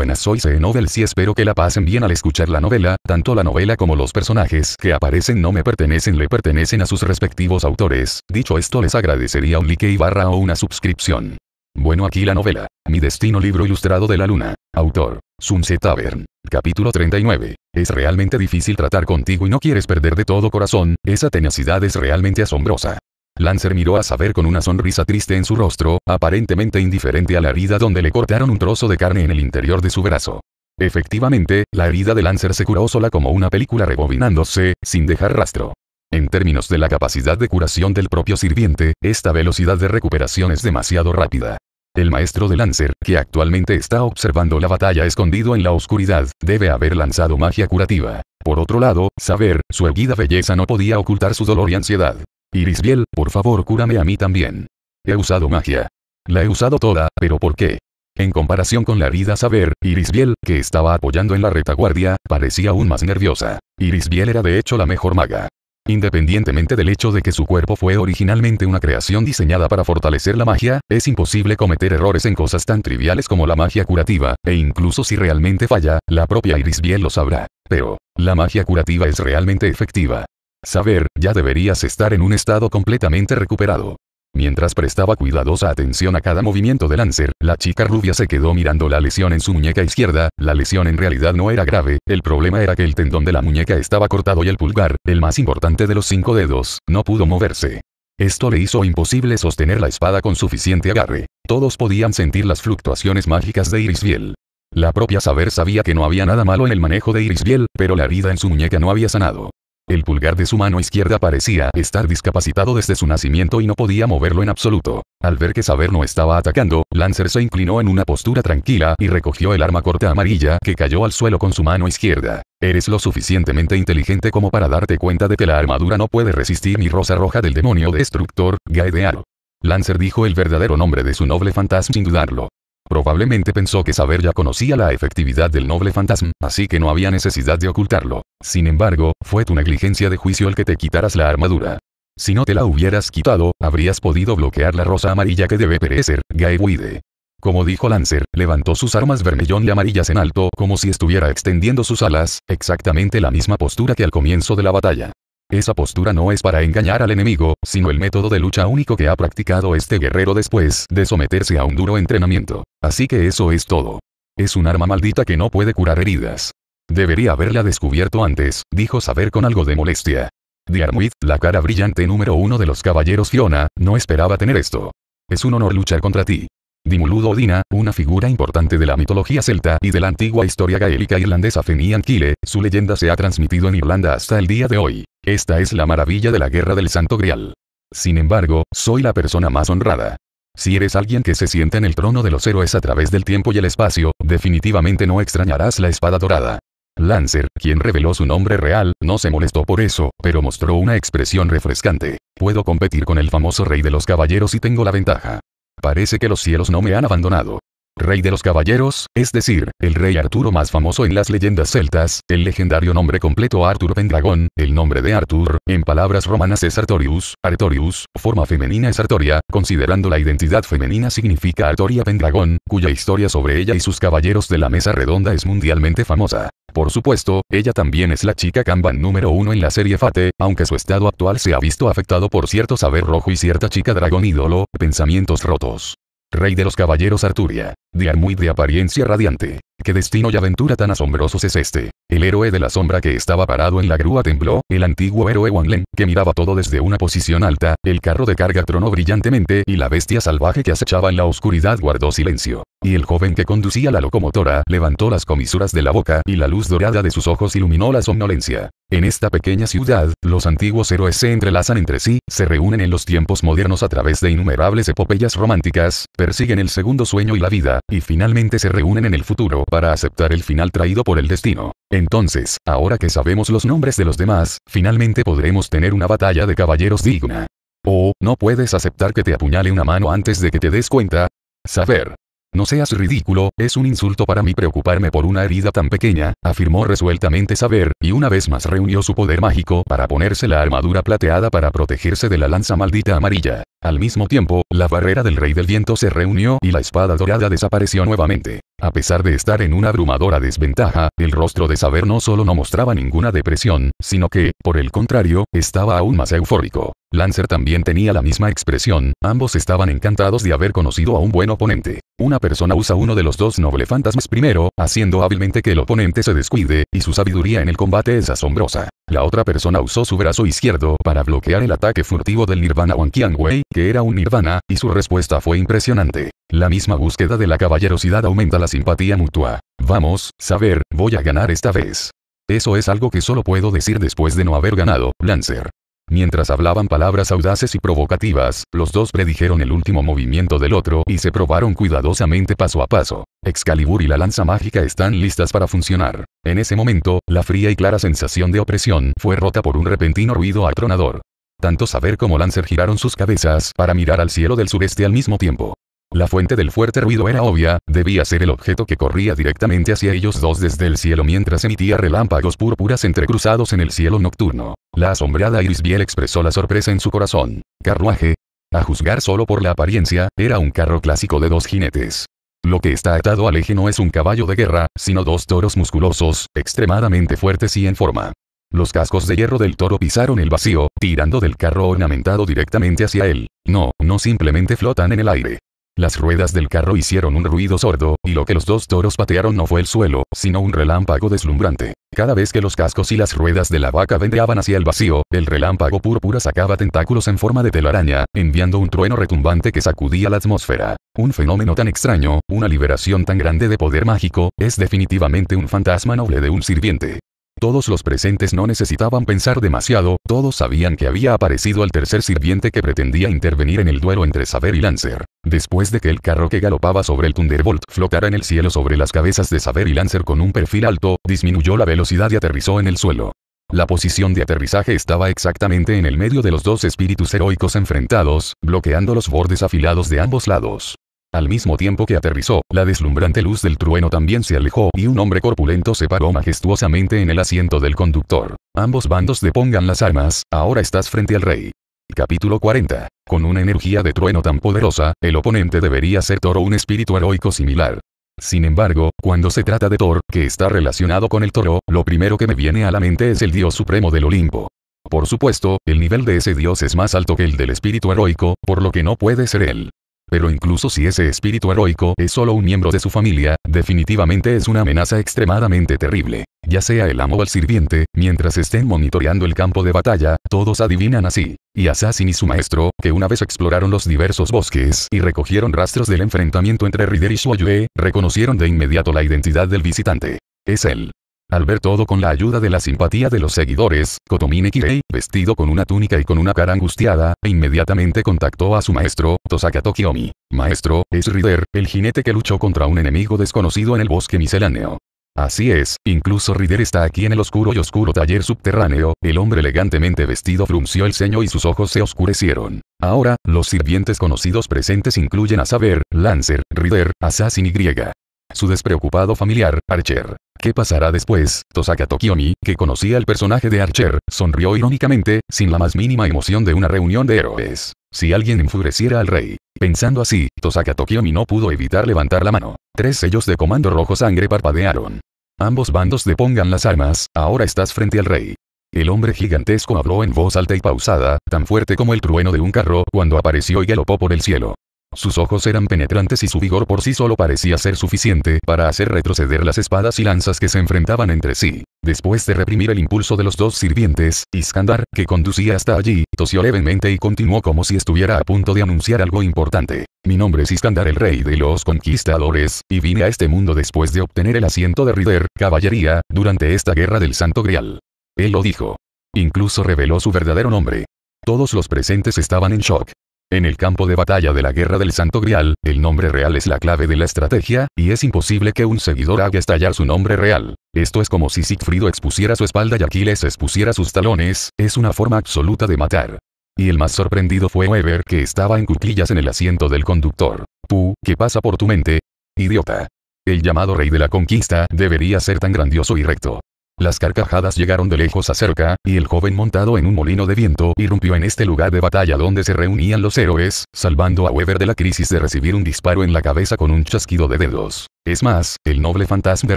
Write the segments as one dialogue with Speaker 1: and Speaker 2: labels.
Speaker 1: buenas soy C. y espero que la pasen bien al escuchar la novela, tanto la novela como los personajes que aparecen no me pertenecen le pertenecen a sus respectivos autores, dicho esto les agradecería un like y barra o una suscripción. Bueno aquí la novela, Mi destino libro ilustrado de la luna, autor, Sunset Tavern, capítulo 39. Es realmente difícil tratar contigo y no quieres perder de todo corazón, esa tenacidad es realmente asombrosa. Lancer miró a Saber con una sonrisa triste en su rostro, aparentemente indiferente a la herida donde le cortaron un trozo de carne en el interior de su brazo. Efectivamente, la herida de Lancer se curó sola como una película rebobinándose, sin dejar rastro. En términos de la capacidad de curación del propio sirviente, esta velocidad de recuperación es demasiado rápida. El maestro de Lancer, que actualmente está observando la batalla escondido en la oscuridad, debe haber lanzado magia curativa. Por otro lado, Saber, su erguida belleza no podía ocultar su dolor y ansiedad. Irisbiel, por favor cúrame a mí también. He usado magia. La he usado toda, pero ¿por qué? En comparación con la herida Saber, Irisbiel, que estaba apoyando en la retaguardia, parecía aún más nerviosa. Irisbiel era de hecho la mejor maga. Independientemente del hecho de que su cuerpo fue originalmente una creación diseñada para fortalecer la magia, es imposible cometer errores en cosas tan triviales como la magia curativa, e incluso si realmente falla, la propia Irisbiel lo sabrá. Pero, la magia curativa es realmente efectiva saber, ya deberías estar en un estado completamente recuperado. Mientras prestaba cuidadosa atención a cada movimiento de Lancer, la chica rubia se quedó mirando la lesión en su muñeca izquierda, la lesión en realidad no era grave, el problema era que el tendón de la muñeca estaba cortado y el pulgar, el más importante de los cinco dedos, no pudo moverse. Esto le hizo imposible sostener la espada con suficiente agarre. Todos podían sentir las fluctuaciones mágicas de Iris Biel. La propia Saber sabía que no había nada malo en el manejo de Iris Biel, pero la herida en su muñeca no había sanado. El pulgar de su mano izquierda parecía estar discapacitado desde su nacimiento y no podía moverlo en absoluto. Al ver que Saber no estaba atacando, Lancer se inclinó en una postura tranquila y recogió el arma corta amarilla que cayó al suelo con su mano izquierda. Eres lo suficientemente inteligente como para darte cuenta de que la armadura no puede resistir ni rosa roja del demonio destructor, Gaedearo. Lancer dijo el verdadero nombre de su noble fantasma sin dudarlo. Probablemente pensó que Saber ya conocía la efectividad del noble fantasma, así que no había necesidad de ocultarlo. Sin embargo, fue tu negligencia de juicio el que te quitaras la armadura. Si no te la hubieras quitado, habrías podido bloquear la rosa amarilla que debe perecer, Gaewide. Como dijo Lancer, levantó sus armas vermellón y amarillas en alto como si estuviera extendiendo sus alas, exactamente la misma postura que al comienzo de la batalla. Esa postura no es para engañar al enemigo, sino el método de lucha único que ha practicado este guerrero después de someterse a un duro entrenamiento. Así que eso es todo. Es un arma maldita que no puede curar heridas. Debería haberla descubierto antes, dijo Saber con algo de molestia. Diarmuid, la cara brillante número uno de los caballeros Fiona, no esperaba tener esto. Es un honor luchar contra ti. Dimuludo Odina, una figura importante de la mitología celta y de la antigua historia gaélica irlandesa Fenian su leyenda se ha transmitido en Irlanda hasta el día de hoy. Esta es la maravilla de la guerra del Santo Grial. Sin embargo, soy la persona más honrada. Si eres alguien que se sienta en el trono de los héroes a través del tiempo y el espacio, definitivamente no extrañarás la espada dorada. Lancer, quien reveló su nombre real, no se molestó por eso, pero mostró una expresión refrescante. Puedo competir con el famoso rey de los caballeros y tengo la ventaja. Parece que los cielos no me han abandonado rey de los caballeros, es decir, el rey Arturo más famoso en las leyendas celtas, el legendario nombre completo Arthur Pendragón, el nombre de Arthur, en palabras romanas es Artorius, Artorius, forma femenina es Artoria, considerando la identidad femenina significa Artoria Pendragón, cuya historia sobre ella y sus caballeros de la mesa redonda es mundialmente famosa. Por supuesto, ella también es la chica Kanban número uno en la serie Fate, aunque su estado actual se ha visto afectado por cierto saber rojo y cierta chica dragón ídolo, pensamientos rotos rey de los caballeros Arturia, de y de apariencia radiante. ¿Qué destino y aventura tan asombrosos es este? El héroe de la sombra que estaba parado en la grúa tembló, el antiguo héroe Wanlen, que miraba todo desde una posición alta, el carro de carga tronó brillantemente y la bestia salvaje que acechaba en la oscuridad guardó silencio. Y el joven que conducía la locomotora levantó las comisuras de la boca y la luz dorada de sus ojos iluminó la somnolencia. En esta pequeña ciudad, los antiguos héroes se entrelazan entre sí, se reúnen en los tiempos modernos a través de innumerables epopeyas románticas, persiguen el segundo sueño y la vida, y finalmente se reúnen en el futuro para aceptar el final traído por el destino. Entonces, ahora que sabemos los nombres de los demás, finalmente podremos tener una batalla de caballeros digna. O, oh, ¿no puedes aceptar que te apuñale una mano antes de que te des cuenta? Saber, no seas ridículo, es un insulto para mí preocuparme por una herida tan pequeña, afirmó resueltamente Saber, y una vez más reunió su poder mágico para ponerse la armadura plateada para protegerse de la lanza maldita amarilla. Al mismo tiempo, la barrera del rey del viento se reunió y la espada dorada desapareció nuevamente. A pesar de estar en una abrumadora desventaja, el rostro de Saber no solo no mostraba ninguna depresión, sino que, por el contrario, estaba aún más eufórico. Lancer también tenía la misma expresión, ambos estaban encantados de haber conocido a un buen oponente. Una persona usa uno de los dos noble fantasmas primero, haciendo hábilmente que el oponente se descuide, y su sabiduría en el combate es asombrosa. La otra persona usó su brazo izquierdo para bloquear el ataque furtivo del Nirvana Wang wei que era un Nirvana, y su respuesta fue impresionante. La misma búsqueda de la caballerosidad aumenta la simpatía mutua. Vamos, saber, voy a ganar esta vez. Eso es algo que solo puedo decir después de no haber ganado, Lancer. Mientras hablaban palabras audaces y provocativas, los dos predijeron el último movimiento del otro y se probaron cuidadosamente paso a paso. Excalibur y la lanza mágica están listas para funcionar. En ese momento, la fría y clara sensación de opresión fue rota por un repentino ruido atronador. Tanto Saber como Lancer giraron sus cabezas para mirar al cielo del sureste al mismo tiempo. La fuente del fuerte ruido era obvia, debía ser el objeto que corría directamente hacia ellos dos desde el cielo mientras emitía relámpagos púrpuras entrecruzados en el cielo nocturno. La asombrada Iris Biel expresó la sorpresa en su corazón. Carruaje. A juzgar solo por la apariencia, era un carro clásico de dos jinetes. Lo que está atado al eje no es un caballo de guerra, sino dos toros musculosos, extremadamente fuertes y en forma. Los cascos de hierro del toro pisaron el vacío, tirando del carro ornamentado directamente hacia él. No, no simplemente flotan en el aire. Las ruedas del carro hicieron un ruido sordo, y lo que los dos toros patearon no fue el suelo, sino un relámpago deslumbrante. Cada vez que los cascos y las ruedas de la vaca vendeaban hacia el vacío, el relámpago púrpura sacaba tentáculos en forma de telaraña, enviando un trueno retumbante que sacudía la atmósfera. Un fenómeno tan extraño, una liberación tan grande de poder mágico, es definitivamente un fantasma noble de un sirviente. Todos los presentes no necesitaban pensar demasiado, todos sabían que había aparecido el tercer sirviente que pretendía intervenir en el duelo entre Saber y Lancer. Después de que el carro que galopaba sobre el Thunderbolt flotara en el cielo sobre las cabezas de Saber y Lancer con un perfil alto, disminuyó la velocidad y aterrizó en el suelo. La posición de aterrizaje estaba exactamente en el medio de los dos espíritus heroicos enfrentados, bloqueando los bordes afilados de ambos lados. Al mismo tiempo que aterrizó, la deslumbrante luz del trueno también se alejó y un hombre corpulento se paró majestuosamente en el asiento del conductor. Ambos bandos depongan las armas, ahora estás frente al rey. Capítulo 40. Con una energía de trueno tan poderosa, el oponente debería ser Thor o un espíritu heroico similar. Sin embargo, cuando se trata de Thor, que está relacionado con el toro, lo primero que me viene a la mente es el dios supremo del Olimpo. Por supuesto, el nivel de ese dios es más alto que el del espíritu heroico, por lo que no puede ser él. Pero incluso si ese espíritu heroico es solo un miembro de su familia, definitivamente es una amenaza extremadamente terrible. Ya sea el amo o el sirviente, mientras estén monitoreando el campo de batalla, todos adivinan así. Y Assassin y su maestro, que una vez exploraron los diversos bosques y recogieron rastros del enfrentamiento entre Rider y Shuayue, reconocieron de inmediato la identidad del visitante. Es él. Al ver todo con la ayuda de la simpatía de los seguidores, Kotomine Kirei, vestido con una túnica y con una cara angustiada, inmediatamente contactó a su maestro, Tosaka Tokiomi. Maestro, es Rider, el jinete que luchó contra un enemigo desconocido en el bosque misceláneo. Así es, incluso Rider está aquí en el oscuro y oscuro taller subterráneo, el hombre elegantemente vestido frunció el ceño y sus ojos se oscurecieron. Ahora, los sirvientes conocidos presentes incluyen a saber, Lancer, Rider, Assassin y Griega. Su despreocupado familiar, Archer. ¿Qué pasará después? Tosaka Tokiomi, que conocía al personaje de Archer, sonrió irónicamente, sin la más mínima emoción de una reunión de héroes. Si alguien enfureciera al rey. Pensando así, Tosaka tokiomi no pudo evitar levantar la mano. Tres sellos de comando rojo sangre parpadearon. Ambos bandos depongan las armas, ahora estás frente al rey. El hombre gigantesco habló en voz alta y pausada, tan fuerte como el trueno de un carro cuando apareció y galopó por el cielo. Sus ojos eran penetrantes y su vigor por sí solo parecía ser suficiente para hacer retroceder las espadas y lanzas que se enfrentaban entre sí. Después de reprimir el impulso de los dos sirvientes, Iskandar, que conducía hasta allí, tosió levemente y continuó como si estuviera a punto de anunciar algo importante. Mi nombre es Iskandar el rey de los conquistadores, y vine a este mundo después de obtener el asiento de Rider, caballería, durante esta guerra del Santo Grial. Él lo dijo. Incluso reveló su verdadero nombre. Todos los presentes estaban en shock. En el campo de batalla de la Guerra del Santo Grial, el nombre real es la clave de la estrategia, y es imposible que un seguidor haga estallar su nombre real. Esto es como si Siegfried expusiera su espalda y Aquiles expusiera sus talones, es una forma absoluta de matar. Y el más sorprendido fue Weber que estaba en cuclillas en el asiento del conductor. Tú, ¿qué pasa por tu mente? Idiota. El llamado rey de la conquista debería ser tan grandioso y recto. Las carcajadas llegaron de lejos a cerca, y el joven montado en un molino de viento irrumpió en este lugar de batalla donde se reunían los héroes, salvando a Weber de la crisis de recibir un disparo en la cabeza con un chasquido de dedos. Es más, el noble fantasma de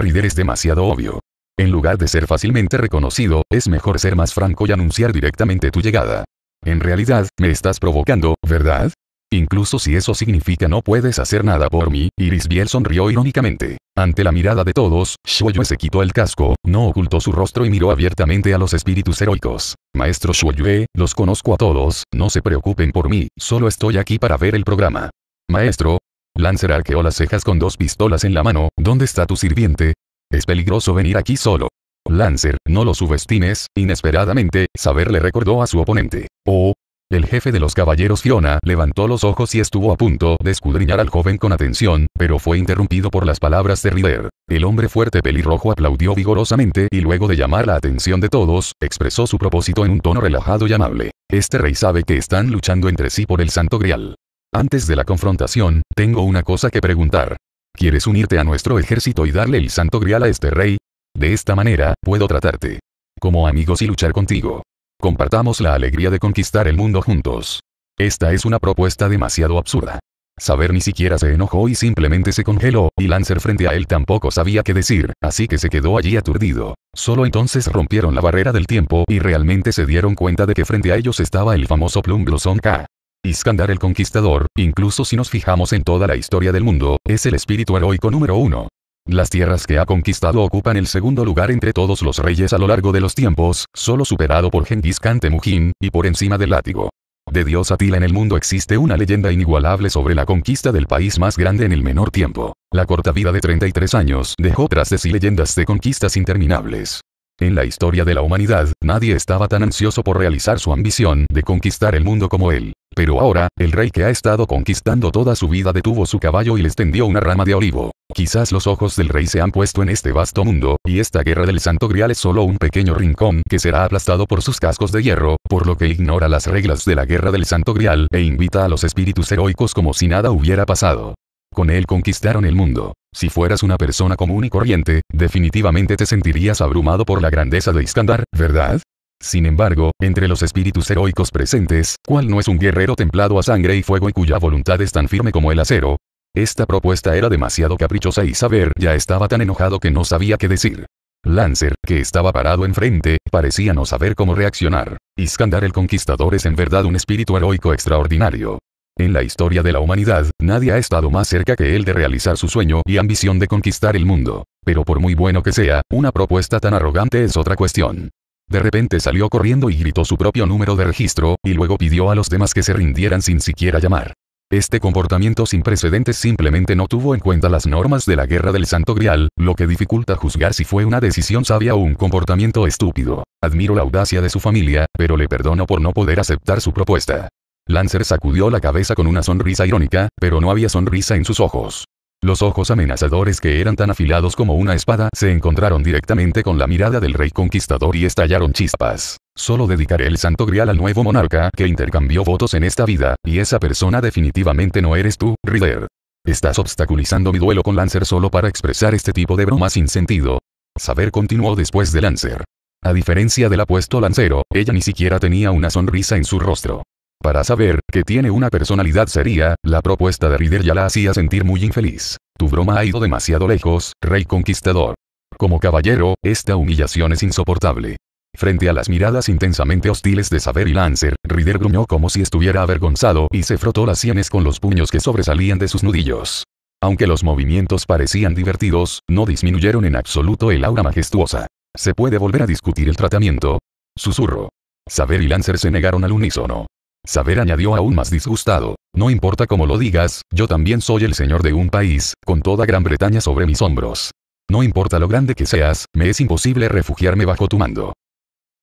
Speaker 1: Rider es demasiado obvio. En lugar de ser fácilmente reconocido, es mejor ser más franco y anunciar directamente tu llegada. En realidad, me estás provocando, ¿verdad? Incluso si eso significa no puedes hacer nada por mí, Iris Biel sonrió irónicamente. Ante la mirada de todos, Shueyue se quitó el casco, no ocultó su rostro y miró abiertamente a los espíritus heroicos. Maestro Shueyue, los conozco a todos, no se preocupen por mí, solo estoy aquí para ver el programa. Maestro. Lancer arqueó las cejas con dos pistolas en la mano, ¿dónde está tu sirviente? Es peligroso venir aquí solo. Lancer, no lo subestimes, inesperadamente, Saber le recordó a su oponente. Oh, el jefe de los caballeros Fiona levantó los ojos y estuvo a punto de escudriñar al joven con atención, pero fue interrumpido por las palabras de Rider. El hombre fuerte pelirrojo aplaudió vigorosamente y luego de llamar la atención de todos, expresó su propósito en un tono relajado y amable. Este rey sabe que están luchando entre sí por el santo grial. Antes de la confrontación, tengo una cosa que preguntar. ¿Quieres unirte a nuestro ejército y darle el santo grial a este rey? De esta manera, puedo tratarte como amigos y luchar contigo. Compartamos la alegría de conquistar el mundo juntos. Esta es una propuesta demasiado absurda. Saber ni siquiera se enojó y simplemente se congeló, y Lancer frente a él tampoco sabía qué decir, así que se quedó allí aturdido. Solo entonces rompieron la barrera del tiempo y realmente se dieron cuenta de que frente a ellos estaba el famoso Plum Blossom K. Iskandar el Conquistador, incluso si nos fijamos en toda la historia del mundo, es el espíritu heroico número uno. Las tierras que ha conquistado ocupan el segundo lugar entre todos los reyes a lo largo de los tiempos, solo superado por Genghis Khan Temujin, y por encima del látigo. De Dios Atila en el mundo existe una leyenda inigualable sobre la conquista del país más grande en el menor tiempo. La corta vida de 33 años dejó tras de sí leyendas de conquistas interminables. En la historia de la humanidad, nadie estaba tan ansioso por realizar su ambición de conquistar el mundo como él. Pero ahora, el rey que ha estado conquistando toda su vida detuvo su caballo y le tendió una rama de olivo. Quizás los ojos del rey se han puesto en este vasto mundo, y esta guerra del santo grial es solo un pequeño rincón que será aplastado por sus cascos de hierro, por lo que ignora las reglas de la guerra del santo grial e invita a los espíritus heroicos como si nada hubiera pasado. Con él conquistaron el mundo. Si fueras una persona común y corriente, definitivamente te sentirías abrumado por la grandeza de Iskandar, ¿verdad? Sin embargo, entre los espíritus heroicos presentes, ¿cuál no es un guerrero templado a sangre y fuego y cuya voluntad es tan firme como el acero? Esta propuesta era demasiado caprichosa y Saber ya estaba tan enojado que no sabía qué decir. Lancer, que estaba parado enfrente, parecía no saber cómo reaccionar. Iskandar el Conquistador es en verdad un espíritu heroico extraordinario. En la historia de la humanidad, nadie ha estado más cerca que él de realizar su sueño y ambición de conquistar el mundo. Pero por muy bueno que sea, una propuesta tan arrogante es otra cuestión. De repente salió corriendo y gritó su propio número de registro, y luego pidió a los demás que se rindieran sin siquiera llamar. Este comportamiento sin precedentes simplemente no tuvo en cuenta las normas de la Guerra del Santo Grial, lo que dificulta juzgar si fue una decisión sabia o un comportamiento estúpido. Admiro la audacia de su familia, pero le perdono por no poder aceptar su propuesta. Lancer sacudió la cabeza con una sonrisa irónica, pero no había sonrisa en sus ojos. Los ojos amenazadores que eran tan afilados como una espada se encontraron directamente con la mirada del rey conquistador y estallaron chispas. Solo dedicaré el santo grial al nuevo monarca que intercambió votos en esta vida, y esa persona definitivamente no eres tú, Rider. Estás obstaculizando mi duelo con Lancer solo para expresar este tipo de broma sin sentido. Saber continuó después de Lancer. A diferencia del apuesto lancero, ella ni siquiera tenía una sonrisa en su rostro. Para saber que tiene una personalidad seria, la propuesta de Rider ya la hacía sentir muy infeliz. Tu broma ha ido demasiado lejos, rey conquistador. Como caballero, esta humillación es insoportable. Frente a las miradas intensamente hostiles de Saber y Lancer, Rider gruñó como si estuviera avergonzado y se frotó las sienes con los puños que sobresalían de sus nudillos. Aunque los movimientos parecían divertidos, no disminuyeron en absoluto el aura majestuosa. ¿Se puede volver a discutir el tratamiento? Susurro. Saber y Lancer se negaron al unísono. Saber añadió aún más disgustado. No importa cómo lo digas, yo también soy el señor de un país, con toda Gran Bretaña sobre mis hombros. No importa lo grande que seas, me es imposible refugiarme bajo tu mando.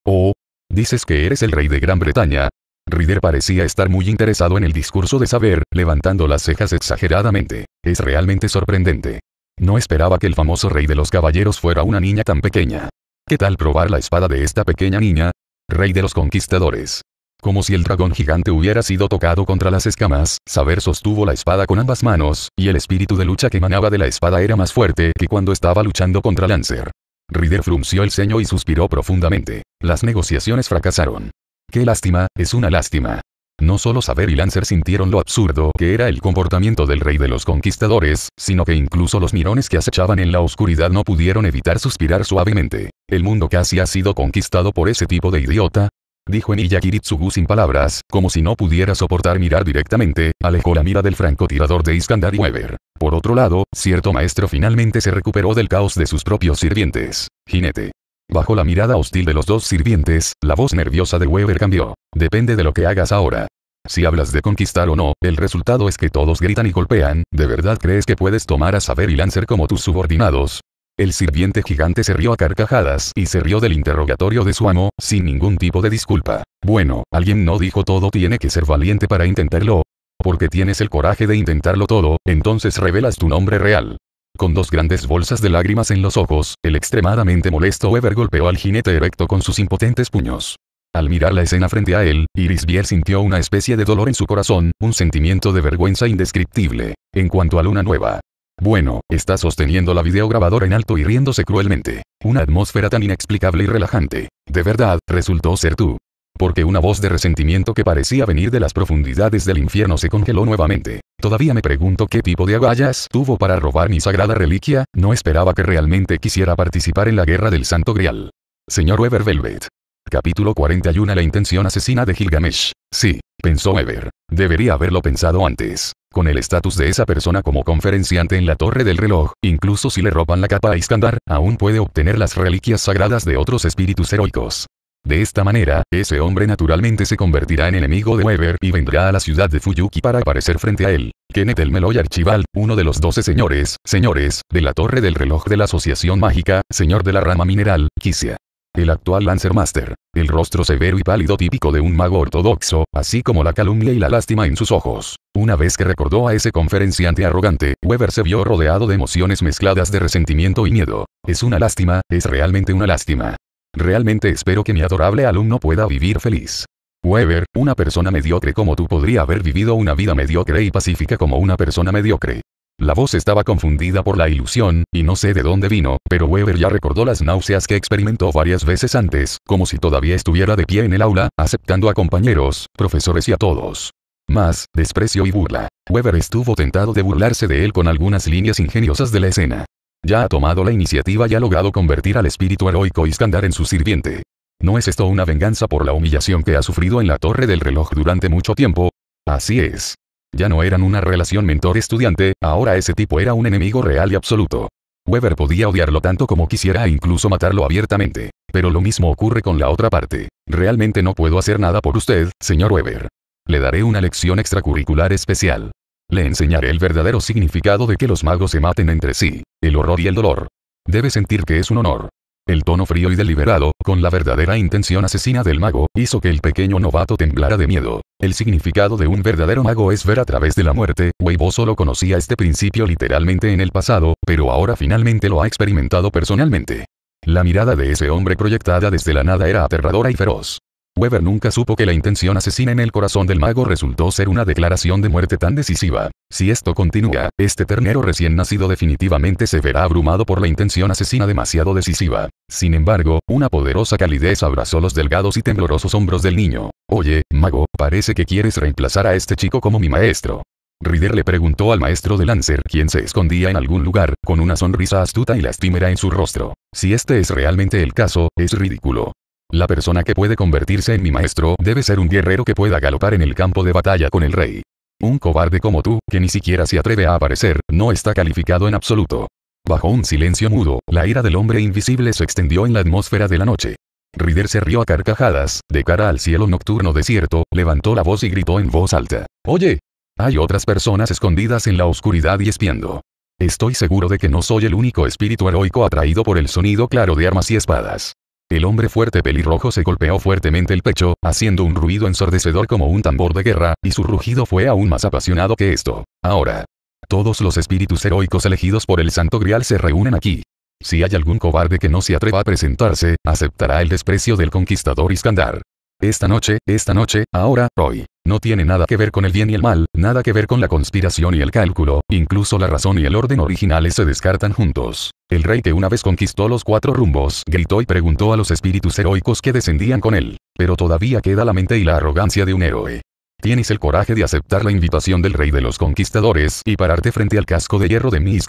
Speaker 1: Oh. Dices que eres el rey de Gran Bretaña. Rider parecía estar muy interesado en el discurso de saber, levantando las cejas exageradamente. Es realmente sorprendente. No esperaba que el famoso rey de los caballeros fuera una niña tan pequeña. ¿Qué tal probar la espada de esta pequeña niña? Rey de los conquistadores. Como si el dragón gigante hubiera sido tocado contra las escamas, Saber sostuvo la espada con ambas manos, y el espíritu de lucha que emanaba de la espada era más fuerte que cuando estaba luchando contra Lancer. Rider frunció el ceño y suspiró profundamente. Las negociaciones fracasaron. Qué lástima, es una lástima. No solo Saber y Lancer sintieron lo absurdo que era el comportamiento del rey de los conquistadores, sino que incluso los mirones que acechaban en la oscuridad no pudieron evitar suspirar suavemente. El mundo casi ha sido conquistado por ese tipo de idiota, dijo en Kiritsugu sin palabras, como si no pudiera soportar mirar directamente, alejó la mira del francotirador de Iskandar y Weber. Por otro lado, cierto maestro finalmente se recuperó del caos de sus propios sirvientes. Jinete. Bajo la mirada hostil de los dos sirvientes, la voz nerviosa de Weber cambió. Depende de lo que hagas ahora. Si hablas de conquistar o no, el resultado es que todos gritan y golpean, ¿de verdad crees que puedes tomar a Saber y Lancer como tus subordinados? El sirviente gigante se rió a carcajadas y se rió del interrogatorio de su amo, sin ningún tipo de disculpa. Bueno, alguien no dijo todo tiene que ser valiente para intentarlo. Porque tienes el coraje de intentarlo todo, entonces revelas tu nombre real. Con dos grandes bolsas de lágrimas en los ojos, el extremadamente molesto Weber golpeó al jinete erecto con sus impotentes puños. Al mirar la escena frente a él, Iris sintió una especie de dolor en su corazón, un sentimiento de vergüenza indescriptible. En cuanto a Luna Nueva, bueno, está sosteniendo la videograbadora en alto y riéndose cruelmente. Una atmósfera tan inexplicable y relajante. De verdad, resultó ser tú. Porque una voz de resentimiento que parecía venir de las profundidades del infierno se congeló nuevamente. Todavía me pregunto qué tipo de agallas tuvo para robar mi sagrada reliquia, no esperaba que realmente quisiera participar en la guerra del Santo Grial. Señor Weber Velvet, Capítulo 41 La intención asesina de Gilgamesh. Sí, pensó Weber. Debería haberlo pensado antes. Con el estatus de esa persona como conferenciante en la Torre del Reloj, incluso si le roban la capa a Iskandar, aún puede obtener las reliquias sagradas de otros espíritus heroicos. De esta manera, ese hombre naturalmente se convertirá en enemigo de Weber y vendrá a la ciudad de Fuyuki para aparecer frente a él. Kenneth el Meloy Archival, uno de los doce señores, señores, de la Torre del Reloj de la Asociación Mágica, señor de la Rama Mineral, Kisia. El actual Lancer Master. el rostro severo y pálido típico de un mago ortodoxo, así como la calumnia y la lástima en sus ojos. Una vez que recordó a ese conferenciante arrogante, Weber se vio rodeado de emociones mezcladas de resentimiento y miedo. Es una lástima, es realmente una lástima. Realmente espero que mi adorable alumno pueda vivir feliz. Weber, una persona mediocre como tú podría haber vivido una vida mediocre y pacífica como una persona mediocre. La voz estaba confundida por la ilusión, y no sé de dónde vino, pero Weber ya recordó las náuseas que experimentó varias veces antes, como si todavía estuviera de pie en el aula, aceptando a compañeros, profesores y a todos. Más, desprecio y burla. Weber estuvo tentado de burlarse de él con algunas líneas ingeniosas de la escena. Ya ha tomado la iniciativa y ha logrado convertir al espíritu heroico Iskandar en su sirviente. ¿No es esto una venganza por la humillación que ha sufrido en la torre del reloj durante mucho tiempo? Así es. Ya no eran una relación mentor-estudiante, ahora ese tipo era un enemigo real y absoluto. Weber podía odiarlo tanto como quisiera e incluso matarlo abiertamente. Pero lo mismo ocurre con la otra parte. Realmente no puedo hacer nada por usted, señor Weber. Le daré una lección extracurricular especial. Le enseñaré el verdadero significado de que los magos se maten entre sí, el horror y el dolor. Debe sentir que es un honor. El tono frío y deliberado, con la verdadera intención asesina del mago, hizo que el pequeño novato temblara de miedo. El significado de un verdadero mago es ver a través de la muerte, Weibo solo conocía este principio literalmente en el pasado, pero ahora finalmente lo ha experimentado personalmente. La mirada de ese hombre proyectada desde la nada era aterradora y feroz. Weber nunca supo que la intención asesina en el corazón del mago resultó ser una declaración de muerte tan decisiva. Si esto continúa, este ternero recién nacido definitivamente se verá abrumado por la intención asesina demasiado decisiva. Sin embargo, una poderosa calidez abrazó los delgados y temblorosos hombros del niño. Oye, mago, parece que quieres reemplazar a este chico como mi maestro. Rider le preguntó al maestro de Lancer, quien se escondía en algún lugar, con una sonrisa astuta y lastimera en su rostro. Si este es realmente el caso, es ridículo. La persona que puede convertirse en mi maestro debe ser un guerrero que pueda galopar en el campo de batalla con el rey. Un cobarde como tú, que ni siquiera se atreve a aparecer, no está calificado en absoluto. Bajo un silencio mudo, la ira del hombre invisible se extendió en la atmósfera de la noche. Rider se rió a carcajadas, de cara al cielo nocturno desierto, levantó la voz y gritó en voz alta. Oye, hay otras personas escondidas en la oscuridad y espiando. Estoy seguro de que no soy el único espíritu heroico atraído por el sonido claro de armas y espadas. El hombre fuerte pelirrojo se golpeó fuertemente el pecho, haciendo un ruido ensordecedor como un tambor de guerra, y su rugido fue aún más apasionado que esto. Ahora. Todos los espíritus heroicos elegidos por el Santo Grial se reúnen aquí. Si hay algún cobarde que no se atreva a presentarse, aceptará el desprecio del conquistador Iskandar. Esta noche, esta noche, ahora, hoy. No tiene nada que ver con el bien y el mal, nada que ver con la conspiración y el cálculo, incluso la razón y el orden originales se descartan juntos. El rey que una vez conquistó los cuatro rumbos, gritó y preguntó a los espíritus heroicos que descendían con él. Pero todavía queda la mente y la arrogancia de un héroe. Tienes el coraje de aceptar la invitación del rey de los conquistadores y pararte frente al casco de hierro de mi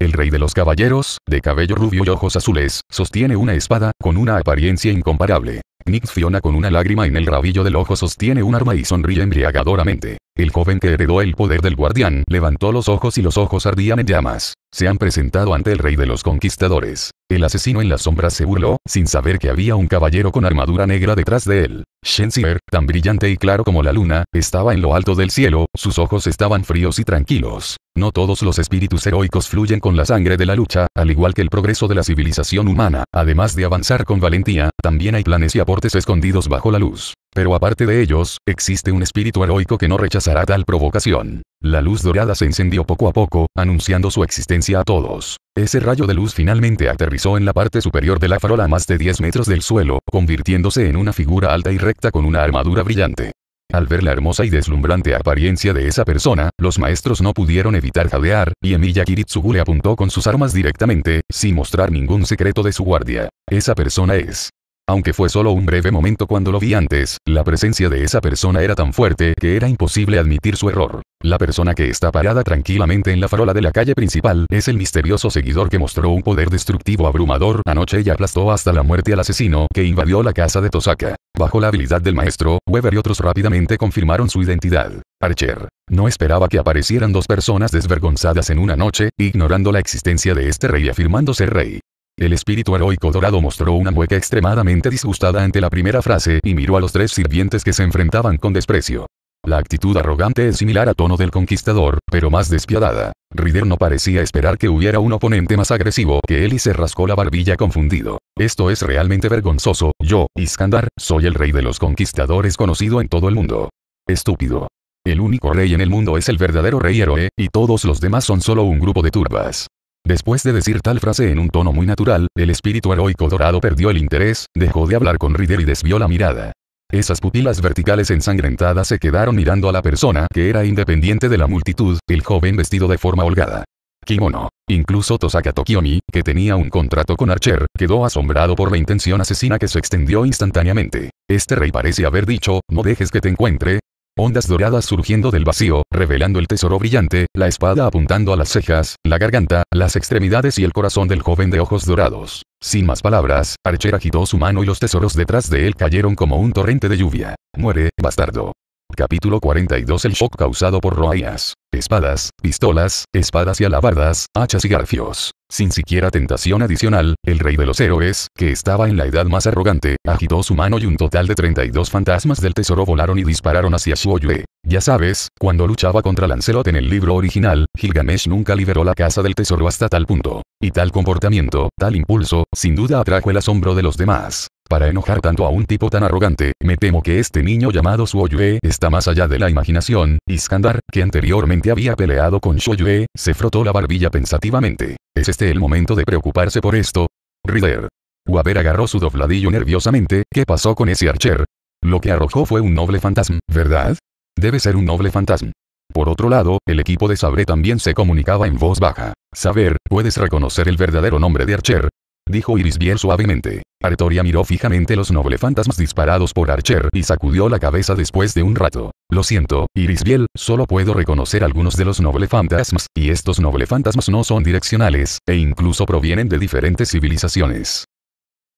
Speaker 1: El rey de los caballeros, de cabello rubio y ojos azules, sostiene una espada, con una apariencia incomparable. Nick Fiona con una lágrima en el rabillo del ojo sostiene un arma y sonríe embriagadoramente. El joven que heredó el poder del guardián levantó los ojos y los ojos ardían en llamas. Se han presentado ante el rey de los conquistadores. El asesino en la sombra se burló, sin saber que había un caballero con armadura negra detrás de él. Shenzhen, tan brillante y claro como la luna, estaba en lo alto del cielo, sus ojos estaban fríos y tranquilos. No todos los espíritus heroicos fluyen con la sangre de la lucha, al igual que el progreso de la civilización humana, además de avanzar con valentía, también hay planes y aportes escondidos bajo la luz. Pero aparte de ellos, existe un espíritu heroico que no rechazará tal provocación. La luz dorada se encendió poco a poco, anunciando su existencia a todos. Ese rayo de luz finalmente aterrizó en la parte superior de la farola a más de 10 metros del suelo, convirtiéndose en una figura alta y recta con una armadura brillante. Al ver la hermosa y deslumbrante apariencia de esa persona, los maestros no pudieron evitar jadear, y Emilia Kiritsugu le apuntó con sus armas directamente, sin mostrar ningún secreto de su guardia. Esa persona es. Aunque fue solo un breve momento cuando lo vi antes, la presencia de esa persona era tan fuerte que era imposible admitir su error. La persona que está parada tranquilamente en la farola de la calle principal es el misterioso seguidor que mostró un poder destructivo abrumador anoche y aplastó hasta la muerte al asesino que invadió la casa de Tosaka. Bajo la habilidad del maestro, Weber y otros rápidamente confirmaron su identidad. Archer. No esperaba que aparecieran dos personas desvergonzadas en una noche, ignorando la existencia de este rey y afirmándose rey. El espíritu heroico dorado mostró una mueca extremadamente disgustada ante la primera frase y miró a los tres sirvientes que se enfrentaban con desprecio. La actitud arrogante es similar a tono del conquistador, pero más despiadada. Rider no parecía esperar que hubiera un oponente más agresivo que él y se rascó la barbilla confundido. Esto es realmente vergonzoso, yo, Iskandar, soy el rey de los conquistadores conocido en todo el mundo. Estúpido. El único rey en el mundo es el verdadero rey héroe, y todos los demás son solo un grupo de turbas. Después de decir tal frase en un tono muy natural, el espíritu heroico dorado perdió el interés, dejó de hablar con Rider y desvió la mirada. Esas pupilas verticales ensangrentadas se quedaron mirando a la persona que era independiente de la multitud, el joven vestido de forma holgada. Kimono. Incluso Tosaka Tokiyomi, que tenía un contrato con Archer, quedó asombrado por la intención asesina que se extendió instantáneamente. Este rey parece haber dicho, no dejes que te encuentre, ondas doradas surgiendo del vacío, revelando el tesoro brillante, la espada apuntando a las cejas, la garganta, las extremidades y el corazón del joven de ojos dorados. Sin más palabras, Archer agitó su mano y los tesoros detrás de él cayeron como un torrente de lluvia. Muere, bastardo. Capítulo 42 El shock causado por Roaias. Espadas, pistolas, espadas y alabardas, hachas y garfios sin siquiera tentación adicional, el rey de los héroes, que estaba en la edad más arrogante, agitó su mano y un total de 32 fantasmas del tesoro volaron y dispararon hacia Shuoyue. Ya sabes, cuando luchaba contra Lancelot en el libro original, Gilgamesh nunca liberó la casa del tesoro hasta tal punto. Y tal comportamiento, tal impulso, sin duda atrajo el asombro de los demás. Para enojar tanto a un tipo tan arrogante, me temo que este niño llamado Suoyue está más allá de la imaginación. Iskandar, que anteriormente había peleado con Shuoyue, se frotó la barbilla pensativamente. ¿Es este el momento de preocuparse por esto? Reader. Waver agarró su dobladillo nerviosamente, ¿qué pasó con ese Archer? Lo que arrojó fue un noble fantasma, ¿verdad? Debe ser un noble fantasma. Por otro lado, el equipo de Sabre también se comunicaba en voz baja. Saber, ¿puedes reconocer el verdadero nombre de Archer? Dijo Iris suavemente. Artoria miró fijamente los noble fantasmas disparados por Archer y sacudió la cabeza después de un rato. Lo siento, Iris Biel, solo puedo reconocer algunos de los noble fantasmas, y estos noble fantasmas no son direccionales, e incluso provienen de diferentes civilizaciones.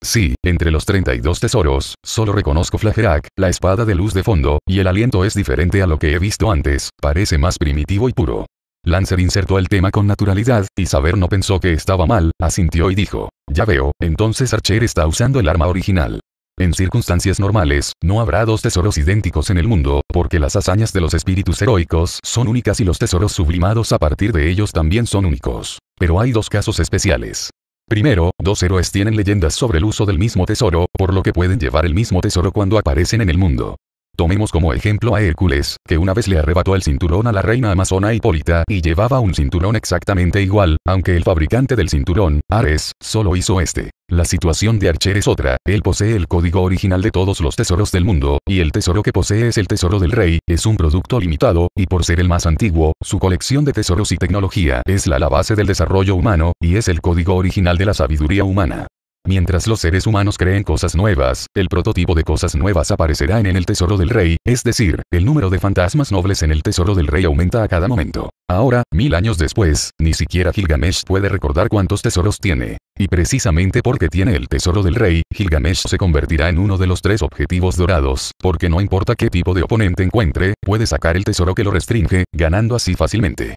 Speaker 1: Sí, entre los 32 tesoros, solo reconozco Flagerac, la espada de luz de fondo, y el aliento es diferente a lo que he visto antes, parece más primitivo y puro. Lancer insertó el tema con naturalidad, y Saber no pensó que estaba mal, asintió y dijo, ya veo, entonces Archer está usando el arma original. En circunstancias normales, no habrá dos tesoros idénticos en el mundo, porque las hazañas de los espíritus heroicos son únicas y los tesoros sublimados a partir de ellos también son únicos. Pero hay dos casos especiales. Primero, dos héroes tienen leyendas sobre el uso del mismo tesoro, por lo que pueden llevar el mismo tesoro cuando aparecen en el mundo. Tomemos como ejemplo a Hércules, que una vez le arrebató el cinturón a la reina amazona Hipólita y llevaba un cinturón exactamente igual, aunque el fabricante del cinturón, Ares, solo hizo este. La situación de Archer es otra, él posee el código original de todos los tesoros del mundo, y el tesoro que posee es el tesoro del rey, es un producto limitado, y por ser el más antiguo, su colección de tesoros y tecnología es la, la base del desarrollo humano, y es el código original de la sabiduría humana. Mientras los seres humanos creen cosas nuevas, el prototipo de cosas nuevas aparecerá en el tesoro del rey, es decir, el número de fantasmas nobles en el tesoro del rey aumenta a cada momento. Ahora, mil años después, ni siquiera Gilgamesh puede recordar cuántos tesoros tiene. Y precisamente porque tiene el tesoro del rey, Gilgamesh se convertirá en uno de los tres objetivos dorados, porque no importa qué tipo de oponente encuentre, puede sacar el tesoro que lo restringe, ganando así fácilmente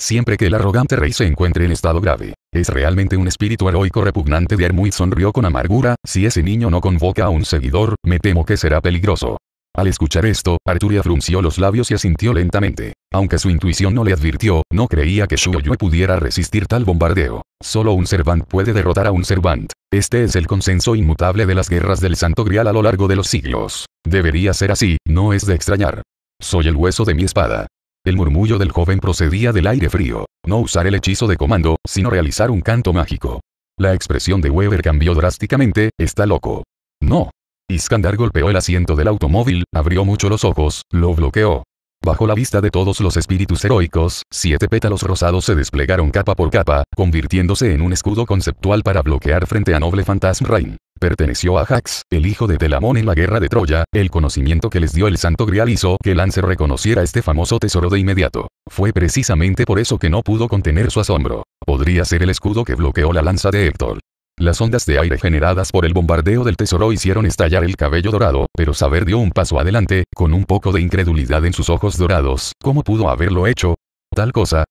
Speaker 1: siempre que el arrogante rey se encuentre en estado grave. Es realmente un espíritu heroico repugnante de muy sonrió con amargura, si ese niño no convoca a un seguidor, me temo que será peligroso. Al escuchar esto, Arturia frunció los labios y asintió lentamente. Aunque su intuición no le advirtió, no creía que Shuoyue pudiera resistir tal bombardeo. Solo un Servant puede derrotar a un Servant. Este es el consenso inmutable de las guerras del Santo Grial a lo largo de los siglos. Debería ser así, no es de extrañar. Soy el hueso de mi espada. El murmullo del joven procedía del aire frío. No usar el hechizo de comando, sino realizar un canto mágico. La expresión de Weber cambió drásticamente, está loco. No. Iskandar golpeó el asiento del automóvil, abrió mucho los ojos, lo bloqueó. Bajo la vista de todos los espíritus heroicos, siete pétalos rosados se desplegaron capa por capa, convirtiéndose en un escudo conceptual para bloquear frente a Noble Phantasm Rain perteneció a Ajax, el hijo de Telamón en la guerra de Troya, el conocimiento que les dio el Santo Grial hizo que lance reconociera este famoso tesoro de inmediato. Fue precisamente por eso que no pudo contener su asombro. Podría ser el escudo que bloqueó la lanza de Héctor. Las ondas de aire generadas por el bombardeo del tesoro hicieron estallar el cabello dorado, pero Saber dio un paso adelante, con un poco de incredulidad en sus ojos dorados. ¿Cómo pudo haberlo hecho? Tal cosa.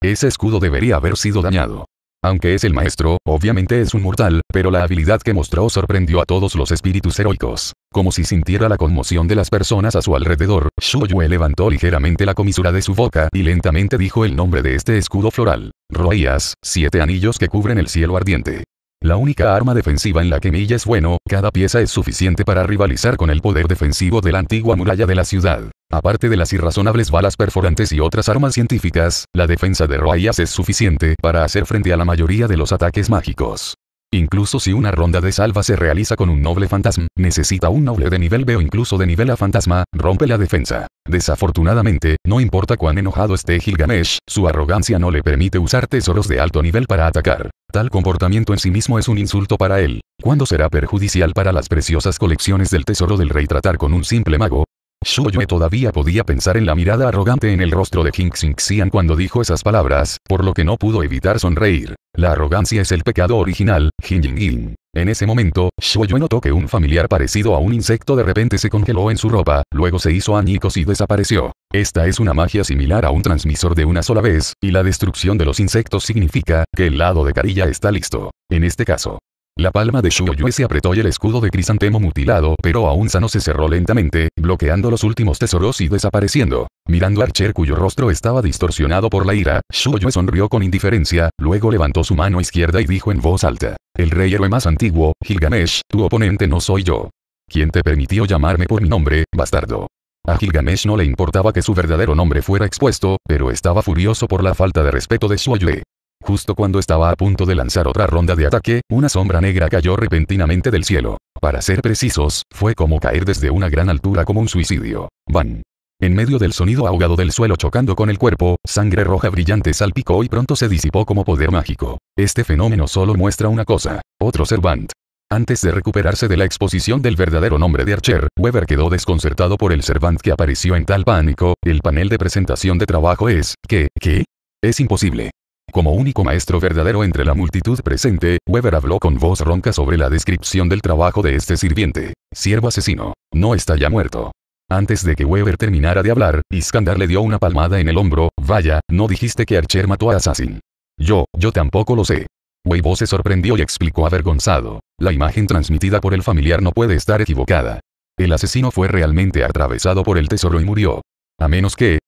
Speaker 1: Ese escudo debería haber sido dañado. Aunque es el maestro, obviamente es un mortal, pero la habilidad que mostró sorprendió a todos los espíritus heroicos. Como si sintiera la conmoción de las personas a su alrededor, Yue levantó ligeramente la comisura de su boca y lentamente dijo el nombre de este escudo floral. Roías, siete anillos que cubren el cielo ardiente. La única arma defensiva en la que Milla es bueno, cada pieza es suficiente para rivalizar con el poder defensivo de la antigua muralla de la ciudad. Aparte de las irrazonables balas perforantes y otras armas científicas, la defensa de Royas es suficiente para hacer frente a la mayoría de los ataques mágicos. Incluso si una ronda de salva se realiza con un noble fantasma, necesita un noble de nivel B o incluso de nivel A fantasma, rompe la defensa. Desafortunadamente, no importa cuán enojado esté Gilgamesh, su arrogancia no le permite usar tesoros de alto nivel para atacar. Tal comportamiento en sí mismo es un insulto para él. ¿Cuándo será perjudicial para las preciosas colecciones del tesoro del rey tratar con un simple mago? Shouyue todavía podía pensar en la mirada arrogante en el rostro de Xing Xian cuando dijo esas palabras, por lo que no pudo evitar sonreír. La arrogancia es el pecado original, Jin En ese momento, Shouyue notó que un familiar parecido a un insecto de repente se congeló en su ropa, luego se hizo añicos y desapareció. Esta es una magia similar a un transmisor de una sola vez, y la destrucción de los insectos significa que el lado de carilla está listo. En este caso, la palma de Shuoyue se apretó y el escudo de Crisantemo mutilado pero aún sano se cerró lentamente, bloqueando los últimos tesoros y desapareciendo. Mirando a Archer cuyo rostro estaba distorsionado por la ira, Shuoyue sonrió con indiferencia, luego levantó su mano izquierda y dijo en voz alta. El rey héroe más antiguo, Gilgamesh, tu oponente no soy yo. ¿Quién te permitió llamarme por mi nombre, bastardo? A Gilgamesh no le importaba que su verdadero nombre fuera expuesto, pero estaba furioso por la falta de respeto de Shuoyue. Justo cuando estaba a punto de lanzar otra ronda de ataque, una sombra negra cayó repentinamente del cielo. Para ser precisos, fue como caer desde una gran altura como un suicidio. Van. En medio del sonido ahogado del suelo chocando con el cuerpo, sangre roja brillante salpicó y pronto se disipó como poder mágico. Este fenómeno solo muestra una cosa. Otro Cervant. Antes de recuperarse de la exposición del verdadero nombre de Archer, Weber quedó desconcertado por el Cervant que apareció en tal pánico. El panel de presentación de trabajo es, ¿qué? ¿Qué? Es imposible. Como único maestro verdadero entre la multitud presente, Weber habló con voz ronca sobre la descripción del trabajo de este sirviente. Siervo asesino. No está ya muerto. Antes de que Weber terminara de hablar, Iskandar le dio una palmada en el hombro, vaya, no dijiste que Archer mató a Assassin. Yo, yo tampoco lo sé. Weibo se sorprendió y explicó avergonzado. La imagen transmitida por el familiar no puede estar equivocada. El asesino fue realmente atravesado por el tesoro y murió. A menos que,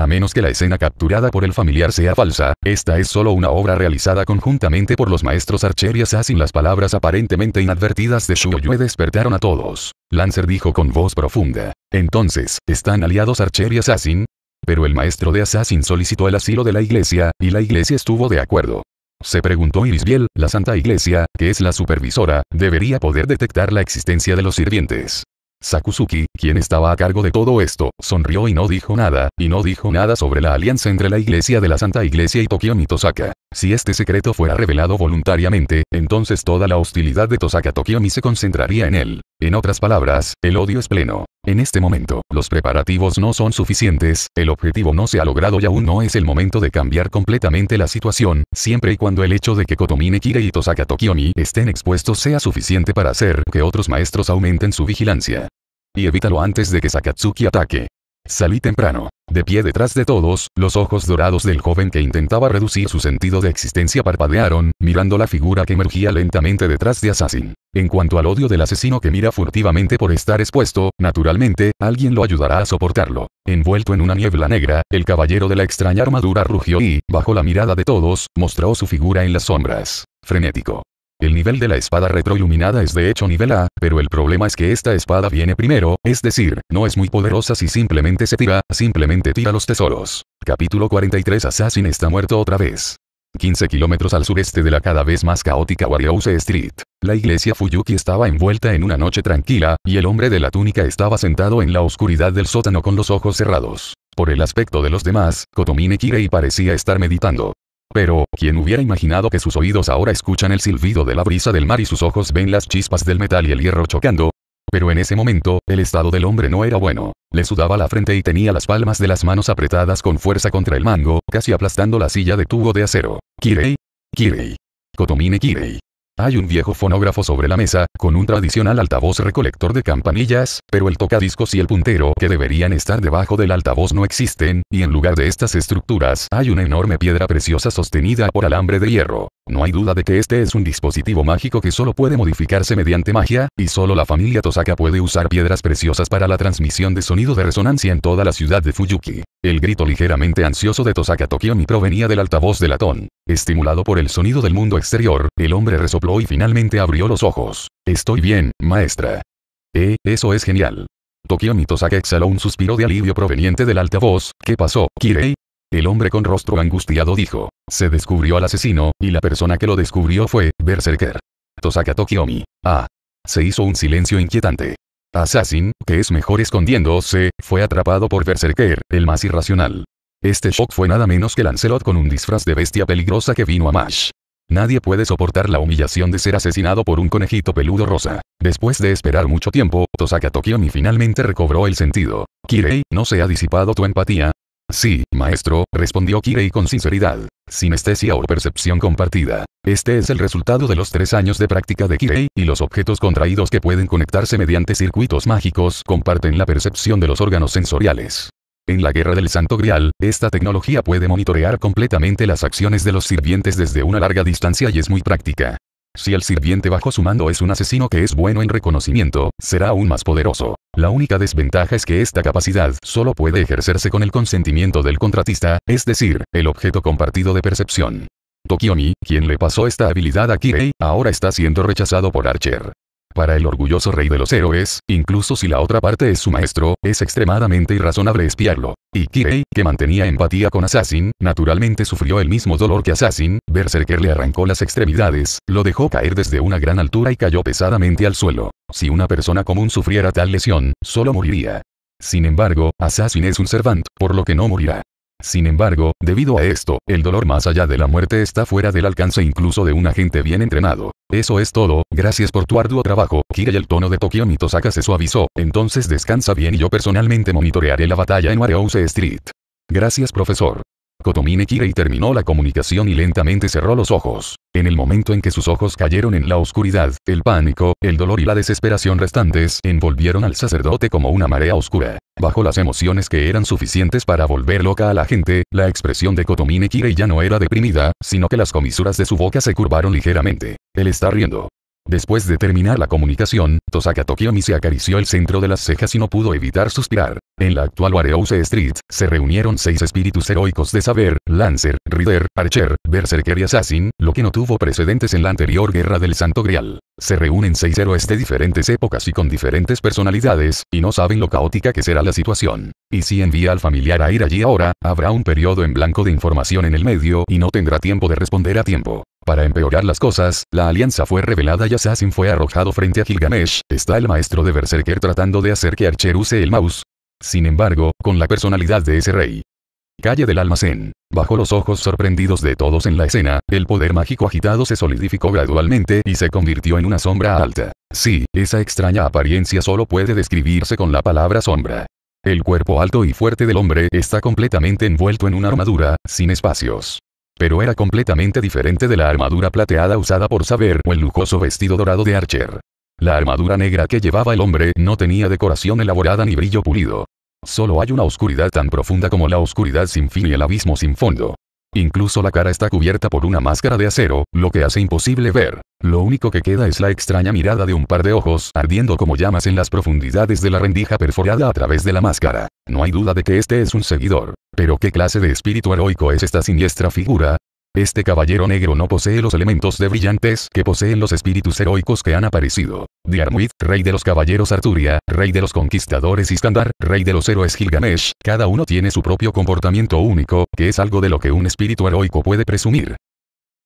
Speaker 1: a menos que la escena capturada por el familiar sea falsa, esta es solo una obra realizada conjuntamente por los maestros Archer y Assassin. Las palabras aparentemente inadvertidas de Shuoyue despertaron a todos. Lancer dijo con voz profunda. Entonces, ¿están aliados Archer y Assassin? Pero el maestro de Assassin solicitó el asilo de la iglesia, y la iglesia estuvo de acuerdo. Se preguntó Irisbiel, la Santa Iglesia, que es la supervisora, debería poder detectar la existencia de los sirvientes. Sakusuki, quien estaba a cargo de todo esto, sonrió y no dijo nada, y no dijo nada sobre la alianza entre la Iglesia de la Santa Iglesia y Tokio Mitosaka. Si este secreto fuera revelado voluntariamente, entonces toda la hostilidad de Tosaka Tokiomi se concentraría en él. En otras palabras, el odio es pleno. En este momento, los preparativos no son suficientes, el objetivo no se ha logrado y aún no es el momento de cambiar completamente la situación, siempre y cuando el hecho de que Kotomine Kire y Tosaka Tokiomi estén expuestos sea suficiente para hacer que otros maestros aumenten su vigilancia. Y evítalo antes de que Sakatsuki ataque. Salí temprano. De pie detrás de todos, los ojos dorados del joven que intentaba reducir su sentido de existencia parpadearon, mirando la figura que emergía lentamente detrás de Assassin. En cuanto al odio del asesino que mira furtivamente por estar expuesto, naturalmente, alguien lo ayudará a soportarlo. Envuelto en una niebla negra, el caballero de la extraña armadura rugió y, bajo la mirada de todos, mostró su figura en las sombras. Frenético. El nivel de la espada retroiluminada es de hecho nivel A, pero el problema es que esta espada viene primero, es decir, no es muy poderosa si simplemente se tira, simplemente tira los tesoros. Capítulo 43 Assassin está muerto otra vez. 15 kilómetros al sureste de la cada vez más caótica Wariouse Street. La iglesia Fuyuki estaba envuelta en una noche tranquila, y el hombre de la túnica estaba sentado en la oscuridad del sótano con los ojos cerrados. Por el aspecto de los demás, Kotomine Kirei parecía estar meditando. Pero, ¿quién hubiera imaginado que sus oídos ahora escuchan el silbido de la brisa del mar y sus ojos ven las chispas del metal y el hierro chocando? Pero en ese momento, el estado del hombre no era bueno. Le sudaba la frente y tenía las palmas de las manos apretadas con fuerza contra el mango, casi aplastando la silla de tubo de acero. Kirei. Kirei. Kotomine Kirei. Hay un viejo fonógrafo sobre la mesa, con un tradicional altavoz recolector de campanillas, pero el tocadiscos y el puntero que deberían estar debajo del altavoz no existen, y en lugar de estas estructuras hay una enorme piedra preciosa sostenida por alambre de hierro. No hay duda de que este es un dispositivo mágico que solo puede modificarse mediante magia, y solo la familia Tosaka puede usar piedras preciosas para la transmisión de sonido de resonancia en toda la ciudad de Fuyuki. El grito ligeramente ansioso de Tosaka Tokiomi provenía del altavoz de latón. Estimulado por el sonido del mundo exterior, el hombre resopló y finalmente abrió los ojos. Estoy bien, maestra. Eh, eso es genial. Tokio Tosaka exhaló un suspiro de alivio proveniente del altavoz. ¿Qué pasó, Kirei? El hombre con rostro angustiado dijo. Se descubrió al asesino, y la persona que lo descubrió fue, Berserker. Tosaka Tokiomi. Ah. Se hizo un silencio inquietante. Assassin, que es mejor escondiéndose, fue atrapado por Berserker, el más irracional. Este shock fue nada menos que Lancelot con un disfraz de bestia peligrosa que vino a Mash. Nadie puede soportar la humillación de ser asesinado por un conejito peludo rosa. Después de esperar mucho tiempo, Tosaka Tokiomi finalmente recobró el sentido. Kirei, ¿no se ha disipado tu empatía? Sí, maestro, respondió Kirei con sinceridad. Sinestesia o percepción compartida. Este es el resultado de los tres años de práctica de Kirei, y los objetos contraídos que pueden conectarse mediante circuitos mágicos comparten la percepción de los órganos sensoriales. En la Guerra del Santo Grial, esta tecnología puede monitorear completamente las acciones de los sirvientes desde una larga distancia y es muy práctica. Si el sirviente bajo su mando es un asesino que es bueno en reconocimiento, será aún más poderoso. La única desventaja es que esta capacidad solo puede ejercerse con el consentimiento del contratista, es decir, el objeto compartido de percepción. Tokiomi, quien le pasó esta habilidad a Kirei, ahora está siendo rechazado por Archer. Para el orgulloso rey de los héroes, incluso si la otra parte es su maestro, es extremadamente irrazonable espiarlo. Y Kirei, que mantenía empatía con Assassin, naturalmente sufrió el mismo dolor que Assassin, Berserker le arrancó las extremidades, lo dejó caer desde una gran altura y cayó pesadamente al suelo. Si una persona común sufriera tal lesión, solo moriría. Sin embargo, Assassin es un servant, por lo que no morirá. Sin embargo, debido a esto, el dolor más allá de la muerte está fuera del alcance incluso de un agente bien entrenado. Eso es todo, gracias por tu arduo trabajo, Kira y el tono de Tokio Mitosaka se suavizó, entonces descansa bien y yo personalmente monitorearé la batalla en House Street. Gracias profesor. Kotomine Kirei terminó la comunicación y lentamente cerró los ojos. En el momento en que sus ojos cayeron en la oscuridad, el pánico, el dolor y la desesperación restantes envolvieron al sacerdote como una marea oscura. Bajo las emociones que eran suficientes para volver loca a la gente, la expresión de Kotomine Kirei ya no era deprimida, sino que las comisuras de su boca se curvaron ligeramente. Él está riendo. Después de terminar la comunicación, Tosaka Tokiomi se acarició el centro de las cejas y no pudo evitar suspirar. En la actual Warehouse Street, se reunieron seis espíritus heroicos de saber, Lancer, Reader, Archer, Berserker y Assassin, lo que no tuvo precedentes en la anterior Guerra del Santo Grial. Se reúnen seis héroes de diferentes épocas y con diferentes personalidades, y no saben lo caótica que será la situación. Y si envía al familiar a ir allí ahora, habrá un periodo en blanco de información en el medio y no tendrá tiempo de responder a tiempo. Para empeorar las cosas, la alianza fue revelada y Assassin fue arrojado frente a Gilgamesh, está el maestro de Berserker tratando de hacer que Archer use el mouse. Sin embargo, con la personalidad de ese rey. Calle del almacén. Bajo los ojos sorprendidos de todos en la escena, el poder mágico agitado se solidificó gradualmente y se convirtió en una sombra alta. Sí, esa extraña apariencia solo puede describirse con la palabra sombra. El cuerpo alto y fuerte del hombre está completamente envuelto en una armadura, sin espacios. Pero era completamente diferente de la armadura plateada usada por Saber o el lujoso vestido dorado de Archer. La armadura negra que llevaba el hombre no tenía decoración elaborada ni brillo pulido. Solo hay una oscuridad tan profunda como la oscuridad sin fin y el abismo sin fondo. Incluso la cara está cubierta por una máscara de acero, lo que hace imposible ver. Lo único que queda es la extraña mirada de un par de ojos ardiendo como llamas en las profundidades de la rendija perforada a través de la máscara. No hay duda de que este es un seguidor. Pero ¿qué clase de espíritu heroico es esta siniestra figura? Este caballero negro no posee los elementos de brillantes que poseen los espíritus heroicos que han aparecido. Diarmuid, rey de los caballeros Arturia, rey de los conquistadores Iskandar, rey de los héroes Gilgamesh, cada uno tiene su propio comportamiento único, que es algo de lo que un espíritu heroico puede presumir.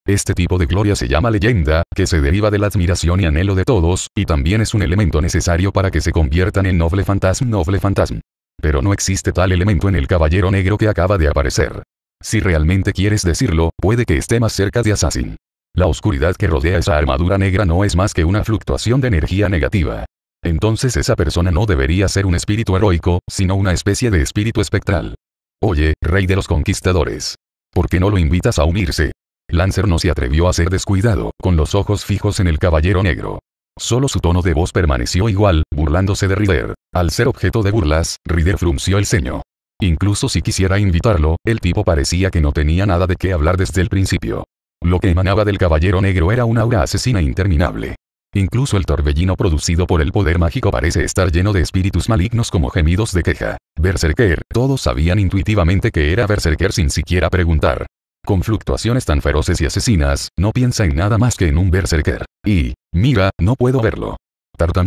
Speaker 1: Este tipo de gloria se llama leyenda, que se deriva de la admiración y anhelo de todos, y también es un elemento necesario para que se conviertan en noble fantasma noble fantasma. Pero no existe tal elemento en el caballero negro que acaba de aparecer. Si realmente quieres decirlo, puede que esté más cerca de Assassin. La oscuridad que rodea esa armadura negra no es más que una fluctuación de energía negativa. Entonces esa persona no debería ser un espíritu heroico, sino una especie de espíritu espectral. Oye, rey de los conquistadores. ¿Por qué no lo invitas a unirse? Lancer no se atrevió a ser descuidado, con los ojos fijos en el caballero negro. Solo su tono de voz permaneció igual, burlándose de Rider. Al ser objeto de burlas, Rider frunció el ceño. Incluso si quisiera invitarlo, el tipo parecía que no tenía nada de qué hablar desde el principio. Lo que emanaba del caballero negro era una aura asesina interminable. Incluso el torbellino producido por el poder mágico parece estar lleno de espíritus malignos como gemidos de queja. Berserker, todos sabían intuitivamente que era Berserker sin siquiera preguntar. Con fluctuaciones tan feroces y asesinas, no piensa en nada más que en un Berserker. Y, mira, no puedo verlo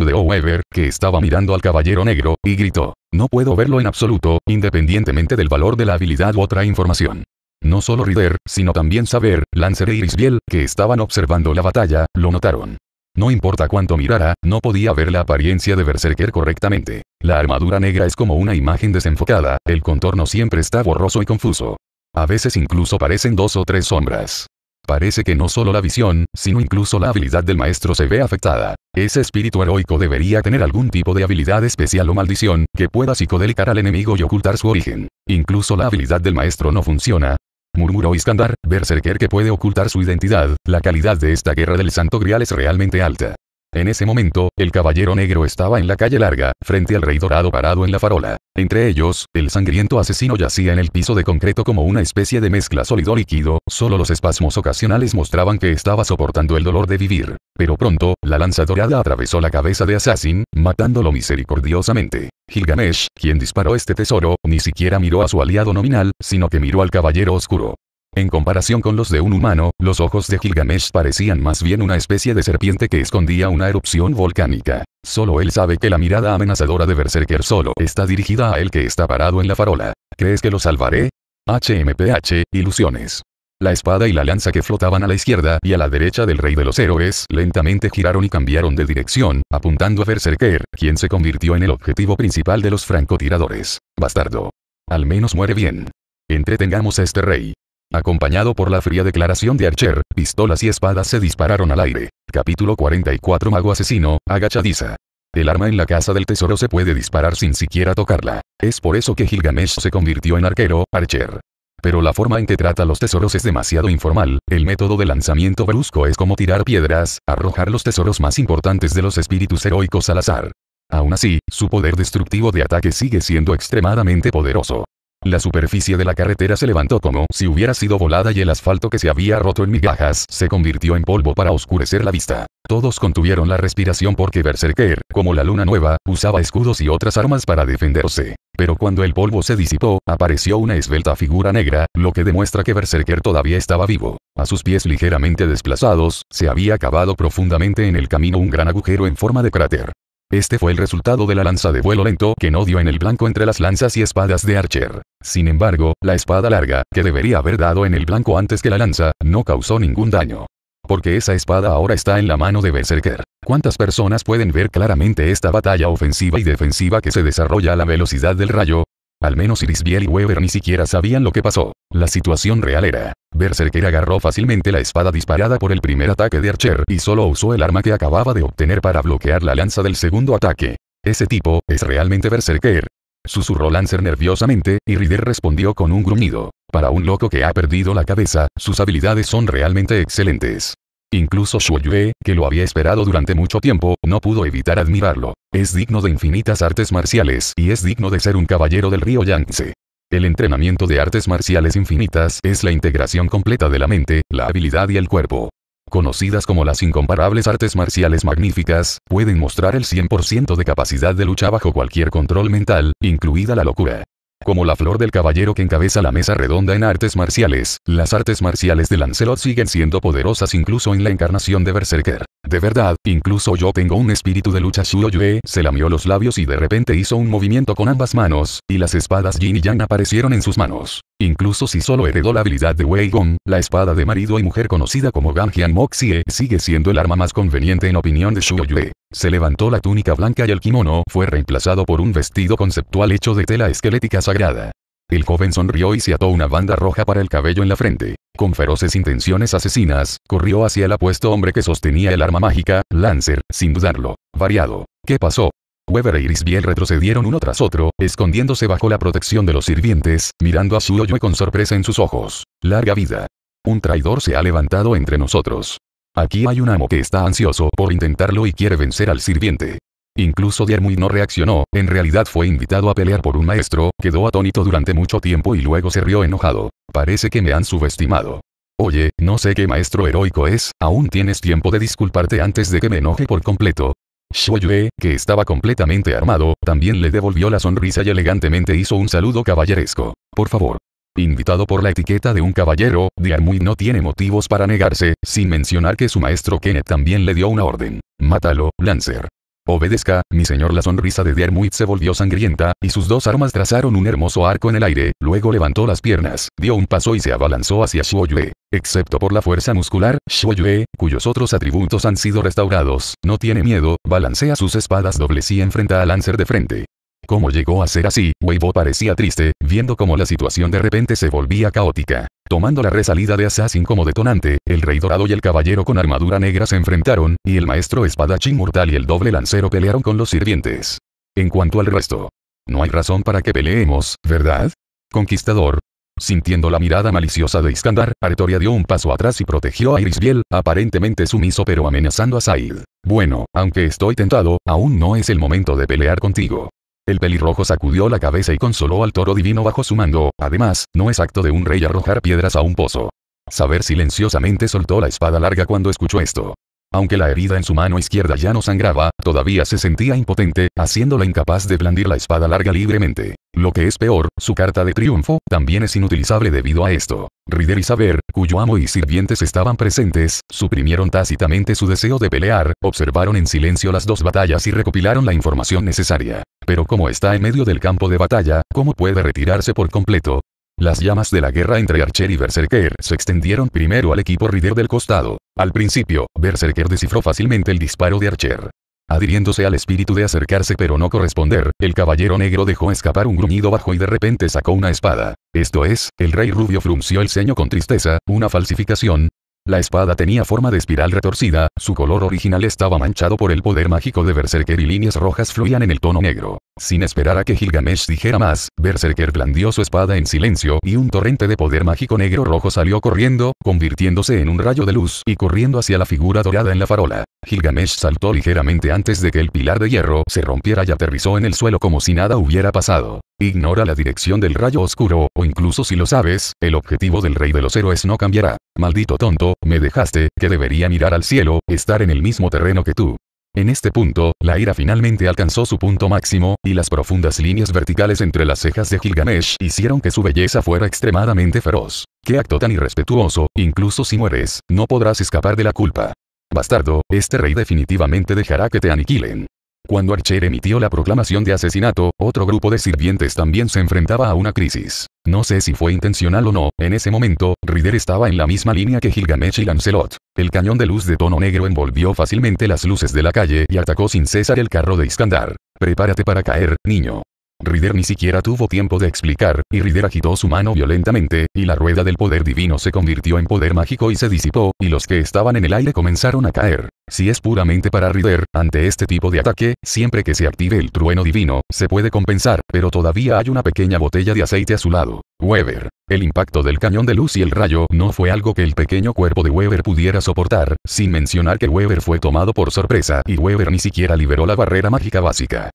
Speaker 1: de Weber, que estaba mirando al caballero negro, y gritó, no puedo verlo en absoluto, independientemente del valor de la habilidad u otra información. No solo Rider, sino también Saber, Lancer e Irisbiel, que estaban observando la batalla, lo notaron. No importa cuánto mirara, no podía ver la apariencia de Berserker correctamente. La armadura negra es como una imagen desenfocada, el contorno siempre está borroso y confuso. A veces incluso parecen dos o tres sombras. Parece que no solo la visión, sino incluso la habilidad del maestro se ve afectada. Ese espíritu heroico debería tener algún tipo de habilidad especial o maldición, que pueda psicodelicar al enemigo y ocultar su origen. Incluso la habilidad del maestro no funciona, murmuró Iskandar, berserker que puede ocultar su identidad, la calidad de esta guerra del santo grial es realmente alta. En ese momento, el caballero negro estaba en la calle larga, frente al rey dorado parado en la farola. Entre ellos, el sangriento asesino yacía en el piso de concreto como una especie de mezcla sólido-líquido, solo los espasmos ocasionales mostraban que estaba soportando el dolor de vivir. Pero pronto, la lanza dorada atravesó la cabeza de Assassin, matándolo misericordiosamente. Gilgamesh, quien disparó este tesoro, ni siquiera miró a su aliado nominal, sino que miró al caballero oscuro. En comparación con los de un humano, los ojos de Gilgamesh parecían más bien una especie de serpiente que escondía una erupción volcánica. Solo él sabe que la mirada amenazadora de Berserker solo está dirigida a él que está parado en la farola. ¿Crees que lo salvaré? HMPH, ilusiones. La espada y la lanza que flotaban a la izquierda y a la derecha del rey de los héroes lentamente giraron y cambiaron de dirección, apuntando a Berserker, quien se convirtió en el objetivo principal de los francotiradores. Bastardo. Al menos muere bien. Entretengamos a este rey. Acompañado por la fría declaración de Archer, pistolas y espadas se dispararon al aire. Capítulo 44 Mago Asesino, Agachadiza. El arma en la casa del tesoro se puede disparar sin siquiera tocarla. Es por eso que Gilgamesh se convirtió en arquero, Archer. Pero la forma en que trata los tesoros es demasiado informal, el método de lanzamiento brusco es como tirar piedras, arrojar los tesoros más importantes de los espíritus heroicos al azar. Aún así, su poder destructivo de ataque sigue siendo extremadamente poderoso. La superficie de la carretera se levantó como si hubiera sido volada y el asfalto que se había roto en migajas se convirtió en polvo para oscurecer la vista. Todos contuvieron la respiración porque Berserker, como la luna nueva, usaba escudos y otras armas para defenderse. Pero cuando el polvo se disipó, apareció una esbelta figura negra, lo que demuestra que Berserker todavía estaba vivo. A sus pies ligeramente desplazados, se había cavado profundamente en el camino un gran agujero en forma de cráter. Este fue el resultado de la lanza de vuelo lento que no dio en el blanco entre las lanzas y espadas de Archer. Sin embargo, la espada larga, que debería haber dado en el blanco antes que la lanza, no causó ningún daño. Porque esa espada ahora está en la mano de Berserker. ¿Cuántas personas pueden ver claramente esta batalla ofensiva y defensiva que se desarrolla a la velocidad del rayo? Al menos Biel y Weber ni siquiera sabían lo que pasó. La situación real era. Berserker agarró fácilmente la espada disparada por el primer ataque de Archer y solo usó el arma que acababa de obtener para bloquear la lanza del segundo ataque. Ese tipo, es realmente Berserker. Susurró Lancer nerviosamente, y Rider respondió con un gruñido. Para un loco que ha perdido la cabeza, sus habilidades son realmente excelentes. Incluso Shuoyue, que lo había esperado durante mucho tiempo, no pudo evitar admirarlo. Es digno de infinitas artes marciales y es digno de ser un caballero del río Yangtze. El entrenamiento de artes marciales infinitas es la integración completa de la mente, la habilidad y el cuerpo. Conocidas como las incomparables artes marciales magníficas, pueden mostrar el 100% de capacidad de lucha bajo cualquier control mental, incluida la locura. Como la flor del caballero que encabeza la mesa redonda en artes marciales, las artes marciales de Lancelot siguen siendo poderosas incluso en la encarnación de Berserker. De verdad, incluso yo tengo un espíritu de lucha Shuoyue, se lamió los labios y de repente hizo un movimiento con ambas manos, y las espadas Jin y Yang aparecieron en sus manos. Incluso si solo heredó la habilidad de Wei Gong, la espada de marido y mujer conocida como Ganjian Moxie sigue siendo el arma más conveniente en opinión de Shuoyue. Se levantó la túnica blanca y el kimono fue reemplazado por un vestido conceptual hecho de tela esquelética grada. El joven sonrió y se ató una banda roja para el cabello en la frente. Con feroces intenciones asesinas, corrió hacia el apuesto hombre que sostenía el arma mágica, Lancer, sin dudarlo. Variado. ¿Qué pasó? Weber e Iris Biel retrocedieron uno tras otro, escondiéndose bajo la protección de los sirvientes, mirando a su hoyo con sorpresa en sus ojos. Larga vida. Un traidor se ha levantado entre nosotros. Aquí hay un amo que está ansioso por intentarlo y quiere vencer al sirviente. Incluso Diarmuid no reaccionó, en realidad fue invitado a pelear por un maestro, quedó atónito durante mucho tiempo y luego se rió enojado. Parece que me han subestimado. Oye, no sé qué maestro heroico es, aún tienes tiempo de disculparte antes de que me enoje por completo. Shueyue, que estaba completamente armado, también le devolvió la sonrisa y elegantemente hizo un saludo caballeresco. Por favor. Invitado por la etiqueta de un caballero, Diarmuid no tiene motivos para negarse, sin mencionar que su maestro Kenneth también le dio una orden. Mátalo, Lancer obedezca, mi señor. La sonrisa de Dermuit se volvió sangrienta, y sus dos armas trazaron un hermoso arco en el aire, luego levantó las piernas, dio un paso y se abalanzó hacia Shuoyue. Excepto por la fuerza muscular, Shuoyue, cuyos otros atributos han sido restaurados, no tiene miedo, balancea sus espadas dobles y enfrenta al Lancer de frente cómo llegó a ser así, Weibo parecía triste, viendo cómo la situación de repente se volvía caótica. Tomando la resalida de Assassin como detonante, el Rey Dorado y el Caballero con armadura negra se enfrentaron, y el Maestro Espadachín Mortal y el Doble Lancero pelearon con los sirvientes. En cuanto al resto, no hay razón para que peleemos, ¿verdad? Conquistador. Sintiendo la mirada maliciosa de Iskandar, Artoria dio un paso atrás y protegió a Irisbiel, aparentemente sumiso pero amenazando a Said. Bueno, aunque estoy tentado, aún no es el momento de pelear contigo. El pelirrojo sacudió la cabeza y consoló al toro divino bajo su mando, además, no es acto de un rey arrojar piedras a un pozo. Saber silenciosamente soltó la espada larga cuando escuchó esto. Aunque la herida en su mano izquierda ya no sangraba, todavía se sentía impotente, haciéndola incapaz de blandir la espada larga libremente. Lo que es peor, su carta de triunfo, también es inutilizable debido a esto. Rider y Saber, cuyo amo y sirvientes estaban presentes, suprimieron tácitamente su deseo de pelear, observaron en silencio las dos batallas y recopilaron la información necesaria. Pero como está en medio del campo de batalla, ¿cómo puede retirarse por completo? Las llamas de la guerra entre Archer y Berserker se extendieron primero al equipo rider del costado. Al principio, Berserker descifró fácilmente el disparo de Archer. Adhiriéndose al espíritu de acercarse pero no corresponder, el caballero negro dejó escapar un gruñido bajo y de repente sacó una espada. Esto es, el rey rubio frunció el ceño con tristeza, una falsificación. La espada tenía forma de espiral retorcida, su color original estaba manchado por el poder mágico de Berserker y líneas rojas fluían en el tono negro. Sin esperar a que Gilgamesh dijera más, Berserker blandió su espada en silencio y un torrente de poder mágico negro rojo salió corriendo, convirtiéndose en un rayo de luz y corriendo hacia la figura dorada en la farola. Gilgamesh saltó ligeramente antes de que el pilar de hierro se rompiera y aterrizó en el suelo como si nada hubiera pasado. Ignora la dirección del rayo oscuro, o incluso si lo sabes, el objetivo del rey de los héroes no cambiará. Maldito tonto, me dejaste, que debería mirar al cielo, estar en el mismo terreno que tú. En este punto, la ira finalmente alcanzó su punto máximo, y las profundas líneas verticales entre las cejas de Gilgamesh hicieron que su belleza fuera extremadamente feroz. ¡Qué acto tan irrespetuoso! Incluso si mueres, no podrás escapar de la culpa. Bastardo, este rey definitivamente dejará que te aniquilen. Cuando Archer emitió la proclamación de asesinato, otro grupo de sirvientes también se enfrentaba a una crisis. No sé si fue intencional o no, en ese momento, Rider estaba en la misma línea que Gilgamesh y Lancelot. El cañón de luz de tono negro envolvió fácilmente las luces de la calle y atacó sin cesar el carro de Iskandar. Prepárate para caer, niño. Rider ni siquiera tuvo tiempo de explicar, y Rider agitó su mano violentamente, y la rueda del poder divino se convirtió en poder mágico y se disipó, y los que estaban en el aire comenzaron a caer. Si es puramente para Rider, ante este tipo de ataque, siempre que se active el trueno divino, se puede compensar, pero todavía hay una pequeña botella de aceite a su lado. Weber. El impacto del cañón de luz y el rayo no fue algo que el pequeño cuerpo de Weber pudiera soportar, sin mencionar que Weber fue tomado por sorpresa y Weber ni siquiera liberó la barrera mágica básica.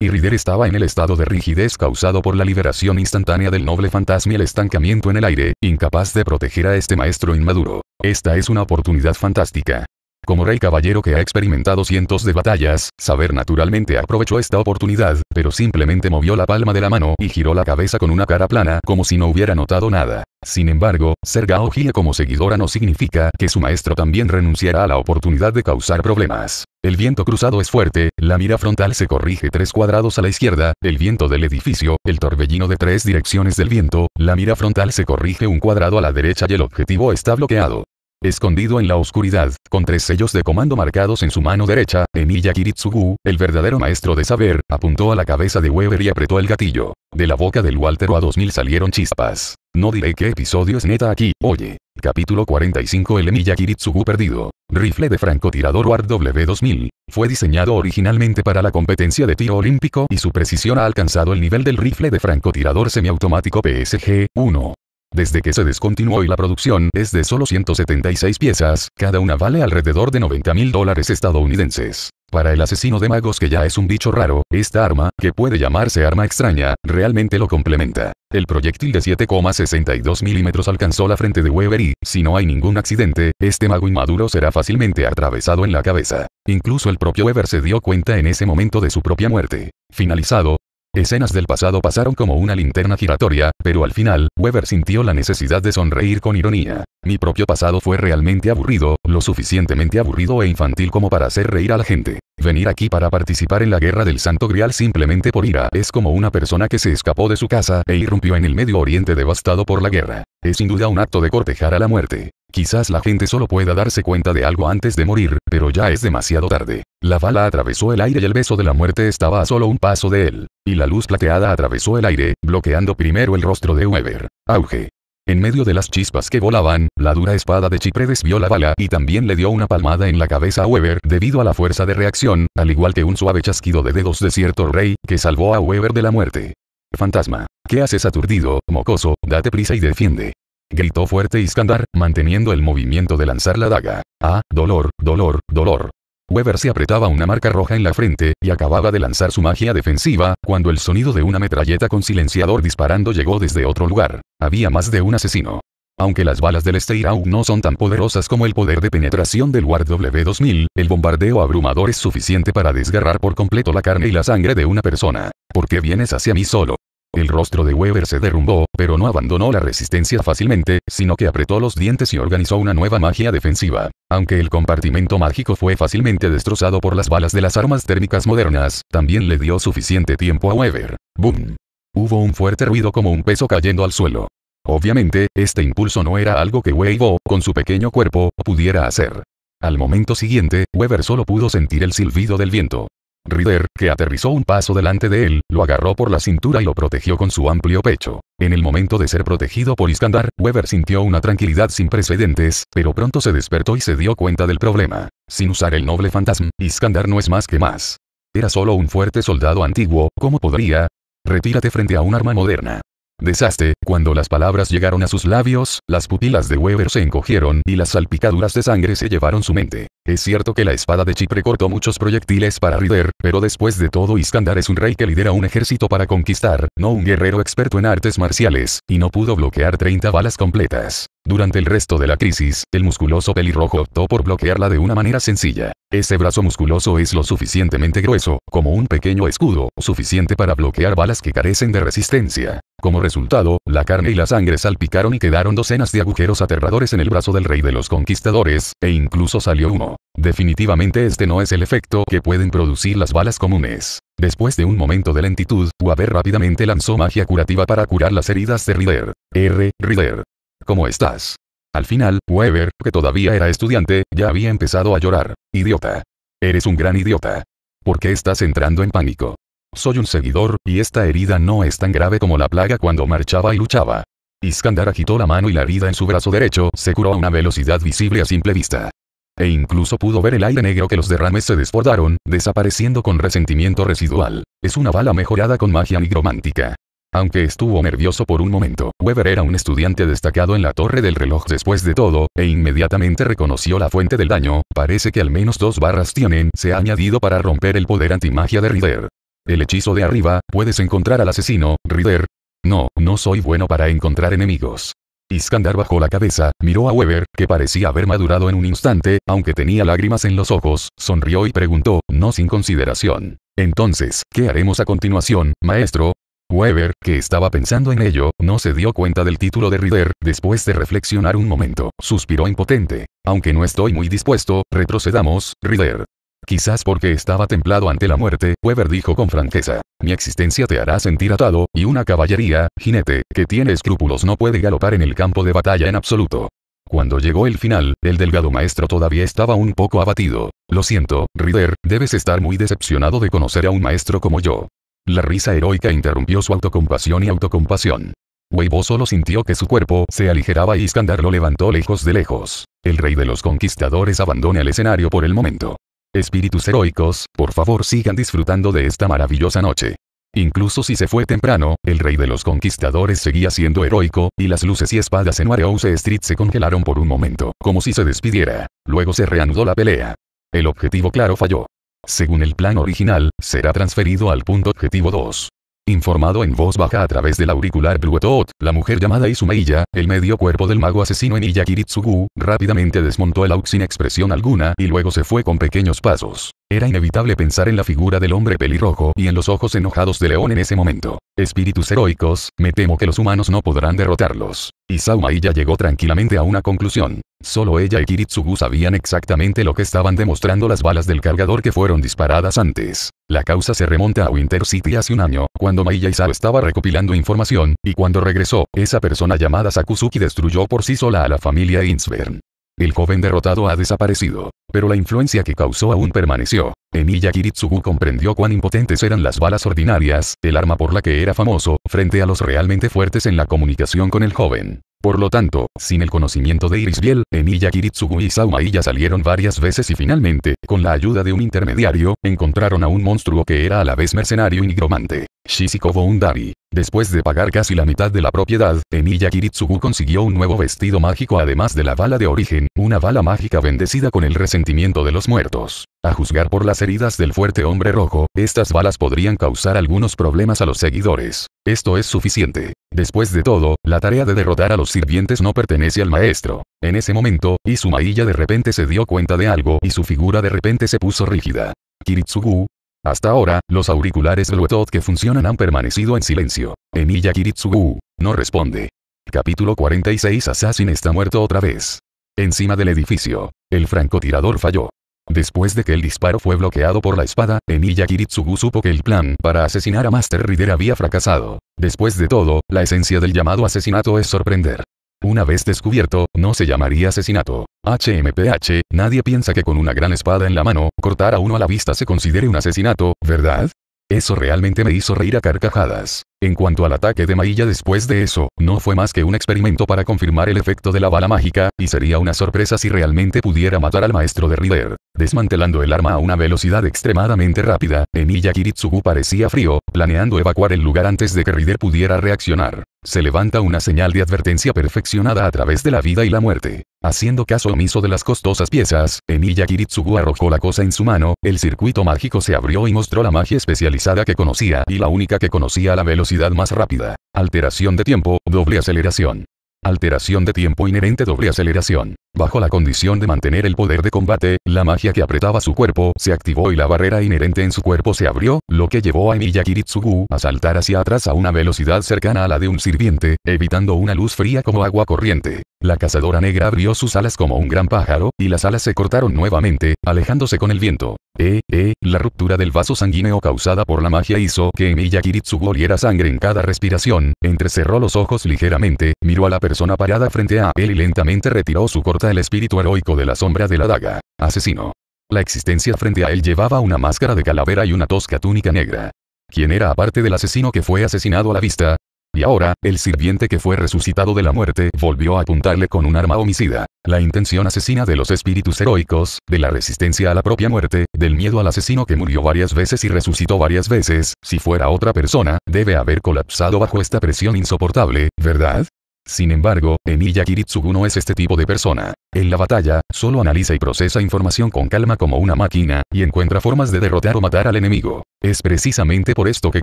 Speaker 1: Y Rider estaba en el estado de rigidez causado por la liberación instantánea del noble fantasma y el estancamiento en el aire, incapaz de proteger a este maestro inmaduro. Esta es una oportunidad fantástica. Como rey caballero que ha experimentado cientos de batallas, Saber naturalmente aprovechó esta oportunidad, pero simplemente movió la palma de la mano y giró la cabeza con una cara plana como si no hubiera notado nada. Sin embargo, ser Gao como seguidora no significa que su maestro también renunciará a la oportunidad de causar problemas. El viento cruzado es fuerte, la mira frontal se corrige tres cuadrados a la izquierda, el viento del edificio, el torbellino de tres direcciones del viento, la mira frontal se corrige un cuadrado a la derecha y el objetivo está bloqueado. Escondido en la oscuridad, con tres sellos de comando marcados en su mano derecha, Emilia Kiritsugu, el verdadero maestro de saber, apuntó a la cabeza de Weber y apretó el gatillo. De la boca del Walter a 2000 salieron chispas. No diré qué episodio es neta aquí, oye. Capítulo 45 El Emiya Kiritsugu perdido. Rifle de francotirador Ward W2000. Fue diseñado originalmente para la competencia de tiro olímpico y su precisión ha alcanzado el nivel del rifle de francotirador semiautomático PSG-1. Desde que se descontinuó y la producción es de solo 176 piezas, cada una vale alrededor de 90 mil dólares estadounidenses. Para el asesino de magos que ya es un bicho raro, esta arma, que puede llamarse arma extraña, realmente lo complementa. El proyectil de 7,62 milímetros alcanzó la frente de Weber y, si no hay ningún accidente, este mago inmaduro será fácilmente atravesado en la cabeza. Incluso el propio Weber se dio cuenta en ese momento de su propia muerte. Finalizado, Escenas del pasado pasaron como una linterna giratoria, pero al final, Weber sintió la necesidad de sonreír con ironía. Mi propio pasado fue realmente aburrido, lo suficientemente aburrido e infantil como para hacer reír a la gente. Venir aquí para participar en la guerra del Santo Grial simplemente por ira es como una persona que se escapó de su casa e irrumpió en el Medio Oriente devastado por la guerra. Es sin duda un acto de cortejar a la muerte. Quizás la gente solo pueda darse cuenta de algo antes de morir, pero ya es demasiado tarde. La bala atravesó el aire y el beso de la muerte estaba a solo un paso de él. Y la luz plateada atravesó el aire, bloqueando primero el rostro de Weber. Auge. En medio de las chispas que volaban, la dura espada de Chipre desvió la bala y también le dio una palmada en la cabeza a Weber debido a la fuerza de reacción, al igual que un suave chasquido de dedos de cierto rey, que salvó a Weber de la muerte. Fantasma. ¿Qué haces aturdido, mocoso? Date prisa y defiende. Gritó fuerte Iskandar, manteniendo el movimiento de lanzar la daga. ¡Ah, dolor, dolor, dolor! Weber se apretaba una marca roja en la frente, y acababa de lanzar su magia defensiva, cuando el sonido de una metralleta con silenciador disparando llegó desde otro lugar. Había más de un asesino. Aunque las balas del aún no son tan poderosas como el poder de penetración del Ward W2000, el bombardeo abrumador es suficiente para desgarrar por completo la carne y la sangre de una persona. ¿Por qué vienes hacia mí solo? El rostro de Weber se derrumbó, pero no abandonó la resistencia fácilmente, sino que apretó los dientes y organizó una nueva magia defensiva. Aunque el compartimento mágico fue fácilmente destrozado por las balas de las armas térmicas modernas, también le dio suficiente tiempo a Weber. ¡Boom! Hubo un fuerte ruido como un peso cayendo al suelo. Obviamente, este impulso no era algo que Weibo, con su pequeño cuerpo, pudiera hacer. Al momento siguiente, Weber solo pudo sentir el silbido del viento. Rider, que aterrizó un paso delante de él, lo agarró por la cintura y lo protegió con su amplio pecho. En el momento de ser protegido por Iskandar, Weber sintió una tranquilidad sin precedentes, pero pronto se despertó y se dio cuenta del problema. Sin usar el noble fantasma, Iskandar no es más que más. Era solo un fuerte soldado antiguo, ¿cómo podría? Retírate frente a un arma moderna. Desaste, cuando las palabras llegaron a sus labios, las pupilas de Weber se encogieron y las salpicaduras de sangre se llevaron su mente. Es cierto que la espada de Chipre cortó muchos proyectiles para Rider, pero después de todo Iskandar es un rey que lidera un ejército para conquistar, no un guerrero experto en artes marciales, y no pudo bloquear 30 balas completas. Durante el resto de la crisis, el musculoso pelirrojo optó por bloquearla de una manera sencilla. Ese brazo musculoso es lo suficientemente grueso, como un pequeño escudo, suficiente para bloquear balas que carecen de resistencia. Como resultado, la carne y la sangre salpicaron y quedaron docenas de agujeros aterradores en el brazo del rey de los conquistadores, e incluso salió uno. Definitivamente este no es el efecto que pueden producir las balas comunes. Después de un momento de lentitud, Waber rápidamente lanzó magia curativa para curar las heridas de Rider. R. Rider. ¿Cómo estás? Al final, Weber, que todavía era estudiante, ya había empezado a llorar. Idiota. Eres un gran idiota. ¿Por qué estás entrando en pánico? Soy un seguidor, y esta herida no es tan grave como la plaga cuando marchaba y luchaba. Iskandar agitó la mano y la herida en su brazo derecho se curó a una velocidad visible a simple vista. E incluso pudo ver el aire negro que los derrames se desbordaron, desapareciendo con resentimiento residual. Es una bala mejorada con magia nigromántica. Aunque estuvo nervioso por un momento, Weber era un estudiante destacado en la torre del reloj después de todo, e inmediatamente reconoció la fuente del daño, parece que al menos dos barras tienen, se ha añadido para romper el poder antimagia de Rider. El hechizo de arriba, puedes encontrar al asesino, Rider. No, no soy bueno para encontrar enemigos. Iskandar bajó la cabeza, miró a Weber, que parecía haber madurado en un instante, aunque tenía lágrimas en los ojos, sonrió y preguntó, no sin consideración. Entonces, ¿qué haremos a continuación, maestro? Weber, que estaba pensando en ello, no se dio cuenta del título de Rider, después de reflexionar un momento, suspiró impotente. Aunque no estoy muy dispuesto, retrocedamos, Rider. Quizás porque estaba templado ante la muerte, Weber dijo con franqueza. Mi existencia te hará sentir atado, y una caballería, jinete, que tiene escrúpulos no puede galopar en el campo de batalla en absoluto. Cuando llegó el final, el delgado maestro todavía estaba un poco abatido. Lo siento, Rider, debes estar muy decepcionado de conocer a un maestro como yo. La risa heroica interrumpió su autocompasión y autocompasión. Weibo solo sintió que su cuerpo se aligeraba y Iskandar lo levantó lejos de lejos. El rey de los conquistadores abandona el escenario por el momento. Espíritus heroicos, por favor sigan disfrutando de esta maravillosa noche. Incluso si se fue temprano, el rey de los conquistadores seguía siendo heroico, y las luces y espadas en Warehouse Street se congelaron por un momento, como si se despidiera. Luego se reanudó la pelea. El objetivo claro falló según el plan original, será transferido al punto objetivo 2. Informado en voz baja a través del auricular Bluetooth, la mujer llamada Izumeiya, el medio cuerpo del mago asesino en Iyakiritsugu, rápidamente desmontó el aux sin expresión alguna y luego se fue con pequeños pasos. Era inevitable pensar en la figura del hombre pelirrojo y en los ojos enojados de León en ese momento. Espíritus heroicos, me temo que los humanos no podrán derrotarlos. Isao ya llegó tranquilamente a una conclusión. Solo ella y Kiritsugu sabían exactamente lo que estaban demostrando las balas del cargador que fueron disparadas antes. La causa se remonta a Winter City hace un año, cuando Maiya Isao estaba recopilando información, y cuando regresó, esa persona llamada Sakuzuki destruyó por sí sola a la familia Insvern. El joven derrotado ha desaparecido, pero la influencia que causó aún permaneció emilia Kiritsugu comprendió cuán impotentes eran las balas ordinarias, el arma por la que era famoso, frente a los realmente fuertes en la comunicación con el joven. Por lo tanto, sin el conocimiento de Iris Biel, Emiya Kiritsugu y Saumaiya salieron varias veces y finalmente, con la ayuda de un intermediario, encontraron a un monstruo que era a la vez mercenario y nigromante. Shishiko Undari. Después de pagar casi la mitad de la propiedad, emilia Kiritsugu consiguió un nuevo vestido mágico además de la bala de origen, una bala mágica bendecida con el resentimiento de los muertos. A juzgar por las heridas del fuerte hombre rojo, estas balas podrían causar algunos problemas a los seguidores. Esto es suficiente. Después de todo, la tarea de derrotar a los sirvientes no pertenece al maestro. En ese momento, Izumailla de repente se dio cuenta de algo y su figura de repente se puso rígida. Kiritsugu, hasta ahora, los auriculares Bluetooth que funcionan han permanecido en silencio. Iya Kiritsugu no responde. Capítulo 46 Assassin está muerto otra vez. Encima del edificio, el francotirador falló. Después de que el disparo fue bloqueado por la espada, Emiya Kiritsugu supo que el plan para asesinar a Master Rider había fracasado. Después de todo, la esencia del llamado asesinato es sorprender. Una vez descubierto, no se llamaría asesinato. HMPH, nadie piensa que con una gran espada en la mano, cortar a uno a la vista se considere un asesinato, ¿verdad? Eso realmente me hizo reír a carcajadas. En cuanto al ataque de Mailla después de eso, no fue más que un experimento para confirmar el efecto de la bala mágica, y sería una sorpresa si realmente pudiera matar al maestro de Rider. Desmantelando el arma a una velocidad extremadamente rápida, Emiya Kiritsugu parecía frío, planeando evacuar el lugar antes de que Rider pudiera reaccionar. Se levanta una señal de advertencia perfeccionada a través de la vida y la muerte. Haciendo caso omiso de las costosas piezas, Emiya Kiritsugu arrojó la cosa en su mano, el circuito mágico se abrió y mostró la magia especializada que conocía y la única que conocía la velocidad más rápida. Alteración de tiempo, doble aceleración. Alteración de tiempo inherente doble aceleración. Bajo la condición de mantener el poder de combate, la magia que apretaba su cuerpo se activó y la barrera inherente en su cuerpo se abrió, lo que llevó a Miyakiritsugu a saltar hacia atrás a una velocidad cercana a la de un sirviente, evitando una luz fría como agua corriente. La cazadora negra abrió sus alas como un gran pájaro, y las alas se cortaron nuevamente, alejándose con el viento. Eh, eh, la ruptura del vaso sanguíneo causada por la magia hizo que Emilia Kiritsugu oliera sangre en cada respiración, entrecerró los ojos ligeramente, miró a la persona parada frente a él y lentamente retiró su corta el espíritu heroico de la sombra de la daga. Asesino. La existencia frente a él llevaba una máscara de calavera y una tosca túnica negra. ¿Quién era aparte del asesino que fue asesinado a la vista? Y ahora, el sirviente que fue resucitado de la muerte volvió a apuntarle con un arma homicida. La intención asesina de los espíritus heroicos, de la resistencia a la propia muerte, del miedo al asesino que murió varias veces y resucitó varias veces, si fuera otra persona, debe haber colapsado bajo esta presión insoportable, ¿verdad? Sin embargo, Emilia Kiritsugu no es este tipo de persona. En la batalla, solo analiza y procesa información con calma como una máquina, y encuentra formas de derrotar o matar al enemigo. Es precisamente por esto que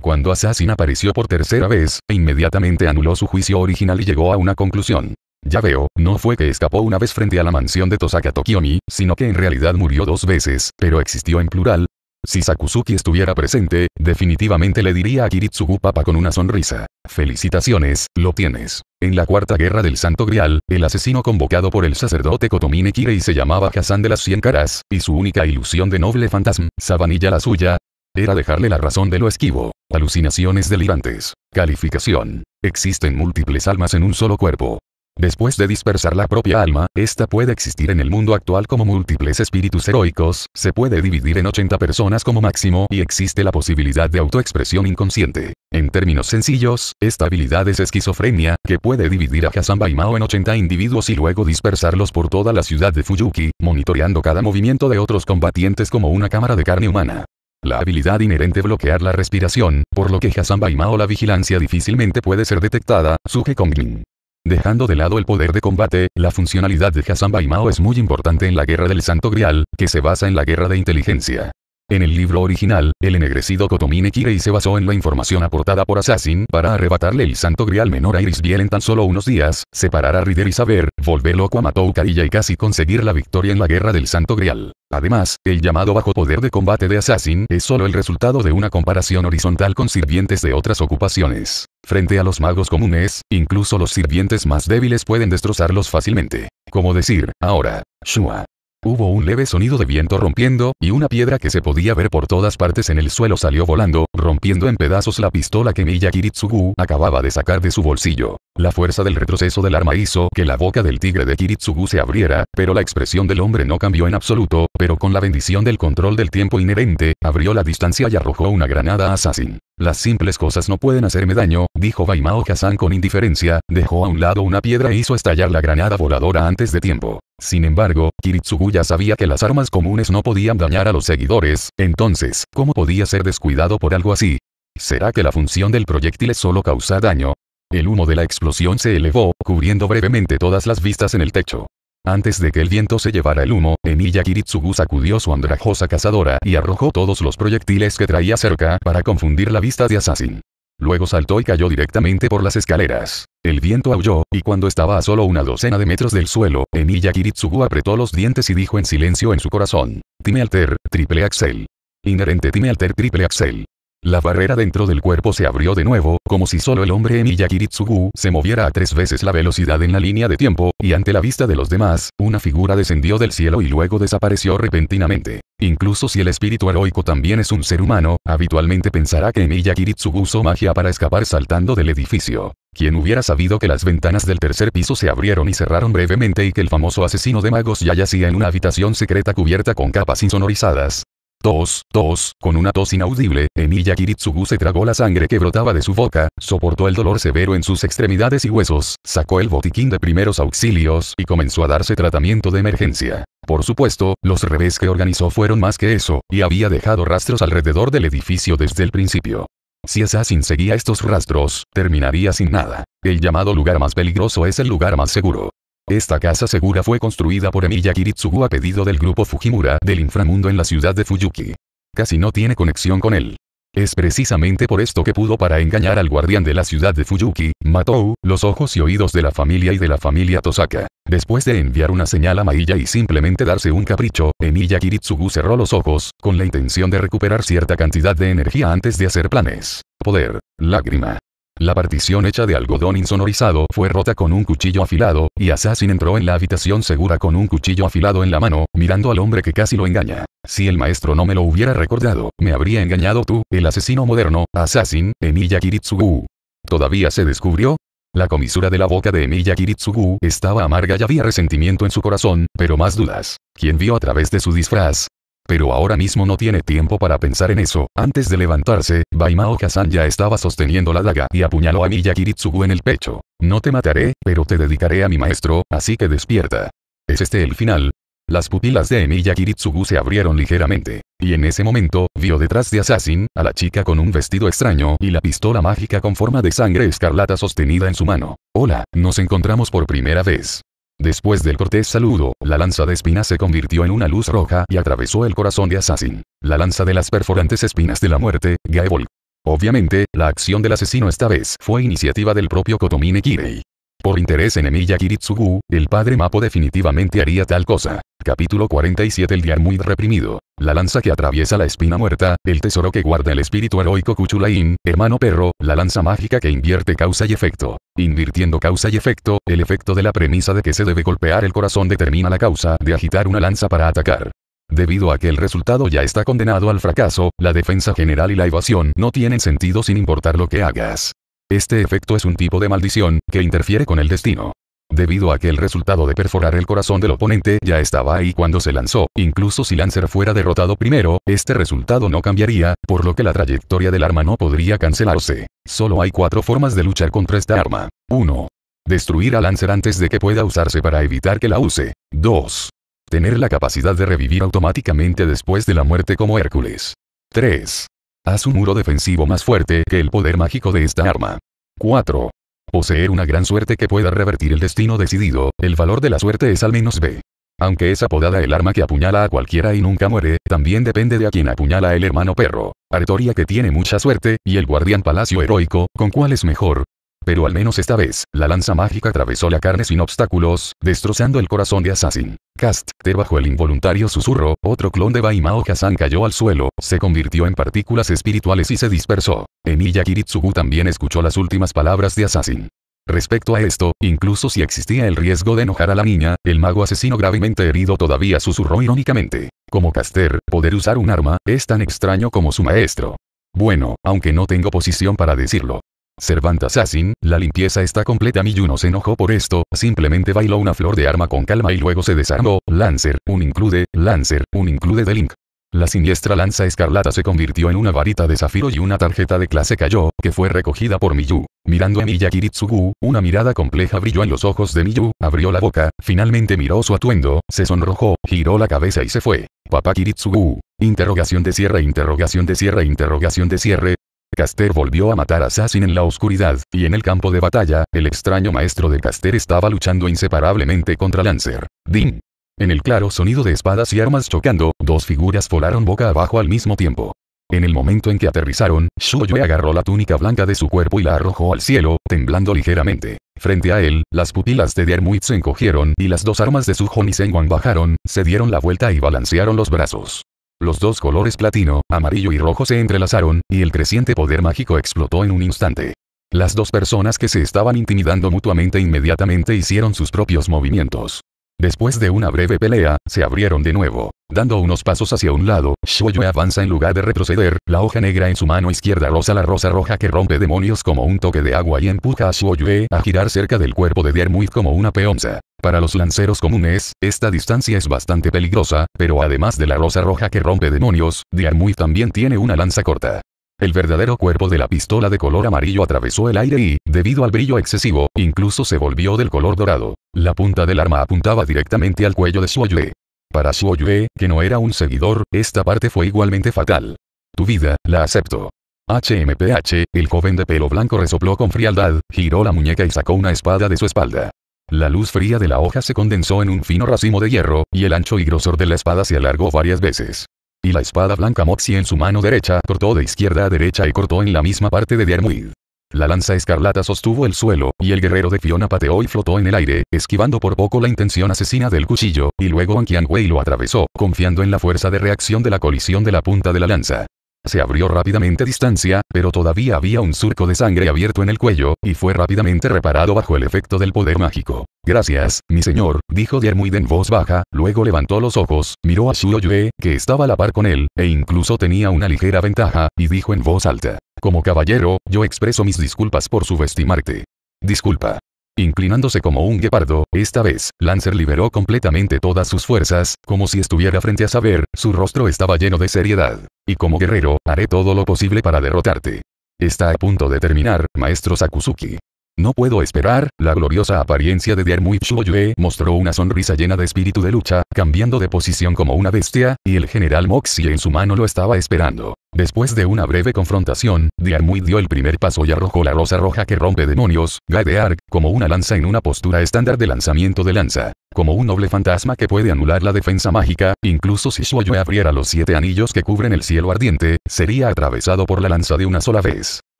Speaker 1: cuando Assassin apareció por tercera vez, inmediatamente anuló su juicio original y llegó a una conclusión. Ya veo, no fue que escapó una vez frente a la mansión de Tosaka Tokiomi, sino que en realidad murió dos veces, pero existió en plural, si Sakusuki estuviera presente, definitivamente le diría a Kiritsugu Papa con una sonrisa. Felicitaciones, lo tienes. En la Cuarta Guerra del Santo Grial, el asesino convocado por el sacerdote Kotomine Kirei se llamaba Hassan de las Cien Caras, y su única ilusión de noble fantasma, Sabanilla la suya, era dejarle la razón de lo esquivo. Alucinaciones delirantes. Calificación. Existen múltiples almas en un solo cuerpo. Después de dispersar la propia alma, esta puede existir en el mundo actual como múltiples espíritus heroicos, se puede dividir en 80 personas como máximo y existe la posibilidad de autoexpresión inconsciente. En términos sencillos, esta habilidad es esquizofrenia, que puede dividir a Hassan Baimao en 80 individuos y luego dispersarlos por toda la ciudad de Fuyuki, monitoreando cada movimiento de otros combatientes como una cámara de carne humana la habilidad inherente bloquear la respiración, por lo que Hassan Baimao la vigilancia difícilmente puede ser detectada, Suge Kongmin. Dejando de lado el poder de combate, la funcionalidad de Hassan Baimao es muy importante en la Guerra del Santo Grial, que se basa en la guerra de inteligencia. En el libro original, el ennegrecido Kotomine Kirei se basó en la información aportada por Assassin para arrebatarle el santo grial menor a Iris Biel en tan solo unos días, separar a Rider y saber, volver loco a Matou Karilla y casi conseguir la victoria en la guerra del santo grial. Además, el llamado bajo poder de combate de Assassin es solo el resultado de una comparación horizontal con sirvientes de otras ocupaciones. Frente a los magos comunes, incluso los sirvientes más débiles pueden destrozarlos fácilmente. Como decir, ahora, Shua, Hubo un leve sonido de viento rompiendo, y una piedra que se podía ver por todas partes en el suelo salió volando, rompiendo en pedazos la pistola que Miyakiritsugu acababa de sacar de su bolsillo. La fuerza del retroceso del arma hizo que la boca del tigre de Kiritsugu se abriera, pero la expresión del hombre no cambió en absoluto, pero con la bendición del control del tiempo inherente, abrió la distancia y arrojó una granada a Assassin. Las simples cosas no pueden hacerme daño, dijo Baimao Hassan con indiferencia, dejó a un lado una piedra e hizo estallar la granada voladora antes de tiempo. Sin embargo, Kiritsugu ya sabía que las armas comunes no podían dañar a los seguidores, entonces, ¿cómo podía ser descuidado por algo así? ¿Será que la función del proyectil es solo causar daño? El humo de la explosión se elevó, cubriendo brevemente todas las vistas en el techo. Antes de que el viento se llevara el humo, Emilia Kiritsugu sacudió su andrajosa cazadora y arrojó todos los proyectiles que traía cerca para confundir la vista de Assassin. Luego saltó y cayó directamente por las escaleras. El viento aulló, y cuando estaba a solo una docena de metros del suelo, emilia Kiritsugu apretó los dientes y dijo en silencio en su corazón. Time Alter, triple axel. Inherente Time Alter triple axel. La barrera dentro del cuerpo se abrió de nuevo, como si solo el hombre Emiya Kiritsugu se moviera a tres veces la velocidad en la línea de tiempo, y ante la vista de los demás, una figura descendió del cielo y luego desapareció repentinamente. Incluso si el espíritu heroico también es un ser humano, habitualmente pensará que Emiya Kiritsugu usó magia para escapar saltando del edificio. Quien hubiera sabido que las ventanas del tercer piso se abrieron y cerraron brevemente y que el famoso asesino de magos ya yacía en una habitación secreta cubierta con capas insonorizadas, Tos, tos, con una tos inaudible, Emilia Kiritsugu se tragó la sangre que brotaba de su boca, soportó el dolor severo en sus extremidades y huesos, sacó el botiquín de primeros auxilios y comenzó a darse tratamiento de emergencia. Por supuesto, los revés que organizó fueron más que eso, y había dejado rastros alrededor del edificio desde el principio. Si Assassin seguía estos rastros, terminaría sin nada. El llamado lugar más peligroso es el lugar más seguro. Esta casa segura fue construida por Emiya Kiritsugu a pedido del grupo Fujimura del inframundo en la ciudad de Fuyuki. Casi no tiene conexión con él. Es precisamente por esto que pudo para engañar al guardián de la ciudad de Fuyuki, Matou, los ojos y oídos de la familia y de la familia Tosaka. Después de enviar una señal a Maiya y simplemente darse un capricho, Emiya Kiritsugu cerró los ojos, con la intención de recuperar cierta cantidad de energía antes de hacer planes. Poder. Lágrima. La partición hecha de algodón insonorizado fue rota con un cuchillo afilado, y Assassin entró en la habitación segura con un cuchillo afilado en la mano, mirando al hombre que casi lo engaña. Si el maestro no me lo hubiera recordado, me habría engañado tú, el asesino moderno, Assassin, Emilia Kiritsugu. ¿Todavía se descubrió? La comisura de la boca de Emilia Kiritsugu estaba amarga y había resentimiento en su corazón, pero más dudas. ¿Quién vio a través de su disfraz, pero ahora mismo no tiene tiempo para pensar en eso. Antes de levantarse, Baimao Kazan ya estaba sosteniendo la daga y apuñaló a Miya Kiritsugu en el pecho. No te mataré, pero te dedicaré a mi maestro, así que despierta. ¿Es este el final? Las pupilas de Emiya Kiritsugu se abrieron ligeramente. Y en ese momento, vio detrás de Assassin, a la chica con un vestido extraño y la pistola mágica con forma de sangre escarlata sostenida en su mano. Hola, nos encontramos por primera vez. Después del cortés saludo, la lanza de espinas se convirtió en una luz roja y atravesó el corazón de Assassin. La lanza de las perforantes espinas de la muerte, Gaevol. Obviamente, la acción del asesino esta vez fue iniciativa del propio Kotomine Kirei. Por interés en Emilia Kiritsugu, el padre Mapo definitivamente haría tal cosa. Capítulo 47 El muy reprimido. La lanza que atraviesa la espina muerta, el tesoro que guarda el espíritu heroico Kuchulain, hermano perro, la lanza mágica que invierte causa y efecto. Invirtiendo causa y efecto, el efecto de la premisa de que se debe golpear el corazón determina la causa de agitar una lanza para atacar. Debido a que el resultado ya está condenado al fracaso, la defensa general y la evasión no tienen sentido sin importar lo que hagas. Este efecto es un tipo de maldición, que interfiere con el destino. Debido a que el resultado de perforar el corazón del oponente ya estaba ahí cuando se lanzó, incluso si Lancer fuera derrotado primero, este resultado no cambiaría, por lo que la trayectoria del arma no podría cancelarse. Solo hay cuatro formas de luchar contra esta arma. 1. Destruir a Lancer antes de que pueda usarse para evitar que la use. 2. Tener la capacidad de revivir automáticamente después de la muerte como Hércules. 3. Haz un muro defensivo más fuerte que el poder mágico de esta arma. 4. Poseer una gran suerte que pueda revertir el destino decidido, el valor de la suerte es al menos B. Aunque es apodada el arma que apuñala a cualquiera y nunca muere, también depende de a quien apuñala el hermano perro. Artoria que tiene mucha suerte, y el guardián palacio heroico, ¿con cuál es mejor? pero al menos esta vez, la lanza mágica atravesó la carne sin obstáculos, destrozando el corazón de Assassin. Cast, bajo el involuntario susurro, otro clon de Baimao Hassan cayó al suelo, se convirtió en partículas espirituales y se dispersó. Emiya Kiritsugu también escuchó las últimas palabras de Assassin. Respecto a esto, incluso si existía el riesgo de enojar a la niña, el mago asesino gravemente herido todavía susurró irónicamente. Como Caster, poder usar un arma, es tan extraño como su maestro. Bueno, aunque no tengo posición para decirlo. Cervantes Assassin, la limpieza está completa no se enojó por esto, simplemente bailó una flor de arma con calma y luego se desarmó, Lancer, un include, Lancer, un include de Link. La siniestra lanza escarlata se convirtió en una varita de zafiro y una tarjeta de clase cayó, que fue recogida por Miyu. Mirando a Miya Kiritsugu, una mirada compleja brilló en los ojos de Miyu, abrió la boca, finalmente miró su atuendo, se sonrojó, giró la cabeza y se fue. Papá Kiritsugu. Interrogación de cierre, interrogación de cierre, interrogación de cierre, Caster volvió a matar a Sassin en la oscuridad, y en el campo de batalla, el extraño maestro de Caster estaba luchando inseparablemente contra Lancer. Ding. En el claro sonido de espadas y armas chocando, dos figuras volaron boca abajo al mismo tiempo. En el momento en que aterrizaron, Shuyue agarró la túnica blanca de su cuerpo y la arrojó al cielo, temblando ligeramente. Frente a él, las pupilas de Dermuit se encogieron y las dos armas de su Senguang bajaron, se dieron la vuelta y balancearon los brazos. Los dos colores platino, amarillo y rojo se entrelazaron, y el creciente poder mágico explotó en un instante. Las dos personas que se estaban intimidando mutuamente inmediatamente hicieron sus propios movimientos. Después de una breve pelea, se abrieron de nuevo. Dando unos pasos hacia un lado, Shuoyue avanza en lugar de retroceder, la hoja negra en su mano izquierda rosa la rosa roja que rompe demonios como un toque de agua y empuja a Shuoyue a girar cerca del cuerpo de Diarmuid como una peonza. Para los lanceros comunes, esta distancia es bastante peligrosa, pero además de la rosa roja que rompe demonios, Diarmuid también tiene una lanza corta. El verdadero cuerpo de la pistola de color amarillo atravesó el aire y, debido al brillo excesivo, incluso se volvió del color dorado. La punta del arma apuntaba directamente al cuello de Shuoyue. Para Yue, que no era un seguidor, esta parte fue igualmente fatal. Tu vida, la acepto. HMPH, el joven de pelo blanco resopló con frialdad, giró la muñeca y sacó una espada de su espalda. La luz fría de la hoja se condensó en un fino racimo de hierro, y el ancho y grosor de la espada se alargó varias veces. Y la espada blanca Moxie en su mano derecha cortó de izquierda a derecha y cortó en la misma parte de Diarmuid. La lanza escarlata sostuvo el suelo, y el guerrero de Fiona pateó y flotó en el aire, esquivando por poco la intención asesina del cuchillo, y luego Ankiangwei Wei lo atravesó, confiando en la fuerza de reacción de la colisión de la punta de la lanza. Se abrió rápidamente distancia, pero todavía había un surco de sangre abierto en el cuello, y fue rápidamente reparado bajo el efecto del poder mágico. Gracias, mi señor, dijo Dermuid en voz baja, luego levantó los ojos, miró a Xuoyue, que estaba a la par con él, e incluso tenía una ligera ventaja, y dijo en voz alta. Como caballero, yo expreso mis disculpas por subestimarte. Disculpa. Inclinándose como un guepardo, esta vez, Lancer liberó completamente todas sus fuerzas, como si estuviera frente a saber, su rostro estaba lleno de seriedad. Y como guerrero, haré todo lo posible para derrotarte. Está a punto de terminar, maestro Sakuzuki. No puedo esperar, la gloriosa apariencia de Diarmuid Shuoyue mostró una sonrisa llena de espíritu de lucha, cambiando de posición como una bestia, y el general Moxie en su mano lo estaba esperando. Después de una breve confrontación, Diarmuid dio el primer paso y arrojó la rosa roja que rompe demonios, Gaidear, como una lanza en una postura estándar de lanzamiento de lanza como un noble fantasma que puede anular la defensa mágica, incluso si Shoyue abriera los siete anillos que cubren el cielo ardiente, sería atravesado por la lanza de una sola vez.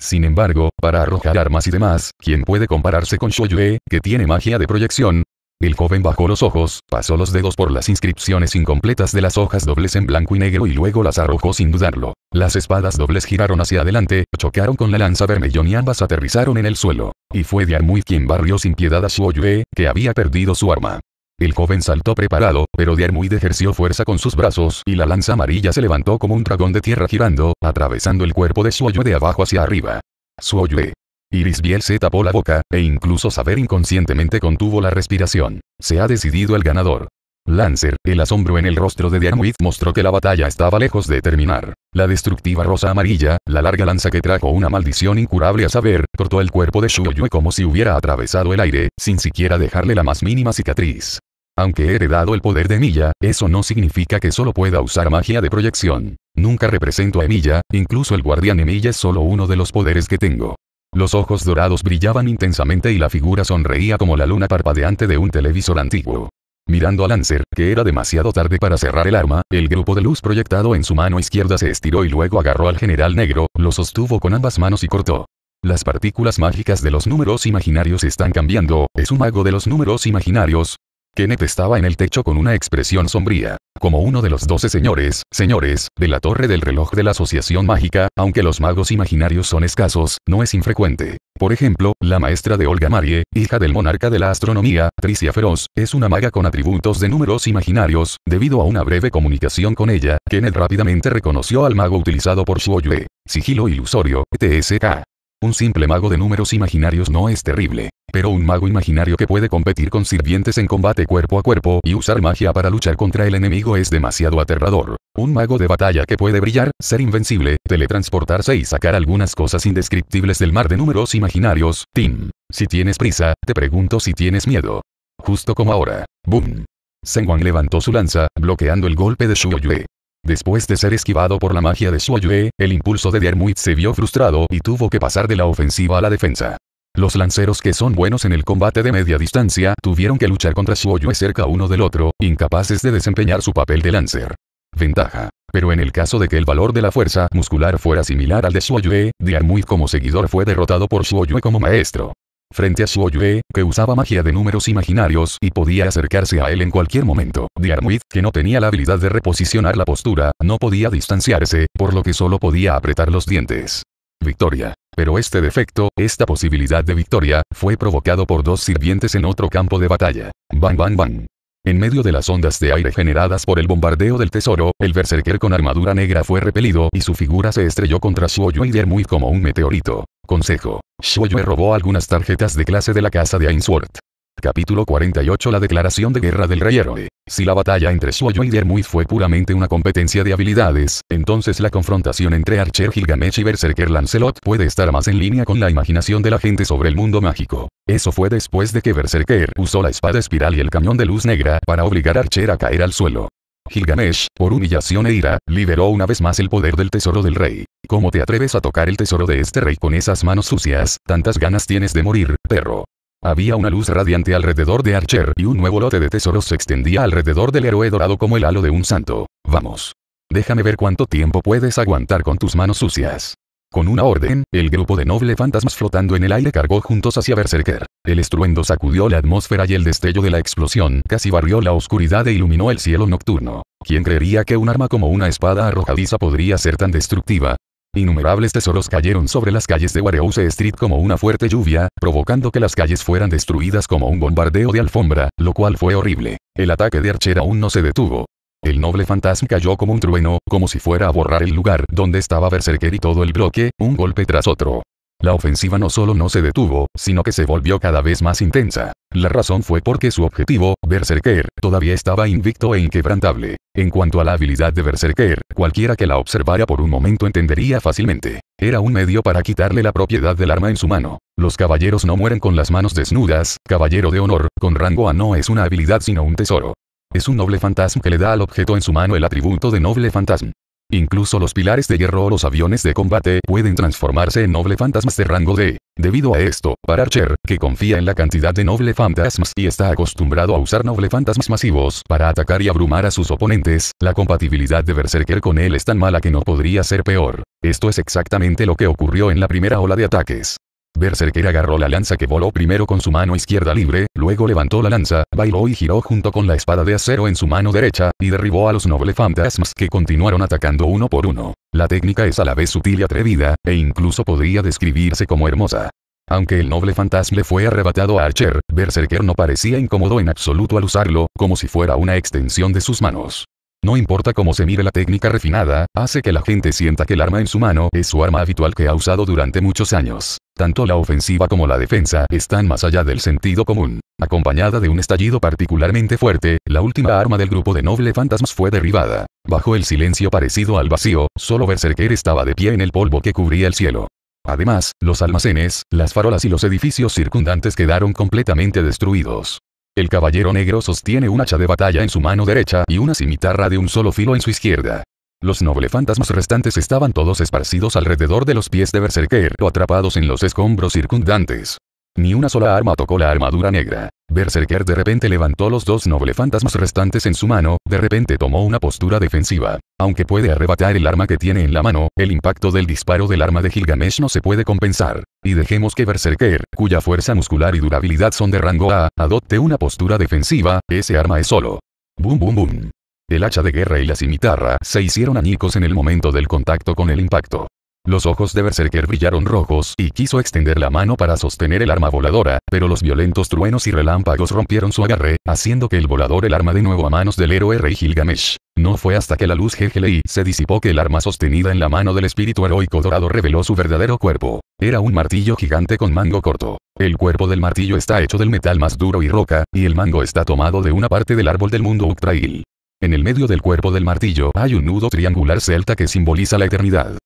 Speaker 1: Sin embargo, para arrojar armas y demás, ¿quién puede compararse con Yue, eh, que tiene magia de proyección? El joven bajó los ojos, pasó los dedos por las inscripciones incompletas de las hojas dobles en blanco y negro y luego las arrojó sin dudarlo. Las espadas dobles giraron hacia adelante, chocaron con la lanza vermellón y ambas aterrizaron en el suelo. Y fue muy quien barrió sin piedad a Shuoyue, eh, que había perdido su arma. El joven saltó preparado, pero Diarmuid ejerció fuerza con sus brazos y la lanza amarilla se levantó como un dragón de tierra girando, atravesando el cuerpo de Suoyue de abajo hacia arriba. Suoyue. Iris Biel se tapó la boca, e incluso saber inconscientemente contuvo la respiración. Se ha decidido el ganador. Lancer, el asombro en el rostro de Diarmuid mostró que la batalla estaba lejos de terminar. La destructiva rosa amarilla, la larga lanza que trajo una maldición incurable a saber, cortó el cuerpo de Shuoyue como si hubiera atravesado el aire, sin siquiera dejarle la más mínima cicatriz. Aunque he heredado el poder de Emilia, eso no significa que solo pueda usar magia de proyección. Nunca represento a Emilia, incluso el guardián Emilia es solo uno de los poderes que tengo. Los ojos dorados brillaban intensamente y la figura sonreía como la luna parpadeante de un televisor antiguo. Mirando a Lancer, que era demasiado tarde para cerrar el arma, el grupo de luz proyectado en su mano izquierda se estiró y luego agarró al general negro, lo sostuvo con ambas manos y cortó. Las partículas mágicas de los números imaginarios están cambiando, es un mago de los números imaginarios, Kenneth estaba en el techo con una expresión sombría, como uno de los doce señores, señores, de la torre del reloj de la Asociación Mágica, aunque los magos imaginarios son escasos, no es infrecuente. Por ejemplo, la maestra de Olga Marie, hija del monarca de la astronomía, Tricia Feroz, es una maga con atributos de números imaginarios, debido a una breve comunicación con ella, Kenneth rápidamente reconoció al mago utilizado por Shuoyue, sigilo ilusorio, TSK. Un simple mago de números imaginarios no es terrible. Pero un mago imaginario que puede competir con sirvientes en combate cuerpo a cuerpo y usar magia para luchar contra el enemigo es demasiado aterrador. Un mago de batalla que puede brillar, ser invencible, teletransportarse y sacar algunas cosas indescriptibles del mar de números imaginarios, Tim. Si tienes prisa, te pregunto si tienes miedo. Justo como ahora. ¡Bum! Senguan levantó su lanza, bloqueando el golpe de Shuoyue. Después de ser esquivado por la magia de Shuoyue, el impulso de Dermuit se vio frustrado y tuvo que pasar de la ofensiva a la defensa. Los lanceros que son buenos en el combate de media distancia tuvieron que luchar contra y cerca uno del otro, incapaces de desempeñar su papel de lancer. Ventaja. Pero en el caso de que el valor de la fuerza muscular fuera similar al de Shuoyue, Diarmuid como seguidor fue derrotado por Shuoyue como maestro. Frente a Shuoyue, que usaba magia de números imaginarios y podía acercarse a él en cualquier momento, Diarmuid, que no tenía la habilidad de reposicionar la postura, no podía distanciarse, por lo que solo podía apretar los dientes victoria. Pero este defecto, esta posibilidad de victoria, fue provocado por dos sirvientes en otro campo de batalla. Bang bang bang. En medio de las ondas de aire generadas por el bombardeo del tesoro, el berserker con armadura negra fue repelido y su figura se estrelló contra Shuoyuider muy como un meteorito. Consejo. Shuoyue robó algunas tarjetas de clase de la casa de Ainsworth. Capítulo 48 La declaración de guerra del rey héroe. Si la batalla entre Suoyo y Muy fue puramente una competencia de habilidades, entonces la confrontación entre Archer Gilgamesh y Berserker Lancelot puede estar más en línea con la imaginación de la gente sobre el mundo mágico. Eso fue después de que Berserker usó la espada espiral y el cañón de luz negra para obligar a Archer a caer al suelo. Gilgamesh, por humillación e ira, liberó una vez más el poder del tesoro del rey. ¿Cómo te atreves a tocar el tesoro de este rey con esas manos sucias? Tantas ganas tienes de morir, perro. Había una luz radiante alrededor de Archer y un nuevo lote de tesoros se extendía alrededor del héroe dorado como el halo de un santo. Vamos. Déjame ver cuánto tiempo puedes aguantar con tus manos sucias. Con una orden, el grupo de noble fantasmas flotando en el aire cargó juntos hacia Berserker. El estruendo sacudió la atmósfera y el destello de la explosión casi barrió la oscuridad e iluminó el cielo nocturno. ¿Quién creería que un arma como una espada arrojadiza podría ser tan destructiva? Innumerables tesoros cayeron sobre las calles de Warehouse Street como una fuerte lluvia, provocando que las calles fueran destruidas como un bombardeo de alfombra, lo cual fue horrible. El ataque de Archer aún no se detuvo. El noble fantasma cayó como un trueno, como si fuera a borrar el lugar donde estaba Berserker y todo el bloque, un golpe tras otro. La ofensiva no solo no se detuvo, sino que se volvió cada vez más intensa. La razón fue porque su objetivo, Berserker, todavía estaba invicto e inquebrantable. En cuanto a la habilidad de Berserker, cualquiera que la observara por un momento entendería fácilmente. Era un medio para quitarle la propiedad del arma en su mano. Los caballeros no mueren con las manos desnudas, caballero de honor, con rango A no es una habilidad sino un tesoro. Es un noble fantasma que le da al objeto en su mano el atributo de noble fantasma. Incluso los pilares de hierro o los aviones de combate pueden transformarse en noble fantasmas de rango D. Debido a esto, para Archer, que confía en la cantidad de noble fantasmas y está acostumbrado a usar noble fantasmas masivos para atacar y abrumar a sus oponentes, la compatibilidad de Berserker con él es tan mala que no podría ser peor. Esto es exactamente lo que ocurrió en la primera ola de ataques. Berserker agarró la lanza que voló primero con su mano izquierda libre, luego levantó la lanza, bailó y giró junto con la espada de acero en su mano derecha, y derribó a los noble fantasmas que continuaron atacando uno por uno. La técnica es a la vez sutil y atrevida, e incluso podría describirse como hermosa. Aunque el noble fantasma fue arrebatado a Archer, Berserker no parecía incómodo en absoluto al usarlo, como si fuera una extensión de sus manos. No importa cómo se mire la técnica refinada, hace que la gente sienta que el arma en su mano es su arma habitual que ha usado durante muchos años. Tanto la ofensiva como la defensa están más allá del sentido común. Acompañada de un estallido particularmente fuerte, la última arma del grupo de noble fantasmas fue derribada. Bajo el silencio parecido al vacío, solo Berserker estaba de pie en el polvo que cubría el cielo. Además, los almacenes, las farolas y los edificios circundantes quedaron completamente destruidos. El caballero negro sostiene un hacha de batalla en su mano derecha y una cimitarra de un solo filo en su izquierda. Los fantasmas restantes estaban todos esparcidos alrededor de los pies de Berserker o atrapados en los escombros circundantes. Ni una sola arma tocó la armadura negra. Berserker de repente levantó los dos noble fantasmas restantes en su mano, de repente tomó una postura defensiva. Aunque puede arrebatar el arma que tiene en la mano, el impacto del disparo del arma de Gilgamesh no se puede compensar. Y dejemos que Berserker, cuya fuerza muscular y durabilidad son de rango A, adopte una postura defensiva, ese arma es solo. Boom boom boom. El hacha de guerra y la cimitarra se hicieron añicos en el momento del contacto con el impacto. Los ojos de Berserker brillaron rojos y quiso extender la mano para sostener el arma voladora, pero los violentos truenos y relámpagos rompieron su agarre, haciendo que el volador el arma de nuevo a manos del héroe Rey Gilgamesh. No fue hasta que la luz Hegelei se disipó que el arma sostenida en la mano del espíritu heroico dorado reveló su verdadero cuerpo. Era un martillo gigante con mango corto. El cuerpo del martillo está hecho del metal más duro y roca, y el mango está tomado de una parte del árbol del mundo Uktrail. En el medio del cuerpo del martillo hay un nudo triangular celta que simboliza la eternidad.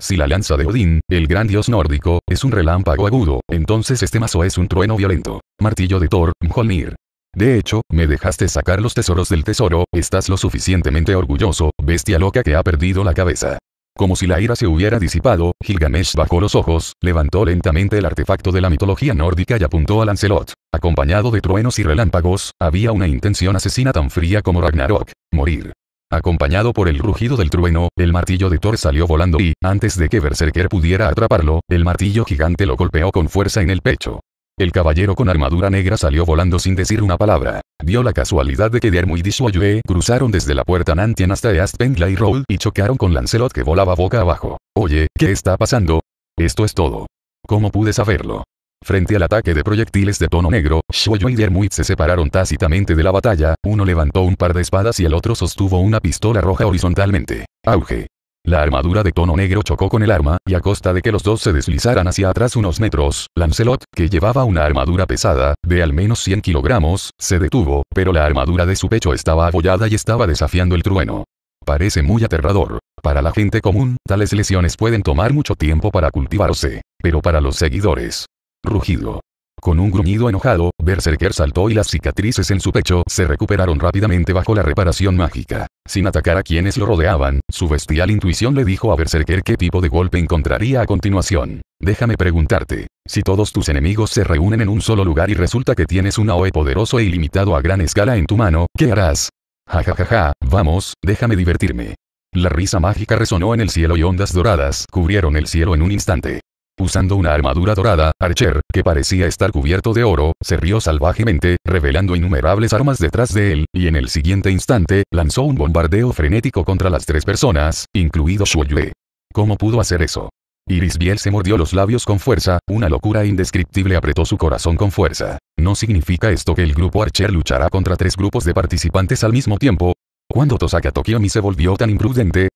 Speaker 1: Si la lanza de Odín, el gran dios nórdico, es un relámpago agudo, entonces este mazo es un trueno violento. Martillo de Thor, Mjolnir. De hecho, me dejaste sacar los tesoros del tesoro, estás lo suficientemente orgulloso, bestia loca que ha perdido la cabeza. Como si la ira se hubiera disipado, Gilgamesh bajó los ojos, levantó lentamente el artefacto de la mitología nórdica y apuntó a Lancelot. Acompañado de truenos y relámpagos, había una intención asesina tan fría como Ragnarok, morir. Acompañado por el rugido del trueno, el martillo de Thor salió volando y, antes de que Berserker pudiera atraparlo, el martillo gigante lo golpeó con fuerza en el pecho. El caballero con armadura negra salió volando sin decir una palabra. Dio la casualidad de que Dermu y cruzaron desde la puerta Nantian hasta East y Roll y chocaron con Lancelot que volaba boca abajo. Oye, ¿qué está pasando? Esto es todo. ¿Cómo pude saberlo? Frente al ataque de proyectiles de tono negro, Shoyo y Dermuit se separaron tácitamente de la batalla, uno levantó un par de espadas y el otro sostuvo una pistola roja horizontalmente. Auge. La armadura de tono negro chocó con el arma, y a costa de que los dos se deslizaran hacia atrás unos metros, Lancelot, que llevaba una armadura pesada, de al menos 100 kilogramos, se detuvo, pero la armadura de su pecho estaba abollada y estaba desafiando el trueno. Parece muy aterrador. Para la gente común, tales lesiones pueden tomar mucho tiempo para cultivarse. Pero para los seguidores, Rugido. Con un gruñido enojado, Berserker saltó y las cicatrices en su pecho se recuperaron rápidamente bajo la reparación mágica. Sin atacar a quienes lo rodeaban, su bestial intuición le dijo a Berserker qué tipo de golpe encontraría a continuación. Déjame preguntarte, si todos tus enemigos se reúnen en un solo lugar y resulta que tienes un AOE poderoso e ilimitado a gran escala en tu mano, ¿qué harás? Ja ja ja ja, vamos, déjame divertirme. La risa mágica resonó en el cielo y ondas doradas cubrieron el cielo en un instante usando una armadura dorada, Archer, que parecía estar cubierto de oro, se rió salvajemente, revelando innumerables armas detrás de él, y en el siguiente instante, lanzó un bombardeo frenético contra las tres personas, incluido Shuyue. ¿Cómo pudo hacer eso? Iris Biel se mordió los labios con fuerza, una locura indescriptible apretó su corazón con fuerza. ¿No significa esto que el grupo Archer luchará contra tres grupos de participantes al mismo tiempo? Cuando Tosaka Tokiomi se volvió tan imprudente,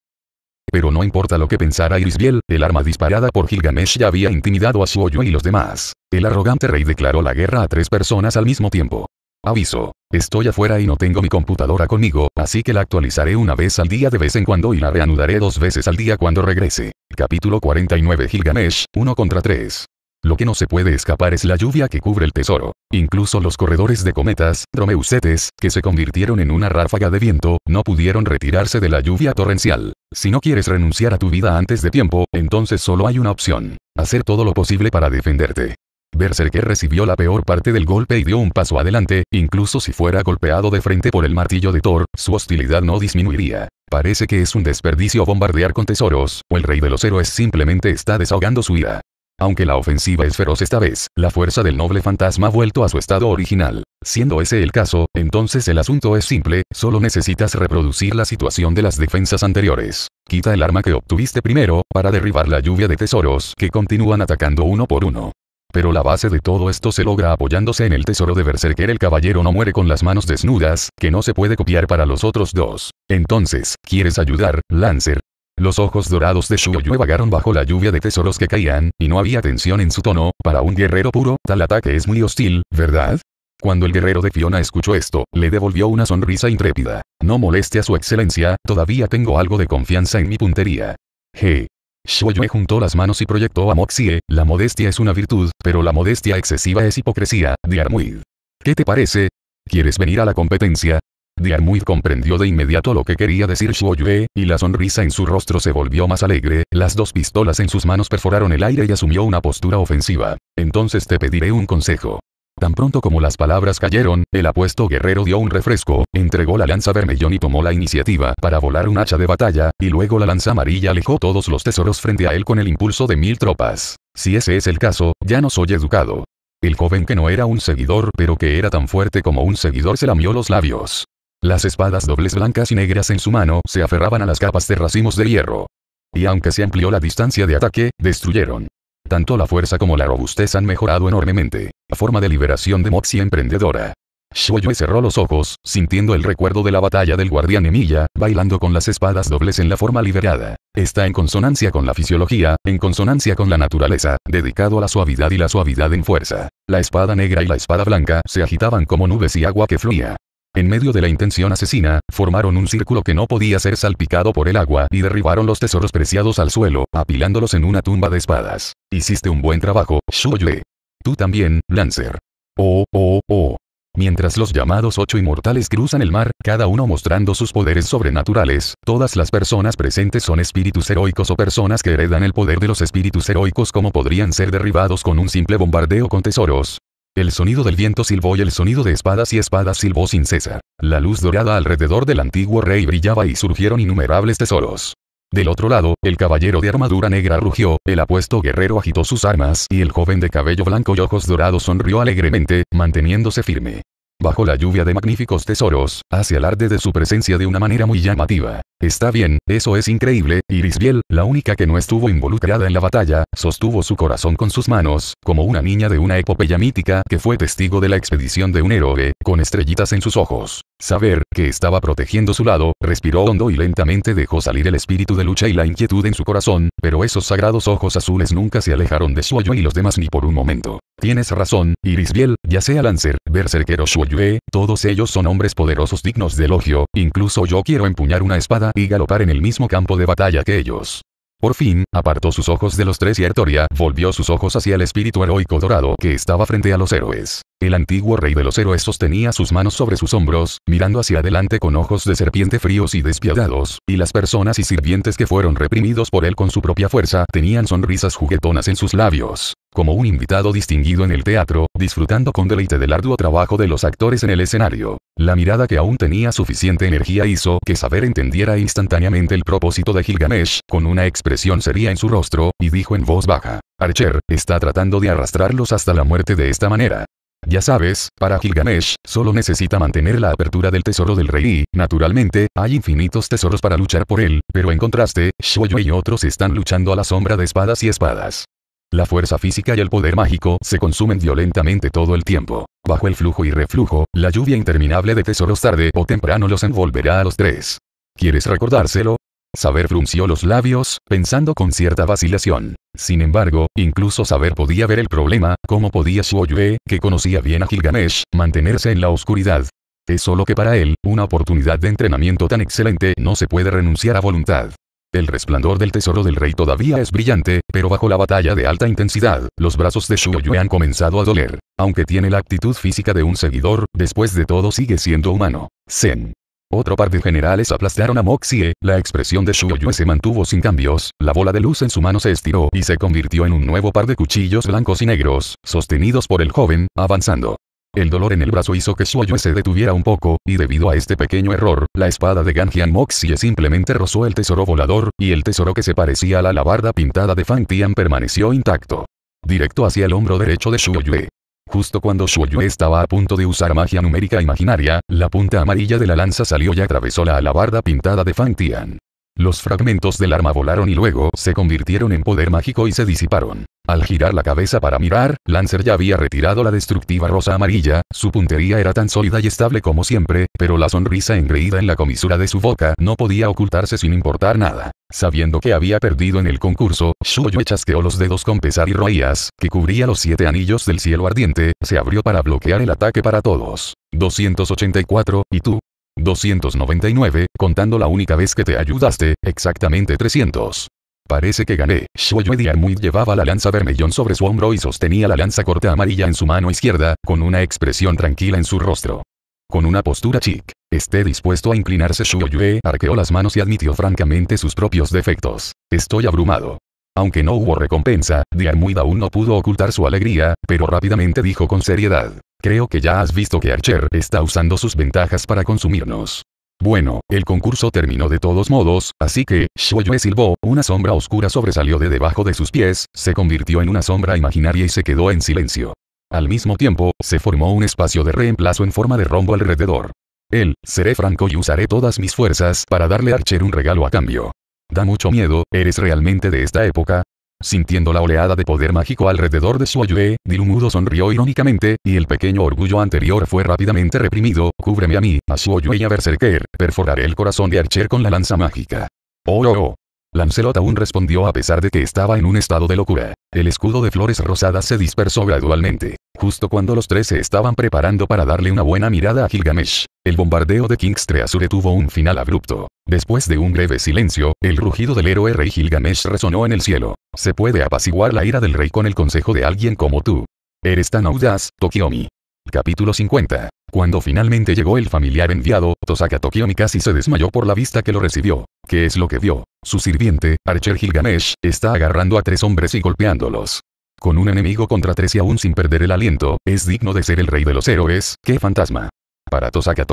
Speaker 1: pero no importa lo que pensara Biel, el arma disparada por Gilgamesh ya había intimidado a Suoyo y los demás. El arrogante rey declaró la guerra a tres personas al mismo tiempo. Aviso. Estoy afuera y no tengo mi computadora conmigo, así que la actualizaré una vez al día de vez en cuando y la reanudaré dos veces al día cuando regrese. Capítulo 49 Gilgamesh, 1 contra 3. Lo que no se puede escapar es la lluvia que cubre el tesoro. Incluso los corredores de cometas, dromeusetes, que se convirtieron en una ráfaga de viento, no pudieron retirarse de la lluvia torrencial. Si no quieres renunciar a tu vida antes de tiempo, entonces solo hay una opción. Hacer todo lo posible para defenderte. Berserker recibió la peor parte del golpe y dio un paso adelante, incluso si fuera golpeado de frente por el martillo de Thor, su hostilidad no disminuiría. Parece que es un desperdicio bombardear con tesoros, o el rey de los héroes simplemente está desahogando su ira. Aunque la ofensiva es feroz esta vez, la fuerza del noble fantasma ha vuelto a su estado original. Siendo ese el caso, entonces el asunto es simple, solo necesitas reproducir la situación de las defensas anteriores. Quita el arma que obtuviste primero, para derribar la lluvia de tesoros que continúan atacando uno por uno. Pero la base de todo esto se logra apoyándose en el tesoro de Berserker el caballero no muere con las manos desnudas, que no se puede copiar para los otros dos. Entonces, ¿quieres ayudar, Lancer? Los ojos dorados de Shuoyue vagaron bajo la lluvia de tesoros que caían, y no había tensión en su tono, para un guerrero puro, tal ataque es muy hostil, ¿verdad? Cuando el guerrero de Fiona escuchó esto, le devolvió una sonrisa intrépida. No moleste a su excelencia, todavía tengo algo de confianza en mi puntería. Je. Shuoyue juntó las manos y proyectó a Moxie, la modestia es una virtud, pero la modestia excesiva es hipocresía, de Armuid. ¿Qué te parece? ¿Quieres venir a la competencia? Diarmuid comprendió de inmediato lo que quería decir Shuoyue, y la sonrisa en su rostro se volvió más alegre, las dos pistolas en sus manos perforaron el aire y asumió una postura ofensiva. Entonces te pediré un consejo. Tan pronto como las palabras cayeron, el apuesto guerrero dio un refresco, entregó la lanza vermellón y tomó la iniciativa para volar un hacha de batalla, y luego la lanza amarilla alejó todos los tesoros frente a él con el impulso de mil tropas. Si ese es el caso, ya no soy educado. El joven que no era un seguidor pero que era tan fuerte como un seguidor se lamió los labios. Las espadas dobles blancas y negras en su mano se aferraban a las capas de racimos de hierro. Y aunque se amplió la distancia de ataque, destruyeron. Tanto la fuerza como la robustez han mejorado enormemente. La forma de liberación de Moxie emprendedora. Shoyue cerró los ojos, sintiendo el recuerdo de la batalla del guardián emilla bailando con las espadas dobles en la forma liberada. Está en consonancia con la fisiología, en consonancia con la naturaleza, dedicado a la suavidad y la suavidad en fuerza. La espada negra y la espada blanca se agitaban como nubes y agua que fluía. En medio de la intención asesina, formaron un círculo que no podía ser salpicado por el agua y derribaron los tesoros preciados al suelo, apilándolos en una tumba de espadas. Hiciste un buen trabajo, Shuoyue. Tú también, Lancer. Oh, oh, oh. Mientras los llamados ocho inmortales cruzan el mar, cada uno mostrando sus poderes sobrenaturales, todas las personas presentes son espíritus heroicos o personas que heredan el poder de los espíritus heroicos como podrían ser derribados con un simple bombardeo con tesoros. El sonido del viento silbó y el sonido de espadas y espadas silbó sin cesar. La luz dorada alrededor del antiguo rey brillaba y surgieron innumerables tesoros. Del otro lado, el caballero de armadura negra rugió, el apuesto guerrero agitó sus armas y el joven de cabello blanco y ojos dorados sonrió alegremente, manteniéndose firme. Bajo la lluvia de magníficos tesoros, hacia alarde de su presencia de una manera muy llamativa. Está bien, eso es increíble, Iris la única que no estuvo involucrada en la batalla, sostuvo su corazón con sus manos, como una niña de una epopeya mítica que fue testigo de la expedición de un héroe, con estrellitas en sus ojos. Saber, que estaba protegiendo su lado, respiró hondo y lentamente dejó salir el espíritu de lucha y la inquietud en su corazón, pero esos sagrados ojos azules nunca se alejaron de su y los demás ni por un momento. Tienes razón, Irisbiel, ya sea Lancer, Berserker o Shuyue, todos ellos son hombres poderosos dignos de elogio, incluso yo quiero empuñar una espada y galopar en el mismo campo de batalla que ellos. Por fin, apartó sus ojos de los tres y Artoria volvió sus ojos hacia el espíritu heroico dorado que estaba frente a los héroes. El antiguo rey de los héroes sostenía sus manos sobre sus hombros, mirando hacia adelante con ojos de serpiente fríos y despiadados, y las personas y sirvientes que fueron reprimidos por él con su propia fuerza tenían sonrisas juguetonas en sus labios. Como un invitado distinguido en el teatro, disfrutando con deleite del arduo trabajo de los actores en el escenario. La mirada que aún tenía suficiente energía hizo que Saber entendiera instantáneamente el propósito de Gilgamesh, con una expresión seria en su rostro, y dijo en voz baja, Archer, está tratando de arrastrarlos hasta la muerte de esta manera. Ya sabes, para Gilgamesh, solo necesita mantener la apertura del tesoro del rey y, naturalmente, hay infinitos tesoros para luchar por él, pero en contraste, Shoyo y otros están luchando a la sombra de espadas y espadas. La fuerza física y el poder mágico se consumen violentamente todo el tiempo. Bajo el flujo y reflujo, la lluvia interminable de tesoros tarde o temprano los envolverá a los tres. ¿Quieres recordárselo? Saber frunció los labios, pensando con cierta vacilación. Sin embargo, incluso Saber podía ver el problema, cómo podía Shuoyue, que conocía bien a Gilgamesh, mantenerse en la oscuridad. Es solo que para él, una oportunidad de entrenamiento tan excelente no se puede renunciar a voluntad. El resplandor del tesoro del rey todavía es brillante, pero bajo la batalla de alta intensidad, los brazos de Shuoyue han comenzado a doler. Aunque tiene la actitud física de un seguidor, después de todo sigue siendo humano. Zen. Otro par de generales aplastaron a Moxie, la expresión de Shuoyue se mantuvo sin cambios, la bola de luz en su mano se estiró y se convirtió en un nuevo par de cuchillos blancos y negros, sostenidos por el joven, avanzando. El dolor en el brazo hizo que Shuoyue se detuviera un poco, y debido a este pequeño error, la espada de Ganjian Moxie simplemente rozó el tesoro volador, y el tesoro que se parecía a la alabarda pintada de Fang Tian permaneció intacto. Directo hacia el hombro derecho de Shuoyue. Justo cuando Yue estaba a punto de usar magia numérica imaginaria, la punta amarilla de la lanza salió y atravesó la alabarda pintada de Fang Tian. Los fragmentos del arma volaron y luego se convirtieron en poder mágico y se disiparon. Al girar la cabeza para mirar, Lancer ya había retirado la destructiva rosa amarilla, su puntería era tan sólida y estable como siempre, pero la sonrisa engreída en la comisura de su boca no podía ocultarse sin importar nada. Sabiendo que había perdido en el concurso, Shuyo chasqueó los dedos con pesar y roías, que cubría los siete anillos del cielo ardiente, se abrió para bloquear el ataque para todos. 284, y tú, 299, contando la única vez que te ayudaste, exactamente 300. Parece que gané. Shoyue Diarmuid llevaba la lanza vermellón sobre su hombro y sostenía la lanza corta amarilla en su mano izquierda, con una expresión tranquila en su rostro. Con una postura chic. Esté dispuesto a inclinarse Shuoyue arqueó las manos y admitió francamente sus propios defectos. Estoy abrumado. Aunque no hubo recompensa, Diarmuid aún no pudo ocultar su alegría, pero rápidamente dijo con seriedad. Creo que ya has visto que Archer está usando sus ventajas para consumirnos. Bueno, el concurso terminó de todos modos, así que, y silbó, una sombra oscura sobresalió de debajo de sus pies, se convirtió en una sombra imaginaria y se quedó en silencio. Al mismo tiempo, se formó un espacio de reemplazo en forma de rombo alrededor. Él, seré franco y usaré todas mis fuerzas para darle a Archer un regalo a cambio. Da mucho miedo, ¿eres realmente de esta época? Sintiendo la oleada de poder mágico alrededor de su Dilumudo sonrió irónicamente, y el pequeño orgullo anterior fue rápidamente reprimido, cúbreme a mí, a su y a Berserker, perforaré el corazón de Archer con la lanza mágica. Oh, oh, oh. Lancelot aún respondió a pesar de que estaba en un estado de locura. El escudo de flores rosadas se dispersó gradualmente, justo cuando los tres se estaban preparando para darle una buena mirada a Gilgamesh. El bombardeo de Kingstreasure Azure tuvo un final abrupto. Después de un breve silencio, el rugido del héroe rey Gilgamesh resonó en el cielo. Se puede apaciguar la ira del rey con el consejo de alguien como tú. Eres tan audaz, Tokiomi. Capítulo 50. Cuando finalmente llegó el familiar enviado, Tosaka Tokiomi casi se desmayó por la vista que lo recibió. ¿Qué es lo que vio? Su sirviente, Archer Gilgamesh, está agarrando a tres hombres y golpeándolos. Con un enemigo contra tres y aún sin perder el aliento, es digno de ser el rey de los héroes, qué fantasma. Para Tosaka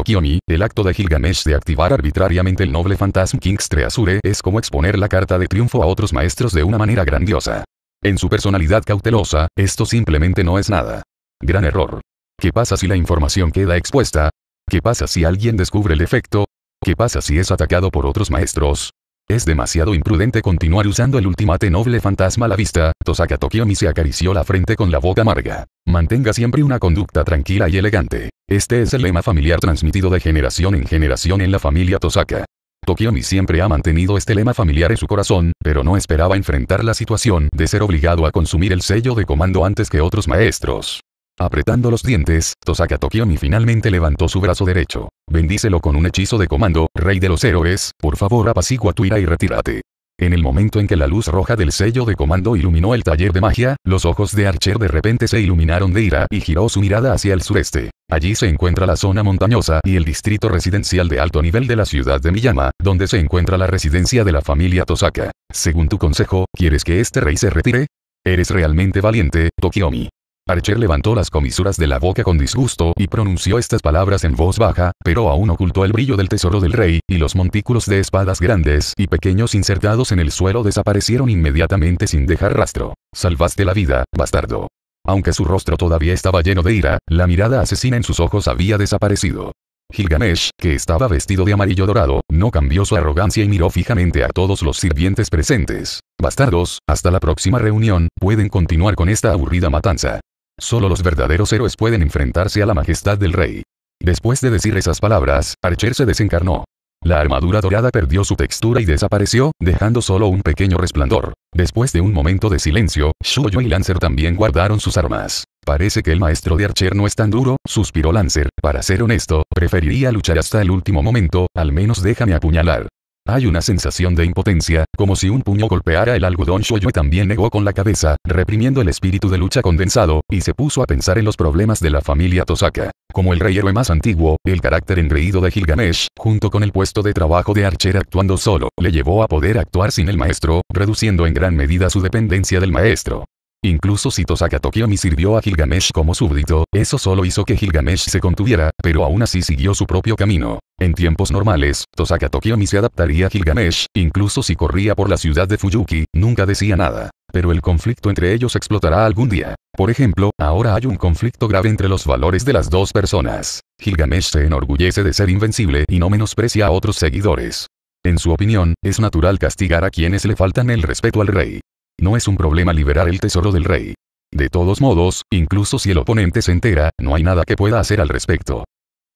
Speaker 1: el acto de Gilgamesh de activar arbitrariamente el noble Phantasm King's Treasure es como exponer la carta de triunfo a otros maestros de una manera grandiosa. En su personalidad cautelosa, esto simplemente no es nada. Gran error. ¿Qué pasa si la información queda expuesta? ¿Qué pasa si alguien descubre el defecto? ¿Qué pasa si es atacado por otros maestros? Es demasiado imprudente continuar usando el ultimate noble fantasma a la vista, Tosaka Tokiomi se acarició la frente con la boca amarga. Mantenga siempre una conducta tranquila y elegante. Este es el lema familiar transmitido de generación en generación en la familia Tosaka. Tokiomi siempre ha mantenido este lema familiar en su corazón, pero no esperaba enfrentar la situación de ser obligado a consumir el sello de comando antes que otros maestros. Apretando los dientes, Tosaka Tokiomi finalmente levantó su brazo derecho. Bendícelo con un hechizo de comando, rey de los héroes, por favor apacigua tu ira y retírate. En el momento en que la luz roja del sello de comando iluminó el taller de magia, los ojos de Archer de repente se iluminaron de ira y giró su mirada hacia el sureste. Allí se encuentra la zona montañosa y el distrito residencial de alto nivel de la ciudad de Miyama, donde se encuentra la residencia de la familia Tosaka. Según tu consejo, ¿quieres que este rey se retire? Eres realmente valiente, Tokiomi. Archer levantó las comisuras de la boca con disgusto y pronunció estas palabras en voz baja, pero aún ocultó el brillo del tesoro del rey, y los montículos de espadas grandes y pequeños insertados en el suelo desaparecieron inmediatamente sin dejar rastro. Salvaste la vida, bastardo. Aunque su rostro todavía estaba lleno de ira, la mirada asesina en sus ojos había desaparecido. Gilgamesh, que estaba vestido de amarillo dorado, no cambió su arrogancia y miró fijamente a todos los sirvientes presentes. Bastardos, hasta la próxima reunión, pueden continuar con esta aburrida matanza. Solo los verdaderos héroes pueden enfrentarse a la majestad del rey. Después de decir esas palabras, Archer se desencarnó. La armadura dorada perdió su textura y desapareció, dejando solo un pequeño resplandor. Después de un momento de silencio, Shuyo y Lancer también guardaron sus armas. Parece que el maestro de Archer no es tan duro, suspiró Lancer. Para ser honesto, preferiría luchar hasta el último momento, al menos déjame apuñalar. Hay una sensación de impotencia, como si un puño golpeara el algodón. Shoyue también negó con la cabeza, reprimiendo el espíritu de lucha condensado, y se puso a pensar en los problemas de la familia Tosaka. Como el rey héroe más antiguo, el carácter engreído de Gilgamesh, junto con el puesto de trabajo de Archer actuando solo, le llevó a poder actuar sin el maestro, reduciendo en gran medida su dependencia del maestro. Incluso si Tosaka sirvió a Gilgamesh como súbdito, eso solo hizo que Gilgamesh se contuviera, pero aún así siguió su propio camino. En tiempos normales, Tosaka se adaptaría a Gilgamesh, incluso si corría por la ciudad de Fuyuki, nunca decía nada. Pero el conflicto entre ellos explotará algún día. Por ejemplo, ahora hay un conflicto grave entre los valores de las dos personas. Gilgamesh se enorgullece de ser invencible y no menosprecia a otros seguidores. En su opinión, es natural castigar a quienes le faltan el respeto al rey. No es un problema liberar el tesoro del rey. De todos modos, incluso si el oponente se entera, no hay nada que pueda hacer al respecto.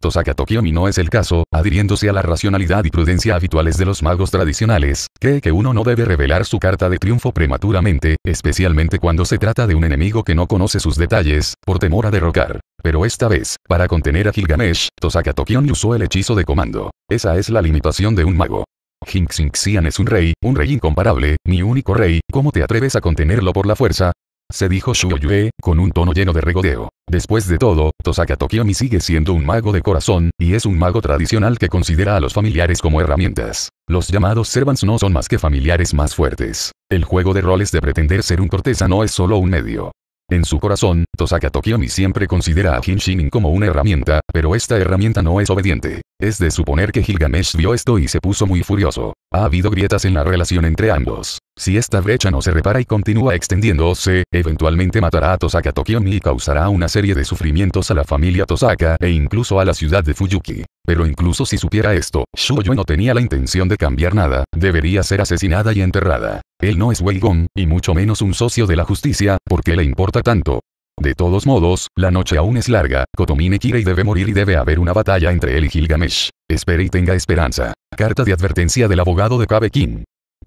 Speaker 1: Tosaka Tokiomi no es el caso, adhiriéndose a la racionalidad y prudencia habituales de los magos tradicionales, cree que uno no debe revelar su carta de triunfo prematuramente, especialmente cuando se trata de un enemigo que no conoce sus detalles, por temor a derrocar. Pero esta vez, para contener a Gilgamesh, Tosaka Tokiomi usó el hechizo de comando. Esa es la limitación de un mago. Xian es un rey, un rey incomparable, mi único rey, ¿cómo te atreves a contenerlo por la fuerza? Se dijo Shuoyue, con un tono lleno de regodeo. Después de todo, Tosaka Tokiomi sigue siendo un mago de corazón, y es un mago tradicional que considera a los familiares como herramientas. Los llamados servants no son más que familiares más fuertes. El juego de roles de pretender ser un cortesano es solo un medio. En su corazón, Tosaka Tokiomi siempre considera a Hinshin como una herramienta, pero esta herramienta no es obediente. Es de suponer que Gilgamesh vio esto y se puso muy furioso. Ha habido grietas en la relación entre ambos. Si esta brecha no se repara y continúa extendiéndose, eventualmente matará a Tosaka Tokiomi y causará una serie de sufrimientos a la familia Tosaka e incluso a la ciudad de Fuyuki. Pero incluso si supiera esto, Shuyo no tenía la intención de cambiar nada, debería ser asesinada y enterrada. Él no es Weigong, y mucho menos un socio de la justicia, ¿por qué le importa tanto? De todos modos, la noche aún es larga, Kotomine y debe morir y debe haber una batalla entre él y Gilgamesh. Espere y tenga esperanza. Carta de advertencia del abogado de Kabe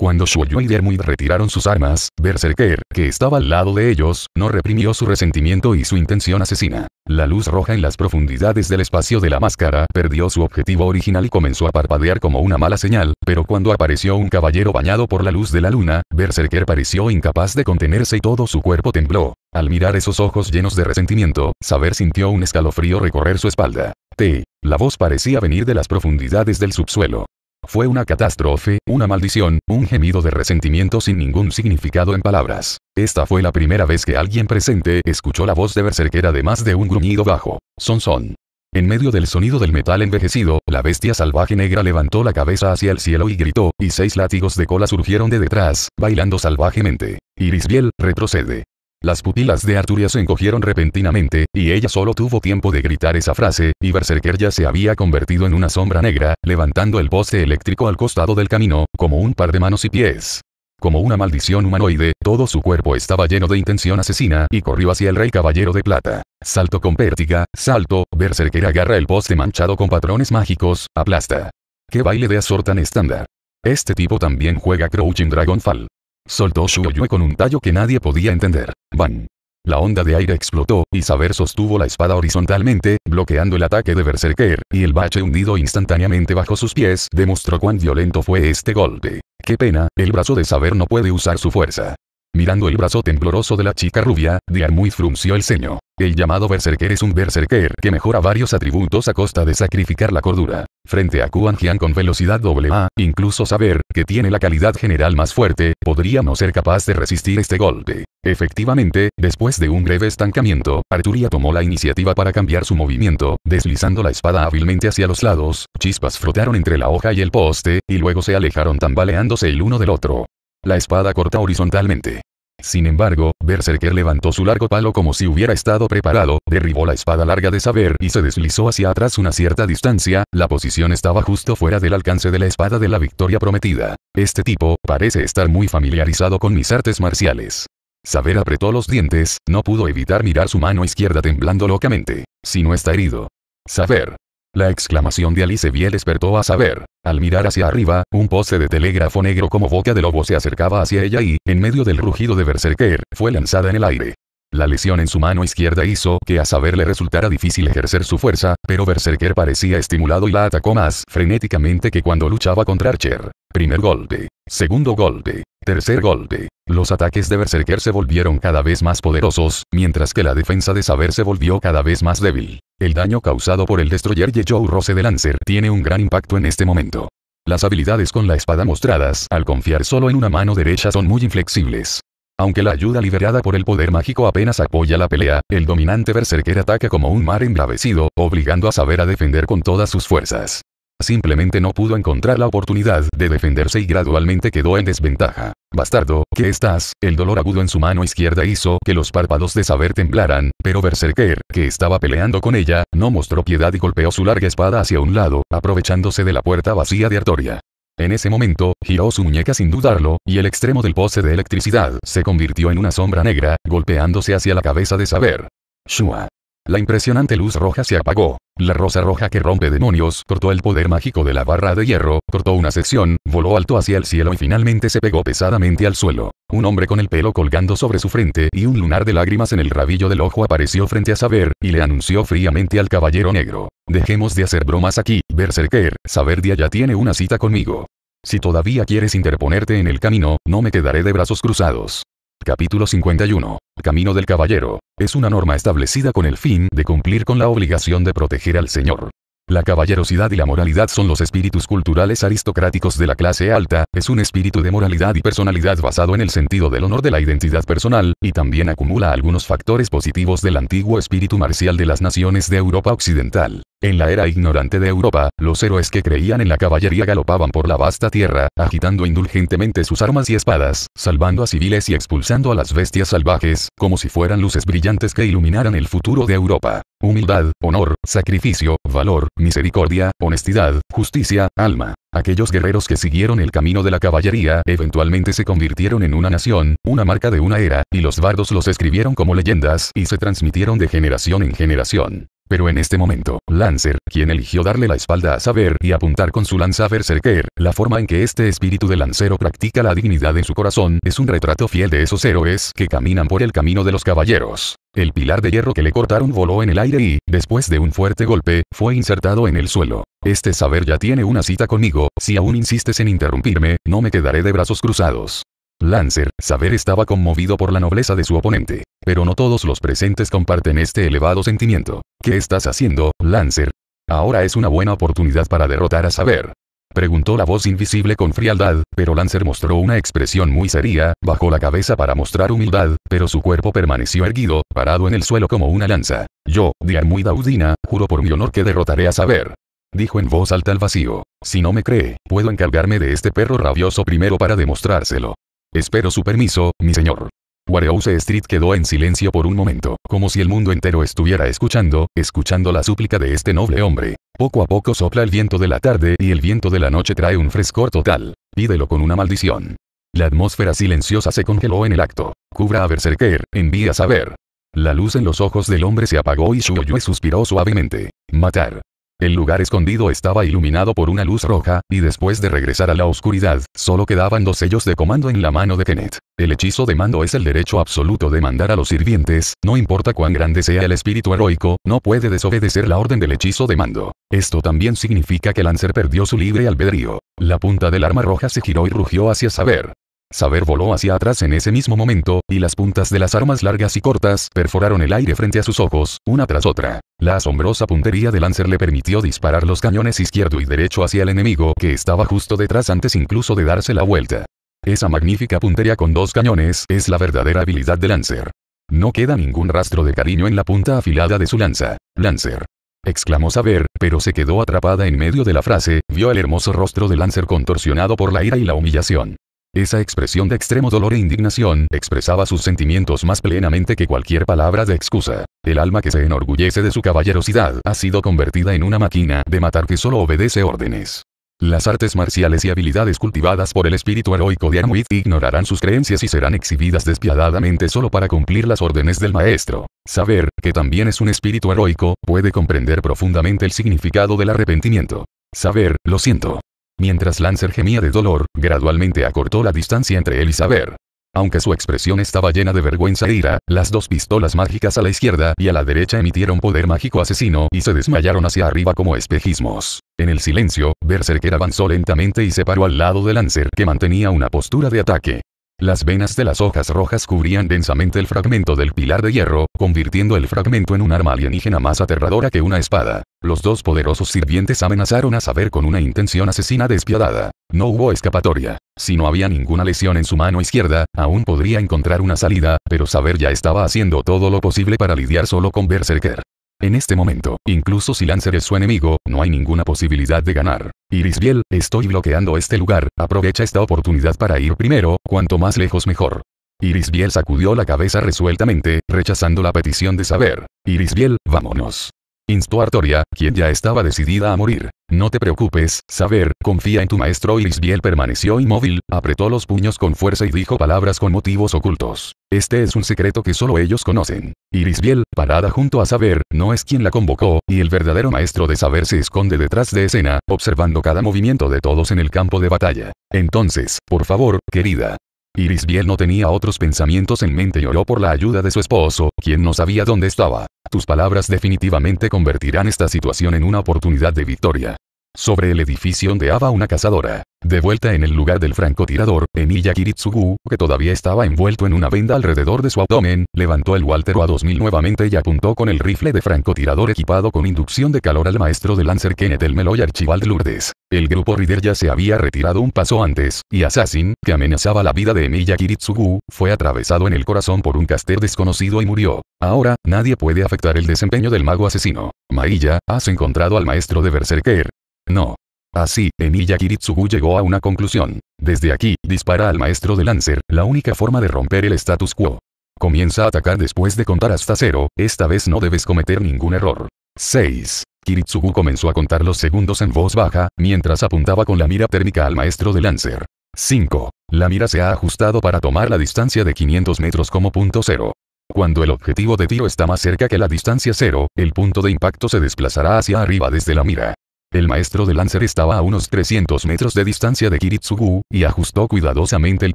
Speaker 1: cuando Shuyu y Dermuid retiraron sus armas, Berserker, que estaba al lado de ellos, no reprimió su resentimiento y su intención asesina. La luz roja en las profundidades del espacio de la máscara perdió su objetivo original y comenzó a parpadear como una mala señal, pero cuando apareció un caballero bañado por la luz de la luna, Berserker pareció incapaz de contenerse y todo su cuerpo tembló. Al mirar esos ojos llenos de resentimiento, Saber sintió un escalofrío recorrer su espalda. T. La voz parecía venir de las profundidades del subsuelo. Fue una catástrofe, una maldición, un gemido de resentimiento sin ningún significado en palabras. Esta fue la primera vez que alguien presente escuchó la voz de Berserker además de un gruñido bajo. Son son. En medio del sonido del metal envejecido, la bestia salvaje negra levantó la cabeza hacia el cielo y gritó, y seis látigos de cola surgieron de detrás, bailando salvajemente. Irisbiel, retrocede. Las pupilas de Arturia se encogieron repentinamente, y ella solo tuvo tiempo de gritar esa frase, y Berserker ya se había convertido en una sombra negra, levantando el poste eléctrico al costado del camino, como un par de manos y pies. Como una maldición humanoide, todo su cuerpo estaba lleno de intención asesina y corrió hacia el rey caballero de plata. Salto con pértiga, salto, Berserker agarra el poste manchado con patrones mágicos, aplasta. ¡Qué baile de azor tan estándar! Este tipo también juega Crouching Dragonfall. Soltó Shuoyue con un tallo que nadie podía entender. Bam! La onda de aire explotó, y Saber sostuvo la espada horizontalmente, bloqueando el ataque de Berserker, y el bache hundido instantáneamente bajo sus pies demostró cuán violento fue este golpe. Qué pena, el brazo de Saber no puede usar su fuerza. Mirando el brazo tembloroso de la chica rubia, Diarmuid frunció el ceño. El llamado berserker es un berserker que mejora varios atributos a costa de sacrificar la cordura. Frente a Kuan Jian con velocidad doble A, incluso saber que tiene la calidad general más fuerte, podría no ser capaz de resistir este golpe. Efectivamente, después de un breve estancamiento, Arturia tomó la iniciativa para cambiar su movimiento, deslizando la espada hábilmente hacia los lados, chispas frotaron entre la hoja y el poste, y luego se alejaron tambaleándose el uno del otro. La espada corta horizontalmente. Sin embargo, Berserker levantó su largo palo como si hubiera estado preparado, derribó la espada larga de Saber y se deslizó hacia atrás una cierta distancia, la posición estaba justo fuera del alcance de la espada de la victoria prometida. Este tipo, parece estar muy familiarizado con mis artes marciales. Saber apretó los dientes, no pudo evitar mirar su mano izquierda temblando locamente. Si no está herido. Saber. La exclamación de Alice Biel despertó a Saber. Al mirar hacia arriba, un poste de telégrafo negro como boca de lobo se acercaba hacia ella y, en medio del rugido de Berserker, fue lanzada en el aire. La lesión en su mano izquierda hizo que a saberle resultara difícil ejercer su fuerza, pero Berserker parecía estimulado y la atacó más frenéticamente que cuando luchaba contra Archer. Primer golpe. Segundo golpe. Tercer golpe. Los ataques de Berserker se volvieron cada vez más poderosos, mientras que la defensa de Saber se volvió cada vez más débil. El daño causado por el Destroyer Joe Rose de Lancer tiene un gran impacto en este momento. Las habilidades con la espada mostradas al confiar solo en una mano derecha son muy inflexibles. Aunque la ayuda liberada por el poder mágico apenas apoya la pelea, el dominante Berserker ataca como un mar embravecido, obligando a Saber a defender con todas sus fuerzas. Simplemente no pudo encontrar la oportunidad de defenderse y gradualmente quedó en desventaja. Bastardo, ¿qué estás? El dolor agudo en su mano izquierda hizo que los párpados de Saber temblaran, pero Berserker, que estaba peleando con ella, no mostró piedad y golpeó su larga espada hacia un lado, aprovechándose de la puerta vacía de Artoria. En ese momento, giró su muñeca sin dudarlo, y el extremo del poste de electricidad se convirtió en una sombra negra, golpeándose hacia la cabeza de Saber. Shua. La impresionante luz roja se apagó. La rosa roja que rompe demonios cortó el poder mágico de la barra de hierro, cortó una sección, voló alto hacia el cielo y finalmente se pegó pesadamente al suelo. Un hombre con el pelo colgando sobre su frente y un lunar de lágrimas en el rabillo del ojo apareció frente a Saber, y le anunció fríamente al caballero negro. Dejemos de hacer bromas aquí, Berserker, Saber ya tiene una cita conmigo. Si todavía quieres interponerte en el camino, no me quedaré de brazos cruzados. Capítulo 51. Camino del Caballero. Es una norma establecida con el fin de cumplir con la obligación de proteger al Señor. La caballerosidad y la moralidad son los espíritus culturales aristocráticos de la clase alta, es un espíritu de moralidad y personalidad basado en el sentido del honor de la identidad personal, y también acumula algunos factores positivos del antiguo espíritu marcial de las naciones de Europa Occidental. En la era ignorante de Europa, los héroes que creían en la caballería galopaban por la vasta tierra, agitando indulgentemente sus armas y espadas, salvando a civiles y expulsando a las bestias salvajes, como si fueran luces brillantes que iluminaran el futuro de Europa. Humildad, honor, sacrificio, valor, misericordia, honestidad, justicia, alma. Aquellos guerreros que siguieron el camino de la caballería eventualmente se convirtieron en una nación, una marca de una era, y los bardos los escribieron como leyendas y se transmitieron de generación en generación. Pero en este momento, Lancer, quien eligió darle la espalda a Saber y apuntar con su lanza a Berserker, la forma en que este espíritu de lancero practica la dignidad en su corazón es un retrato fiel de esos héroes que caminan por el camino de los caballeros. El pilar de hierro que le cortaron voló en el aire y, después de un fuerte golpe, fue insertado en el suelo. Este saber ya tiene una cita conmigo, si aún insistes en interrumpirme, no me quedaré de brazos cruzados. Lancer, Saber estaba conmovido por la nobleza de su oponente. Pero no todos los presentes comparten este elevado sentimiento. ¿Qué estás haciendo, Lancer? Ahora es una buena oportunidad para derrotar a Saber. Preguntó la voz invisible con frialdad, pero Lancer mostró una expresión muy seria, bajó la cabeza para mostrar humildad, pero su cuerpo permaneció erguido, parado en el suelo como una lanza. Yo, muy udina, juro por mi honor que derrotaré a Saber. Dijo en voz alta al vacío. Si no me cree, puedo encargarme de este perro rabioso primero para demostrárselo. Espero su permiso, mi señor. Warehouse Street quedó en silencio por un momento, como si el mundo entero estuviera escuchando, escuchando la súplica de este noble hombre. Poco a poco sopla el viento de la tarde y el viento de la noche trae un frescor total. Pídelo con una maldición. La atmósfera silenciosa se congeló en el acto. Cubra a Berserker, envía saber. La luz en los ojos del hombre se apagó y Shuoyue suspiró suavemente. Matar. El lugar escondido estaba iluminado por una luz roja, y después de regresar a la oscuridad, solo quedaban dos sellos de comando en la mano de Kenneth. El hechizo de mando es el derecho absoluto de mandar a los sirvientes, no importa cuán grande sea el espíritu heroico, no puede desobedecer la orden del hechizo de mando. Esto también significa que Lancer perdió su libre albedrío. La punta del arma roja se giró y rugió hacia Saber. Saber voló hacia atrás en ese mismo momento, y las puntas de las armas largas y cortas perforaron el aire frente a sus ojos, una tras otra. La asombrosa puntería de Lancer le permitió disparar los cañones izquierdo y derecho hacia el enemigo que estaba justo detrás antes incluso de darse la vuelta. Esa magnífica puntería con dos cañones es la verdadera habilidad de Lancer. No queda ningún rastro de cariño en la punta afilada de su lanza. Lancer. Exclamó Saber, pero se quedó atrapada en medio de la frase, vio el hermoso rostro de Lancer contorsionado por la ira y la humillación. Esa expresión de extremo dolor e indignación expresaba sus sentimientos más plenamente que cualquier palabra de excusa. El alma que se enorgullece de su caballerosidad ha sido convertida en una máquina de matar que solo obedece órdenes. Las artes marciales y habilidades cultivadas por el espíritu heroico de Armuit ignorarán sus creencias y serán exhibidas despiadadamente solo para cumplir las órdenes del maestro. Saber, que también es un espíritu heroico, puede comprender profundamente el significado del arrepentimiento. Saber, lo siento, Mientras Lancer gemía de dolor, gradualmente acortó la distancia entre él y Saber. Aunque su expresión estaba llena de vergüenza e ira, las dos pistolas mágicas a la izquierda y a la derecha emitieron poder mágico asesino y se desmayaron hacia arriba como espejismos. En el silencio, Berserker avanzó lentamente y se paró al lado de Lancer que mantenía una postura de ataque. Las venas de las hojas rojas cubrían densamente el fragmento del pilar de hierro, convirtiendo el fragmento en un arma alienígena más aterradora que una espada. Los dos poderosos sirvientes amenazaron a Saber con una intención asesina despiadada. No hubo escapatoria. Si no había ninguna lesión en su mano izquierda, aún podría encontrar una salida, pero Saber ya estaba haciendo todo lo posible para lidiar solo con Berserker. En este momento, incluso si Lancer es su enemigo, no hay ninguna posibilidad de ganar. Irisbiel, estoy bloqueando este lugar, aprovecha esta oportunidad para ir primero, cuanto más lejos mejor. Irisbiel sacudió la cabeza resueltamente, rechazando la petición de saber. Irisbiel, vámonos. Instó Artoria, quien ya estaba decidida a morir. No te preocupes, saber, confía en tu maestro Iris Biel permaneció inmóvil, apretó los puños con fuerza y dijo palabras con motivos ocultos. Este es un secreto que solo ellos conocen. Iris parada junto a Saber, no es quien la convocó, y el verdadero maestro de Saber se esconde detrás de escena, observando cada movimiento de todos en el campo de batalla. Entonces, por favor, querida, Iris Biel no tenía otros pensamientos en mente y oró por la ayuda de su esposo, quien no sabía dónde estaba. Tus palabras definitivamente convertirán esta situación en una oportunidad de victoria. Sobre el edificio ondeaba una cazadora. De vuelta en el lugar del francotirador, Emilia Kiritsugu, que todavía estaba envuelto en una venda alrededor de su abdomen, levantó el Walter a 2000 nuevamente y apuntó con el rifle de francotirador equipado con inducción de calor al maestro de Lancer Kenneth el Meloy Archibald Lourdes. El grupo Rider ya se había retirado un paso antes, y Assassin, que amenazaba la vida de Emilia Kiritsugu, fue atravesado en el corazón por un caster desconocido y murió. Ahora, nadie puede afectar el desempeño del mago asesino. Mailla, has encontrado al maestro de Berserker. No. Así, Emiya Kiritsugu llegó a una conclusión. Desde aquí, dispara al maestro de Lancer, la única forma de romper el status quo. Comienza a atacar después de contar hasta cero, esta vez no debes cometer ningún error. 6. Kiritsugu comenzó a contar los segundos en voz baja, mientras apuntaba con la mira térmica al maestro de Lancer. 5. La mira se ha ajustado para tomar la distancia de 500 metros como punto cero. Cuando el objetivo de tiro está más cerca que la distancia cero, el punto de impacto se desplazará hacia arriba desde la mira. El maestro de Lancer estaba a unos 300 metros de distancia de Kiritsugu, y ajustó cuidadosamente el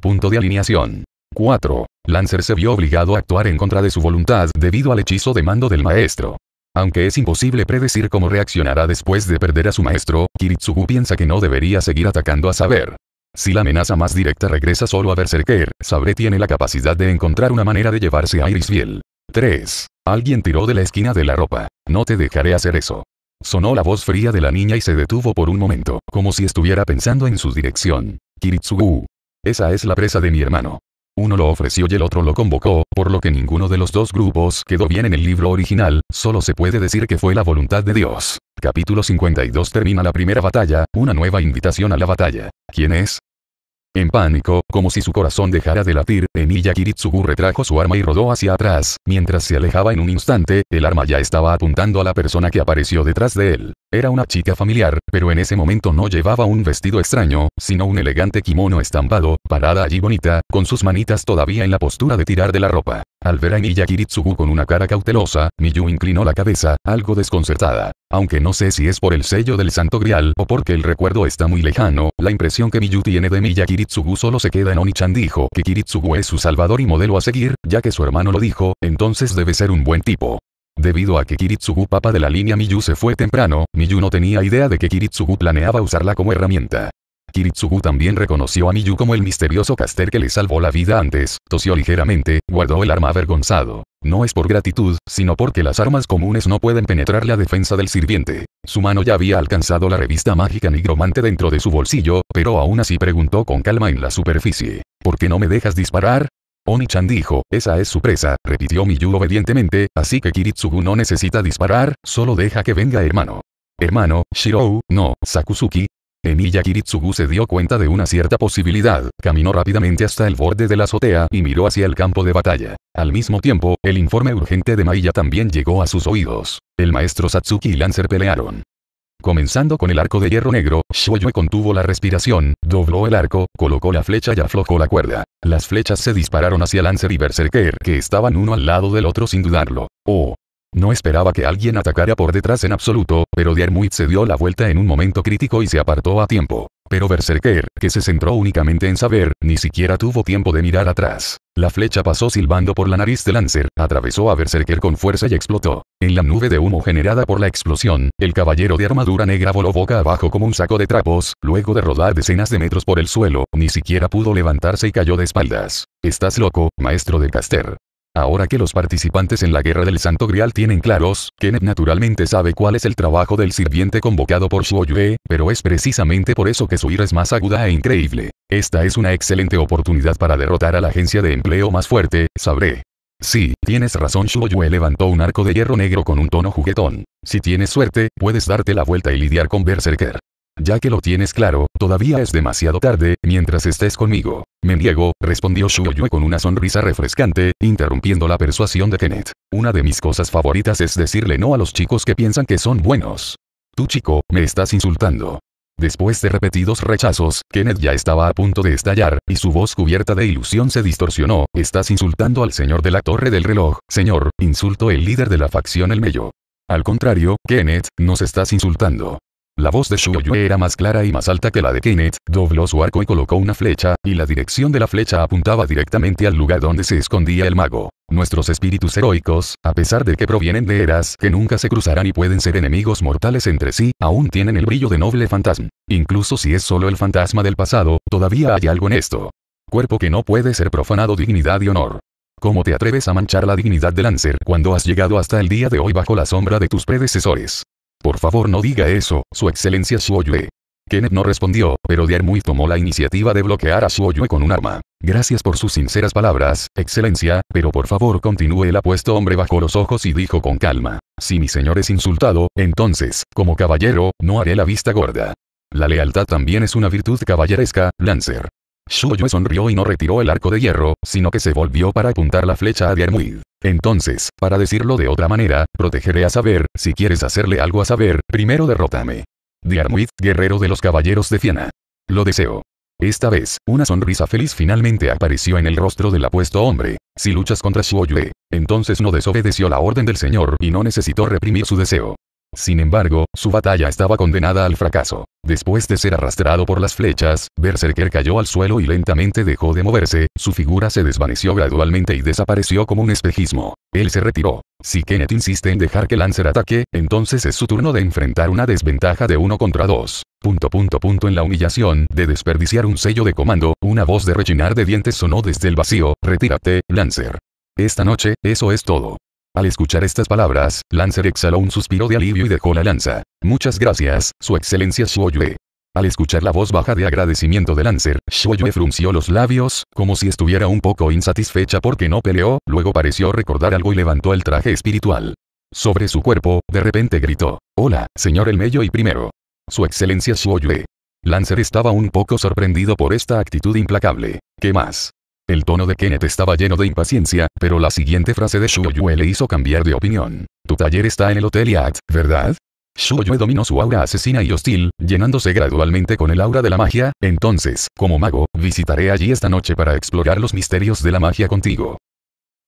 Speaker 1: punto de alineación. 4. Lancer se vio obligado a actuar en contra de su voluntad debido al hechizo de mando del maestro. Aunque es imposible predecir cómo reaccionará después de perder a su maestro, Kiritsugu piensa que no debería seguir atacando a Saber. Si la amenaza más directa regresa solo a Berserker, Sabre tiene la capacidad de encontrar una manera de llevarse a Irisfiel. 3. Alguien tiró de la esquina de la ropa. No te dejaré hacer eso. Sonó la voz fría de la niña y se detuvo por un momento, como si estuviera pensando en su dirección. Kiritsugu. Esa es la presa de mi hermano. Uno lo ofreció y el otro lo convocó, por lo que ninguno de los dos grupos quedó bien en el libro original, solo se puede decir que fue la voluntad de Dios. Capítulo 52 termina la primera batalla, una nueva invitación a la batalla. ¿Quién es? En pánico, como si su corazón dejara de latir, Emiya Kiritsugu retrajo su arma y rodó hacia atrás, mientras se alejaba en un instante, el arma ya estaba apuntando a la persona que apareció detrás de él. Era una chica familiar, pero en ese momento no llevaba un vestido extraño, sino un elegante kimono estampado, parada allí bonita, con sus manitas todavía en la postura de tirar de la ropa. Al ver a Emiya Kiritsugu con una cara cautelosa, Miyu inclinó la cabeza, algo desconcertada. Aunque no sé si es por el sello del Santo Grial o porque el recuerdo está muy lejano, la impresión que Miyu tiene de Miyakiritsugu Kiritsugu solo se queda en Onichan dijo que Kiritsugu es su salvador y modelo a seguir, ya que su hermano lo dijo, entonces debe ser un buen tipo. Debido a que Kiritsugu papa de la línea Miyu se fue temprano, Miyu no tenía idea de que Kiritsugu planeaba usarla como herramienta. Kiritsugu también reconoció a Miyu como el misterioso caster que le salvó la vida antes, tosió ligeramente, guardó el arma avergonzado. No es por gratitud, sino porque las armas comunes no pueden penetrar la defensa del sirviente. Su mano ya había alcanzado la revista mágica nigromante dentro de su bolsillo, pero aún así preguntó con calma en la superficie. ¿Por qué no me dejas disparar? Oni-chan dijo, esa es su presa, repitió Miyu obedientemente, así que Kiritsugu no necesita disparar, solo deja que venga hermano. Hermano, Shirou, no, Sakusuki. Emiya Kiritsugu se dio cuenta de una cierta posibilidad, caminó rápidamente hasta el borde de la azotea y miró hacia el campo de batalla. Al mismo tiempo, el informe urgente de Maya también llegó a sus oídos. El maestro Satsuki y Lancer pelearon. Comenzando con el arco de hierro negro, Shoyue contuvo la respiración, dobló el arco, colocó la flecha y aflojó la cuerda. Las flechas se dispararon hacia Lancer y Berserker, que estaban uno al lado del otro sin dudarlo. Oh, no esperaba que alguien atacara por detrás en absoluto, pero Diarmuid se dio la vuelta en un momento crítico y se apartó a tiempo. Pero Berserker, que se centró únicamente en saber, ni siquiera tuvo tiempo de mirar atrás. La flecha pasó silbando por la nariz de Lancer, atravesó a Berserker con fuerza y explotó. En la nube de humo generada por la explosión, el caballero de armadura negra voló boca abajo como un saco de trapos, luego de rodar decenas de metros por el suelo, ni siquiera pudo levantarse y cayó de espaldas. Estás loco, maestro de Caster. Ahora que los participantes en la Guerra del Santo Grial tienen claros, Kenneth naturalmente sabe cuál es el trabajo del sirviente convocado por Shuoyue, pero es precisamente por eso que su ira es más aguda e increíble. Esta es una excelente oportunidad para derrotar a la agencia de empleo más fuerte, sabré. Sí, tienes razón Shuoyue levantó un arco de hierro negro con un tono juguetón. Si tienes suerte, puedes darte la vuelta y lidiar con Berserker. Ya que lo tienes claro, todavía es demasiado tarde, mientras estés conmigo. Me niego, respondió Shuoyue con una sonrisa refrescante, interrumpiendo la persuasión de Kenneth. Una de mis cosas favoritas es decirle no a los chicos que piensan que son buenos. Tú chico, me estás insultando. Después de repetidos rechazos, Kenneth ya estaba a punto de estallar, y su voz cubierta de ilusión se distorsionó. Estás insultando al señor de la torre del reloj, señor, insultó el líder de la facción El Mello. Al contrario, Kenneth, nos estás insultando. La voz de Shuyo-Yue era más clara y más alta que la de Kenneth, dobló su arco y colocó una flecha, y la dirección de la flecha apuntaba directamente al lugar donde se escondía el mago. Nuestros espíritus heroicos, a pesar de que provienen de eras que nunca se cruzarán y pueden ser enemigos mortales entre sí, aún tienen el brillo de noble fantasma. Incluso si es solo el fantasma del pasado, todavía hay algo en esto. Cuerpo que no puede ser profanado dignidad y honor. ¿Cómo te atreves a manchar la dignidad de Lancer cuando has llegado hasta el día de hoy bajo la sombra de tus predecesores? Por favor no diga eso, su excelencia Suoyue. Kenneth no respondió, pero Diarmuy tomó la iniciativa de bloquear a Suoyue con un arma. Gracias por sus sinceras palabras, excelencia, pero por favor continúe el apuesto hombre bajo los ojos y dijo con calma. Si mi señor es insultado, entonces, como caballero, no haré la vista gorda. La lealtad también es una virtud caballeresca, Lancer. Shuoyue sonrió y no retiró el arco de hierro, sino que se volvió para apuntar la flecha a Diarmuid. Entonces, para decirlo de otra manera, protegeré a Saber, si quieres hacerle algo a Saber, primero derrótame. Diarmuid, guerrero de los caballeros de Fiana. Lo deseo. Esta vez, una sonrisa feliz finalmente apareció en el rostro del apuesto hombre. Si luchas contra Shuoyue, entonces no desobedeció la orden del señor y no necesitó reprimir su deseo. Sin embargo, su batalla estaba condenada al fracaso. Después de ser arrastrado por las flechas, Berserker cayó al suelo y lentamente dejó de moverse, su figura se desvaneció gradualmente y desapareció como un espejismo. Él se retiró. Si Kenneth insiste en dejar que Lancer ataque, entonces es su turno de enfrentar una desventaja de uno contra dos. Punto punto punto en la humillación de desperdiciar un sello de comando, una voz de rechinar de dientes sonó desde el vacío, retírate, Lancer. Esta noche, eso es todo. Al escuchar estas palabras, Lancer exhaló un suspiro de alivio y dejó la lanza. Muchas gracias, Su Excelencia Shuoyue. Al escuchar la voz baja de agradecimiento de Lancer, Shuoyue frunció los labios, como si estuviera un poco insatisfecha porque no peleó, luego pareció recordar algo y levantó el traje espiritual. Sobre su cuerpo, de repente gritó, Hola, señor El Mello y primero. Su Excelencia Shuoyue. Lancer estaba un poco sorprendido por esta actitud implacable. ¿Qué más? El tono de Kenneth estaba lleno de impaciencia, pero la siguiente frase de Shuoyue le hizo cambiar de opinión. Tu taller está en el Hotel Yacht, ¿verdad? Shuoyue dominó su aura asesina y hostil, llenándose gradualmente con el aura de la magia, entonces, como mago, visitaré allí esta noche para explorar los misterios de la magia contigo.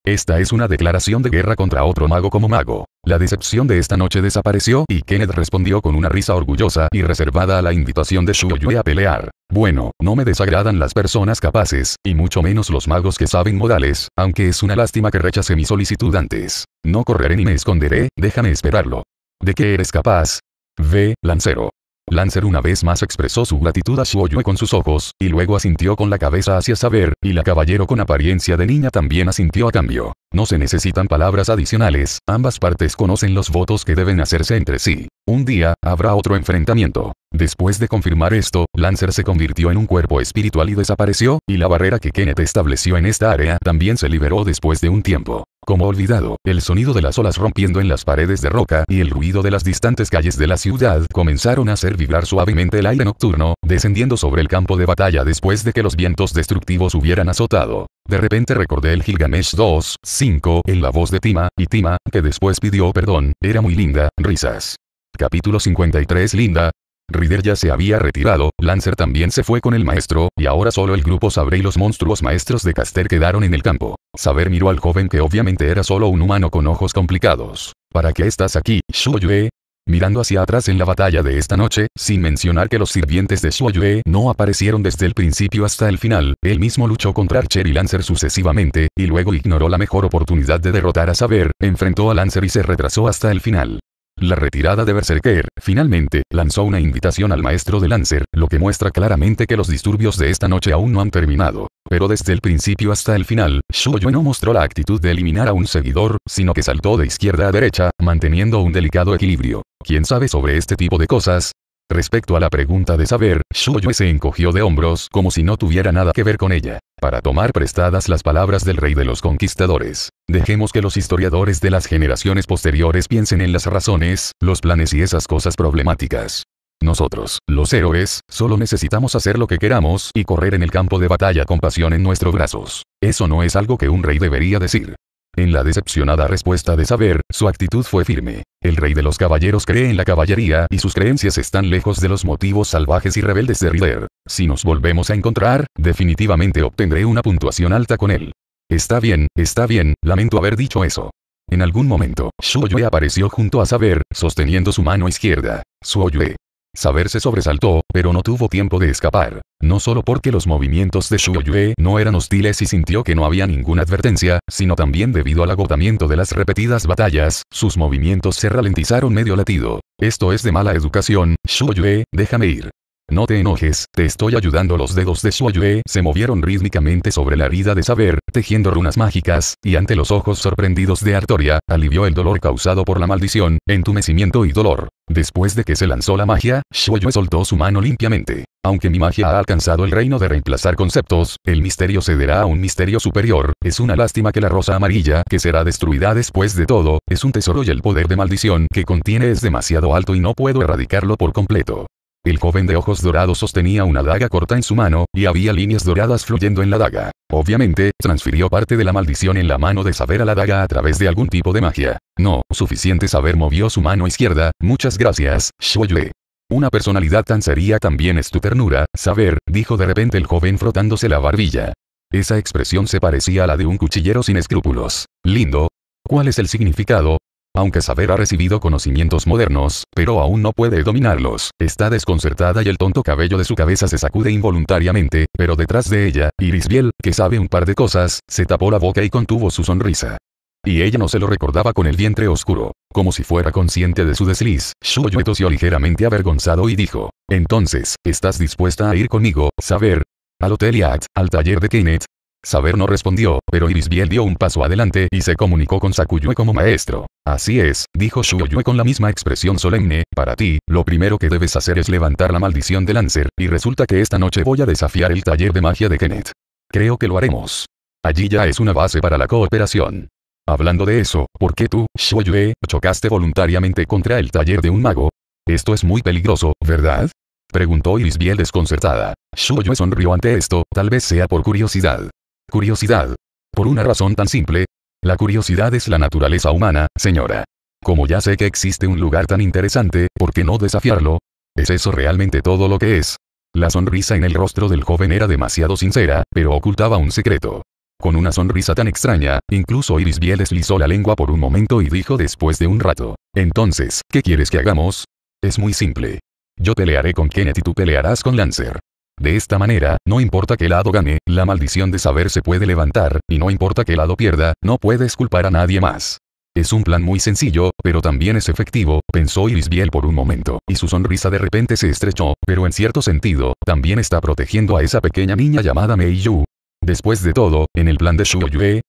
Speaker 1: Esta es una declaración de guerra contra otro mago como mago. La decepción de esta noche desapareció y Kenneth respondió con una risa orgullosa y reservada a la invitación de Shuoyue a pelear. Bueno, no me desagradan las personas capaces, y mucho menos los magos que saben modales, aunque es una lástima que rechace mi solicitud antes. No correré ni me esconderé, déjame esperarlo. ¿De qué eres capaz? Ve, lancero. Lancer una vez más expresó su gratitud a Shuoyue con sus ojos, y luego asintió con la cabeza hacia saber, y la caballero con apariencia de niña también asintió a cambio. No se necesitan palabras adicionales, ambas partes conocen los votos que deben hacerse entre sí. Un día, habrá otro enfrentamiento. Después de confirmar esto, Lancer se convirtió en un cuerpo espiritual y desapareció, y la barrera que Kenneth estableció en esta área también se liberó después de un tiempo. Como olvidado, el sonido de las olas rompiendo en las paredes de roca y el ruido de las distantes calles de la ciudad comenzaron a hacer vibrar suavemente el aire nocturno, descendiendo sobre el campo de batalla después de que los vientos destructivos hubieran azotado. De repente recordé el Gilgamesh 2, 5, en la voz de Tima, y Tima, que después pidió perdón, era muy linda, risas. Capítulo 53 Linda. Rider ya se había retirado, Lancer también se fue con el maestro, y ahora solo el grupo Sabre y los monstruos maestros de Caster quedaron en el campo. Saber miró al joven que obviamente era solo un humano con ojos complicados. ¿Para qué estás aquí, Shuoyue? Mirando hacia atrás en la batalla de esta noche, sin mencionar que los sirvientes de Shuoyue no aparecieron desde el principio hasta el final, él mismo luchó contra Archer y Lancer sucesivamente, y luego ignoró la mejor oportunidad de derrotar a Saber, enfrentó a Lancer y se retrasó hasta el final. La retirada de Berserker, finalmente, lanzó una invitación al maestro de Lancer, lo que muestra claramente que los disturbios de esta noche aún no han terminado. Pero desde el principio hasta el final, Shuyue no mostró la actitud de eliminar a un seguidor, sino que saltó de izquierda a derecha, manteniendo un delicado equilibrio. ¿Quién sabe sobre este tipo de cosas? Respecto a la pregunta de saber, Shuyue se encogió de hombros como si no tuviera nada que ver con ella. Para tomar prestadas las palabras del rey de los conquistadores, dejemos que los historiadores de las generaciones posteriores piensen en las razones, los planes y esas cosas problemáticas. Nosotros, los héroes, solo necesitamos hacer lo que queramos y correr en el campo de batalla con pasión en nuestros brazos. Eso no es algo que un rey debería decir. En la decepcionada respuesta de saber, su actitud fue firme. El rey de los caballeros cree en la caballería y sus creencias están lejos de los motivos salvajes y rebeldes de Rider. Si nos volvemos a encontrar, definitivamente obtendré una puntuación alta con él. Está bien, está bien, lamento haber dicho eso. En algún momento, Shuoyue apareció junto a Saber, sosteniendo su mano izquierda. Shuoyue, Saber se sobresaltó, pero no tuvo tiempo de escapar. No solo porque los movimientos de Shuoyue no eran hostiles y sintió que no había ninguna advertencia, sino también debido al agotamiento de las repetidas batallas, sus movimientos se ralentizaron medio latido. Esto es de mala educación, Shuoyue, déjame ir. No te enojes, te estoy ayudando. Los dedos de Yue se movieron rítmicamente sobre la herida de saber, tejiendo runas mágicas, y ante los ojos sorprendidos de Artoria, alivió el dolor causado por la maldición, entumecimiento y dolor. Después de que se lanzó la magia, Shuoyue soltó su mano limpiamente. Aunque mi magia ha alcanzado el reino de reemplazar conceptos, el misterio cederá a un misterio superior, es una lástima que la rosa amarilla que será destruida después de todo, es un tesoro y el poder de maldición que contiene es demasiado alto y no puedo erradicarlo por completo. El joven de ojos dorados sostenía una daga corta en su mano, y había líneas doradas fluyendo en la daga. Obviamente, transfirió parte de la maldición en la mano de saber a la daga a través de algún tipo de magia. No, suficiente saber movió su mano izquierda, muchas gracias, Shoyue. Una personalidad tan seria también es tu ternura, saber, dijo de repente el joven frotándose la barbilla. Esa expresión se parecía a la de un cuchillero sin escrúpulos. Lindo. ¿Cuál es el significado? Aunque saber ha recibido conocimientos modernos, pero aún no puede dominarlos. Está desconcertada y el tonto cabello de su cabeza se sacude involuntariamente, pero detrás de ella, Iris Biel, que sabe un par de cosas, se tapó la boca y contuvo su sonrisa. Y ella no se lo recordaba con el vientre oscuro. Como si fuera consciente de su desliz, Shuoyue tosió ligeramente avergonzado y dijo, entonces, ¿estás dispuesta a ir conmigo, saber? Al Hotel y al taller de Kenneth, Saber no respondió, pero Iris dio un paso adelante y se comunicó con Sakuyue como maestro. Así es, dijo Shuoyue con la misma expresión solemne, para ti, lo primero que debes hacer es levantar la maldición de Lancer, y resulta que esta noche voy a desafiar el taller de magia de Kenneth. Creo que lo haremos. Allí ya es una base para la cooperación. Hablando de eso, ¿por qué tú, Shuoyue, chocaste voluntariamente contra el taller de un mago? Esto es muy peligroso, ¿verdad? Preguntó Iris desconcertada. Shuoyue sonrió ante esto, tal vez sea por curiosidad. Curiosidad. Por una razón tan simple. La curiosidad es la naturaleza humana, señora. Como ya sé que existe un lugar tan interesante, ¿por qué no desafiarlo? ¿Es eso realmente todo lo que es? La sonrisa en el rostro del joven era demasiado sincera, pero ocultaba un secreto. Con una sonrisa tan extraña, incluso Iris Biel deslizó la lengua por un momento y dijo después de un rato. Entonces, ¿qué quieres que hagamos? Es muy simple. Yo pelearé con Kenneth y tú pelearás con Lancer. De esta manera, no importa qué lado gane, la maldición de saber se puede levantar, y no importa qué lado pierda, no puedes culpar a nadie más. Es un plan muy sencillo, pero también es efectivo, pensó Iris Biel por un momento, y su sonrisa de repente se estrechó, pero en cierto sentido, también está protegiendo a esa pequeña niña llamada Mei Yu. Después de todo, en el plan de Shu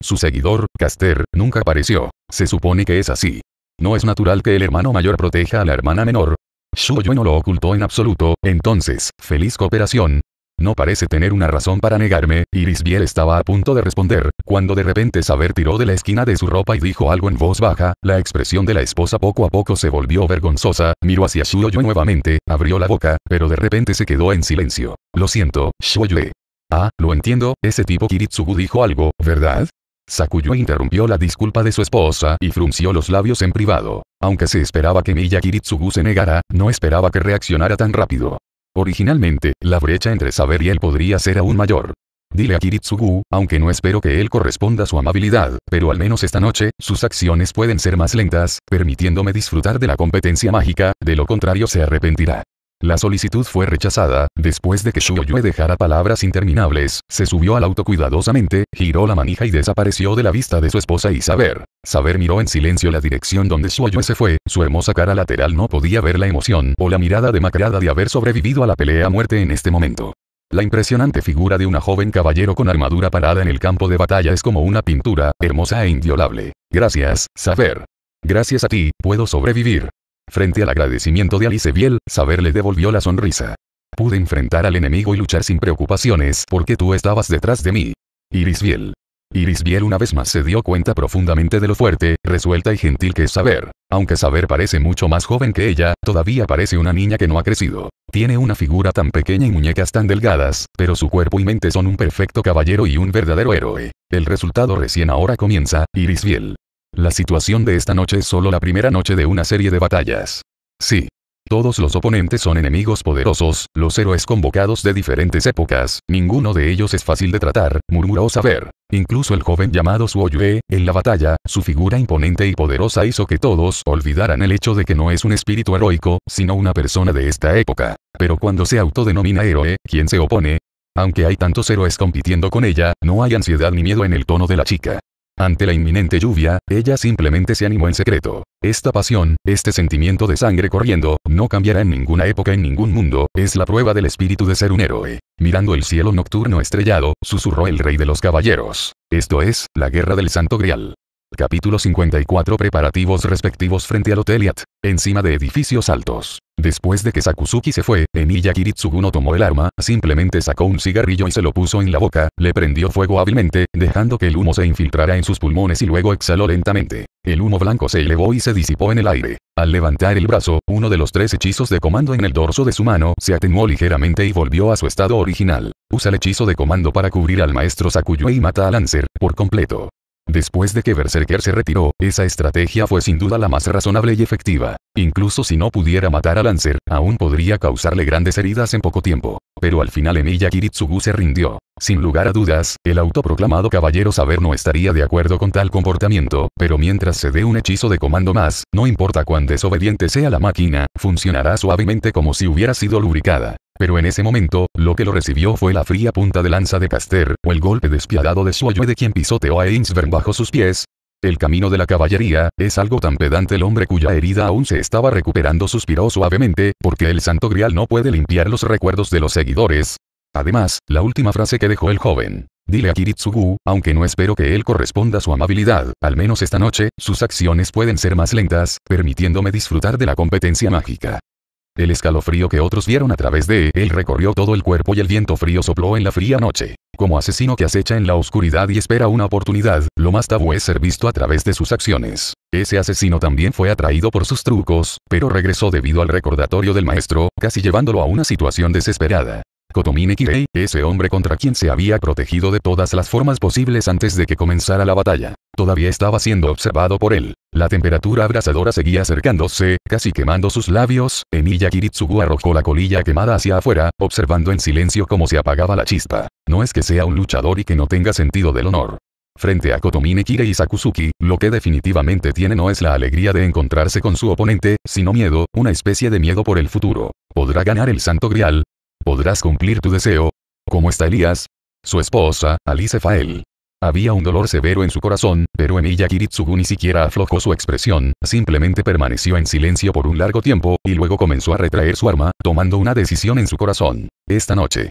Speaker 1: su seguidor, Caster, nunca apareció. Se supone que es así. No es natural que el hermano mayor proteja a la hermana menor, Shuyue no lo ocultó en absoluto, entonces, feliz cooperación. No parece tener una razón para negarme, Iris Biel estaba a punto de responder, cuando de repente Saber tiró de la esquina de su ropa y dijo algo en voz baja, la expresión de la esposa poco a poco se volvió vergonzosa, miró hacia Shuyue nuevamente, abrió la boca, pero de repente se quedó en silencio. Lo siento, Shuoyue. Ah, lo entiendo, ese tipo Kiritsugu dijo algo, ¿verdad? Sakuyo interrumpió la disculpa de su esposa y frunció los labios en privado. Aunque se esperaba que Miyakiritsugu Kiritsugu se negara, no esperaba que reaccionara tan rápido. Originalmente, la brecha entre saber y él podría ser aún mayor. Dile a Kiritsugu, aunque no espero que él corresponda su amabilidad, pero al menos esta noche, sus acciones pueden ser más lentas, permitiéndome disfrutar de la competencia mágica, de lo contrario se arrepentirá. La solicitud fue rechazada, después de que Shuoyue dejara palabras interminables, se subió al auto cuidadosamente, giró la manija y desapareció de la vista de su esposa y Saber. Saber miró en silencio la dirección donde Shuoyue se fue, su hermosa cara lateral no podía ver la emoción o la mirada demacrada de haber sobrevivido a la pelea a muerte en este momento. La impresionante figura de una joven caballero con armadura parada en el campo de batalla es como una pintura, hermosa e inviolable. Gracias, Saber. Gracias a ti, puedo sobrevivir. Frente al agradecimiento de Alice Biel, Saber le devolvió la sonrisa. Pude enfrentar al enemigo y luchar sin preocupaciones porque tú estabas detrás de mí. Iris Biel. Iris Biel una vez más se dio cuenta profundamente de lo fuerte, resuelta y gentil que es Saber. Aunque Saber parece mucho más joven que ella, todavía parece una niña que no ha crecido. Tiene una figura tan pequeña y muñecas tan delgadas, pero su cuerpo y mente son un perfecto caballero y un verdadero héroe. El resultado recién ahora comienza, Iris Biel. La situación de esta noche es solo la primera noche de una serie de batallas. Sí. Todos los oponentes son enemigos poderosos, los héroes convocados de diferentes épocas, ninguno de ellos es fácil de tratar, murmuró Saber. Incluso el joven llamado Suoyue, en la batalla, su figura imponente y poderosa hizo que todos olvidaran el hecho de que no es un espíritu heroico, sino una persona de esta época. Pero cuando se autodenomina héroe, ¿quién se opone? Aunque hay tantos héroes compitiendo con ella, no hay ansiedad ni miedo en el tono de la chica. Ante la inminente lluvia, ella simplemente se animó en secreto. Esta pasión, este sentimiento de sangre corriendo, no cambiará en ninguna época en ningún mundo, es la prueba del espíritu de ser un héroe. Mirando el cielo nocturno estrellado, susurró el rey de los caballeros. Esto es, la guerra del santo grial. Capítulo 54 Preparativos respectivos frente al Hotel encima de edificios altos. Después de que Sakusuki se fue, kiritsugu no tomó el arma, simplemente sacó un cigarrillo y se lo puso en la boca, le prendió fuego hábilmente, dejando que el humo se infiltrara en sus pulmones y luego exhaló lentamente. El humo blanco se elevó y se disipó en el aire. Al levantar el brazo, uno de los tres hechizos de comando en el dorso de su mano se atenuó ligeramente y volvió a su estado original. Usa el hechizo de comando para cubrir al maestro Sakuyue y mata a Lancer, por completo. Después de que Berserker se retiró, esa estrategia fue sin duda la más razonable y efectiva. Incluso si no pudiera matar a Lancer, aún podría causarle grandes heridas en poco tiempo. Pero al final Emilia Kiritsugu se rindió. Sin lugar a dudas, el autoproclamado caballero saber no estaría de acuerdo con tal comportamiento, pero mientras se dé un hechizo de comando más, no importa cuán desobediente sea la máquina, funcionará suavemente como si hubiera sido lubricada. Pero en ese momento, lo que lo recibió fue la fría punta de lanza de Caster, o el golpe despiadado de su de quien pisoteó a Einsvern bajo sus pies. El camino de la caballería, es algo tan pedante el hombre cuya herida aún se estaba recuperando suspiró suavemente, porque el santo grial no puede limpiar los recuerdos de los seguidores. Además, la última frase que dejó el joven, Dile a Kiritsugu, aunque no espero que él corresponda su amabilidad, al menos esta noche, sus acciones pueden ser más lentas, permitiéndome disfrutar de la competencia mágica. El escalofrío que otros vieron a través de él recorrió todo el cuerpo y el viento frío sopló en la fría noche. Como asesino que acecha en la oscuridad y espera una oportunidad, lo más tabú es ser visto a través de sus acciones. Ese asesino también fue atraído por sus trucos, pero regresó debido al recordatorio del maestro, casi llevándolo a una situación desesperada. Kotomine ese hombre contra quien se había protegido de todas las formas posibles antes de que comenzara la batalla. Todavía estaba siendo observado por él. La temperatura abrasadora seguía acercándose, casi quemando sus labios, Emilia Kiritsugu arrojó la colilla quemada hacia afuera, observando en silencio cómo se apagaba la chispa. No es que sea un luchador y que no tenga sentido del honor. Frente a Kotomine y Sakuzuki, lo que definitivamente tiene no es la alegría de encontrarse con su oponente, sino miedo, una especie de miedo por el futuro. ¿Podrá ganar el Santo Grial? ¿Podrás cumplir tu deseo? ¿Cómo está Elías? Su esposa, Alice Fael. Había un dolor severo en su corazón, pero en ella Kiritsugu ni siquiera aflojó su expresión, simplemente permaneció en silencio por un largo tiempo, y luego comenzó a retraer su arma, tomando una decisión en su corazón. Esta noche.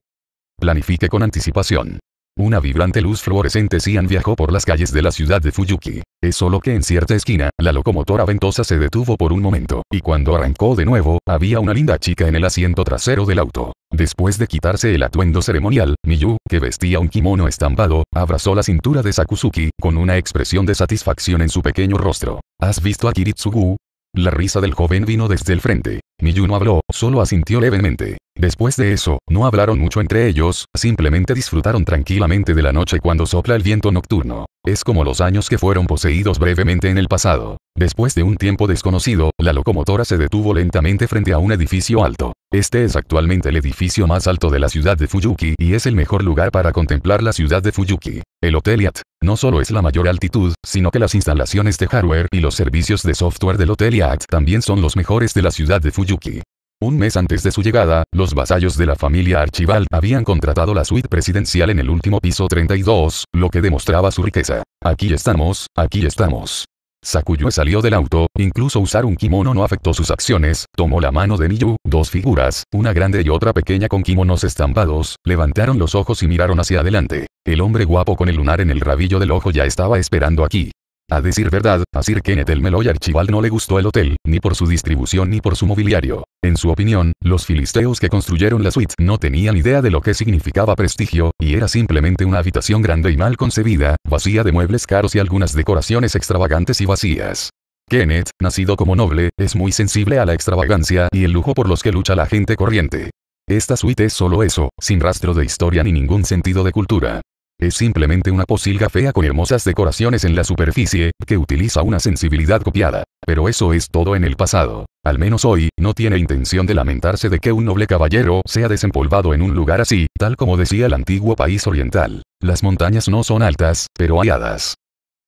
Speaker 1: Planifique con anticipación. Una vibrante luz fluorescente Sian viajó por las calles de la ciudad de Fuyuki. Es solo que en cierta esquina, la locomotora ventosa se detuvo por un momento, y cuando arrancó de nuevo, había una linda chica en el asiento trasero del auto. Después de quitarse el atuendo ceremonial, Miyu, que vestía un kimono estampado, abrazó la cintura de Sakuzuki, con una expresión de satisfacción en su pequeño rostro. ¿Has visto a Kiritsugu? La risa del joven vino desde el frente. Miyu no habló, solo asintió levemente. Después de eso, no hablaron mucho entre ellos, simplemente disfrutaron tranquilamente de la noche cuando sopla el viento nocturno. Es como los años que fueron poseídos brevemente en el pasado. Después de un tiempo desconocido, la locomotora se detuvo lentamente frente a un edificio alto. Este es actualmente el edificio más alto de la ciudad de Fuyuki y es el mejor lugar para contemplar la ciudad de Fuyuki. El Hotel no solo es la mayor altitud, sino que las instalaciones de hardware y los servicios de software del Hotel también son los mejores de la ciudad de Fuyuki. Un mes antes de su llegada, los vasallos de la familia Archival habían contratado la suite presidencial en el último piso 32, lo que demostraba su riqueza. Aquí estamos, aquí estamos. Sakuyue salió del auto, incluso usar un kimono no afectó sus acciones, tomó la mano de Miyu, dos figuras, una grande y otra pequeña con kimonos estampados, levantaron los ojos y miraron hacia adelante. El hombre guapo con el lunar en el rabillo del ojo ya estaba esperando aquí. A decir verdad, a Sir Kenneth el Meloy Archival no le gustó el hotel, ni por su distribución ni por su mobiliario. En su opinión, los filisteos que construyeron la suite no tenían idea de lo que significaba prestigio, y era simplemente una habitación grande y mal concebida, vacía de muebles caros y algunas decoraciones extravagantes y vacías. Kenneth, nacido como noble, es muy sensible a la extravagancia y el lujo por los que lucha la gente corriente. Esta suite es solo eso, sin rastro de historia ni ningún sentido de cultura. Es simplemente una posilga fea con hermosas decoraciones en la superficie, que utiliza una sensibilidad copiada. Pero eso es todo en el pasado. Al menos hoy, no tiene intención de lamentarse de que un noble caballero sea desempolvado en un lugar así, tal como decía el antiguo país oriental. Las montañas no son altas, pero hay hadas.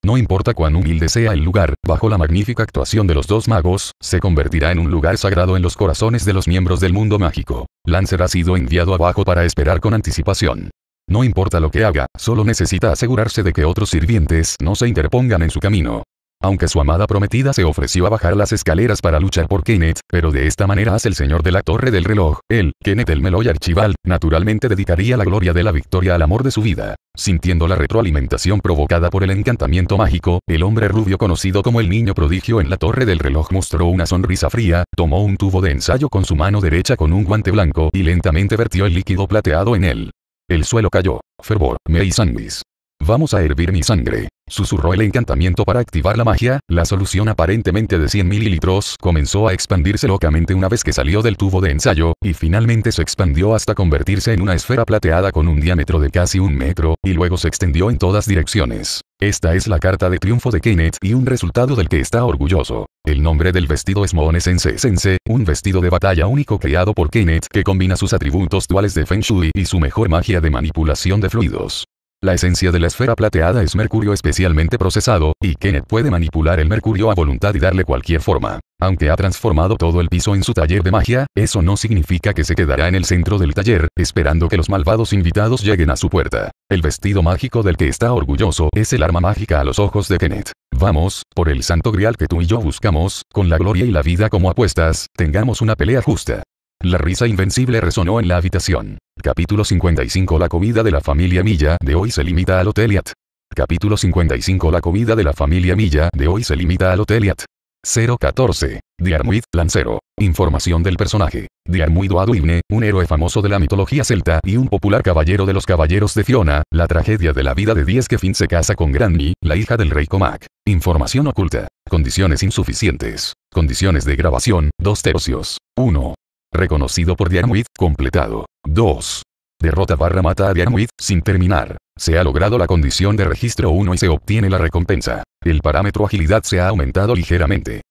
Speaker 1: No importa cuán humilde sea el lugar, bajo la magnífica actuación de los dos magos, se convertirá en un lugar sagrado en los corazones de los miembros del mundo mágico. Lancer ha sido enviado abajo para esperar con anticipación. No importa lo que haga, solo necesita asegurarse de que otros sirvientes no se interpongan en su camino. Aunque su amada prometida se ofreció a bajar las escaleras para luchar por Kenneth, pero de esta manera hace el señor de la torre del reloj, él, Kenneth el Meloy Archival, naturalmente dedicaría la gloria de la victoria al amor de su vida. Sintiendo la retroalimentación provocada por el encantamiento mágico, el hombre rubio conocido como el niño prodigio en la torre del reloj mostró una sonrisa fría, tomó un tubo de ensayo con su mano derecha con un guante blanco y lentamente vertió el líquido plateado en él. El suelo cayó. Fervor, me y sanguis. Vamos a hervir mi sangre. Susurró el encantamiento para activar la magia, la solución aparentemente de 100 mililitros comenzó a expandirse locamente una vez que salió del tubo de ensayo, y finalmente se expandió hasta convertirse en una esfera plateada con un diámetro de casi un metro, y luego se extendió en todas direcciones. Esta es la carta de triunfo de Kenneth y un resultado del que está orgulloso. El nombre del vestido es Moonesense Sense, un vestido de batalla único creado por Kenneth que combina sus atributos duales de Feng Shui y su mejor magia de manipulación de fluidos. La esencia de la esfera plateada es mercurio especialmente procesado, y Kenneth puede manipular el mercurio a voluntad y darle cualquier forma. Aunque ha transformado todo el piso en su taller de magia, eso no significa que se quedará en el centro del taller, esperando que los malvados invitados lleguen a su puerta. El vestido mágico del que está orgulloso es el arma mágica a los ojos de Kenneth. Vamos, por el santo grial que tú y yo buscamos, con la gloria y la vida como apuestas, tengamos una pelea justa. La risa invencible resonó en la habitación. Capítulo 55 La comida de la familia Milla de hoy se limita al hoteliat. Capítulo 55 La comida de la familia Milla de hoy se limita al hoteliat. 014. Diarmuid, Lancero. Información del personaje. Diarmuid aduibne un héroe famoso de la mitología celta y un popular caballero de los caballeros de Fiona, la tragedia de la vida de Diez que Finn se casa con Granny, la hija del rey Comac. Información oculta. Condiciones insuficientes. Condiciones de grabación, 2 tercios. 1. Reconocido por With completado. 2. Derrota barra mata a sin terminar. Se ha logrado la condición de registro 1 y se obtiene la recompensa. El parámetro agilidad se ha aumentado ligeramente.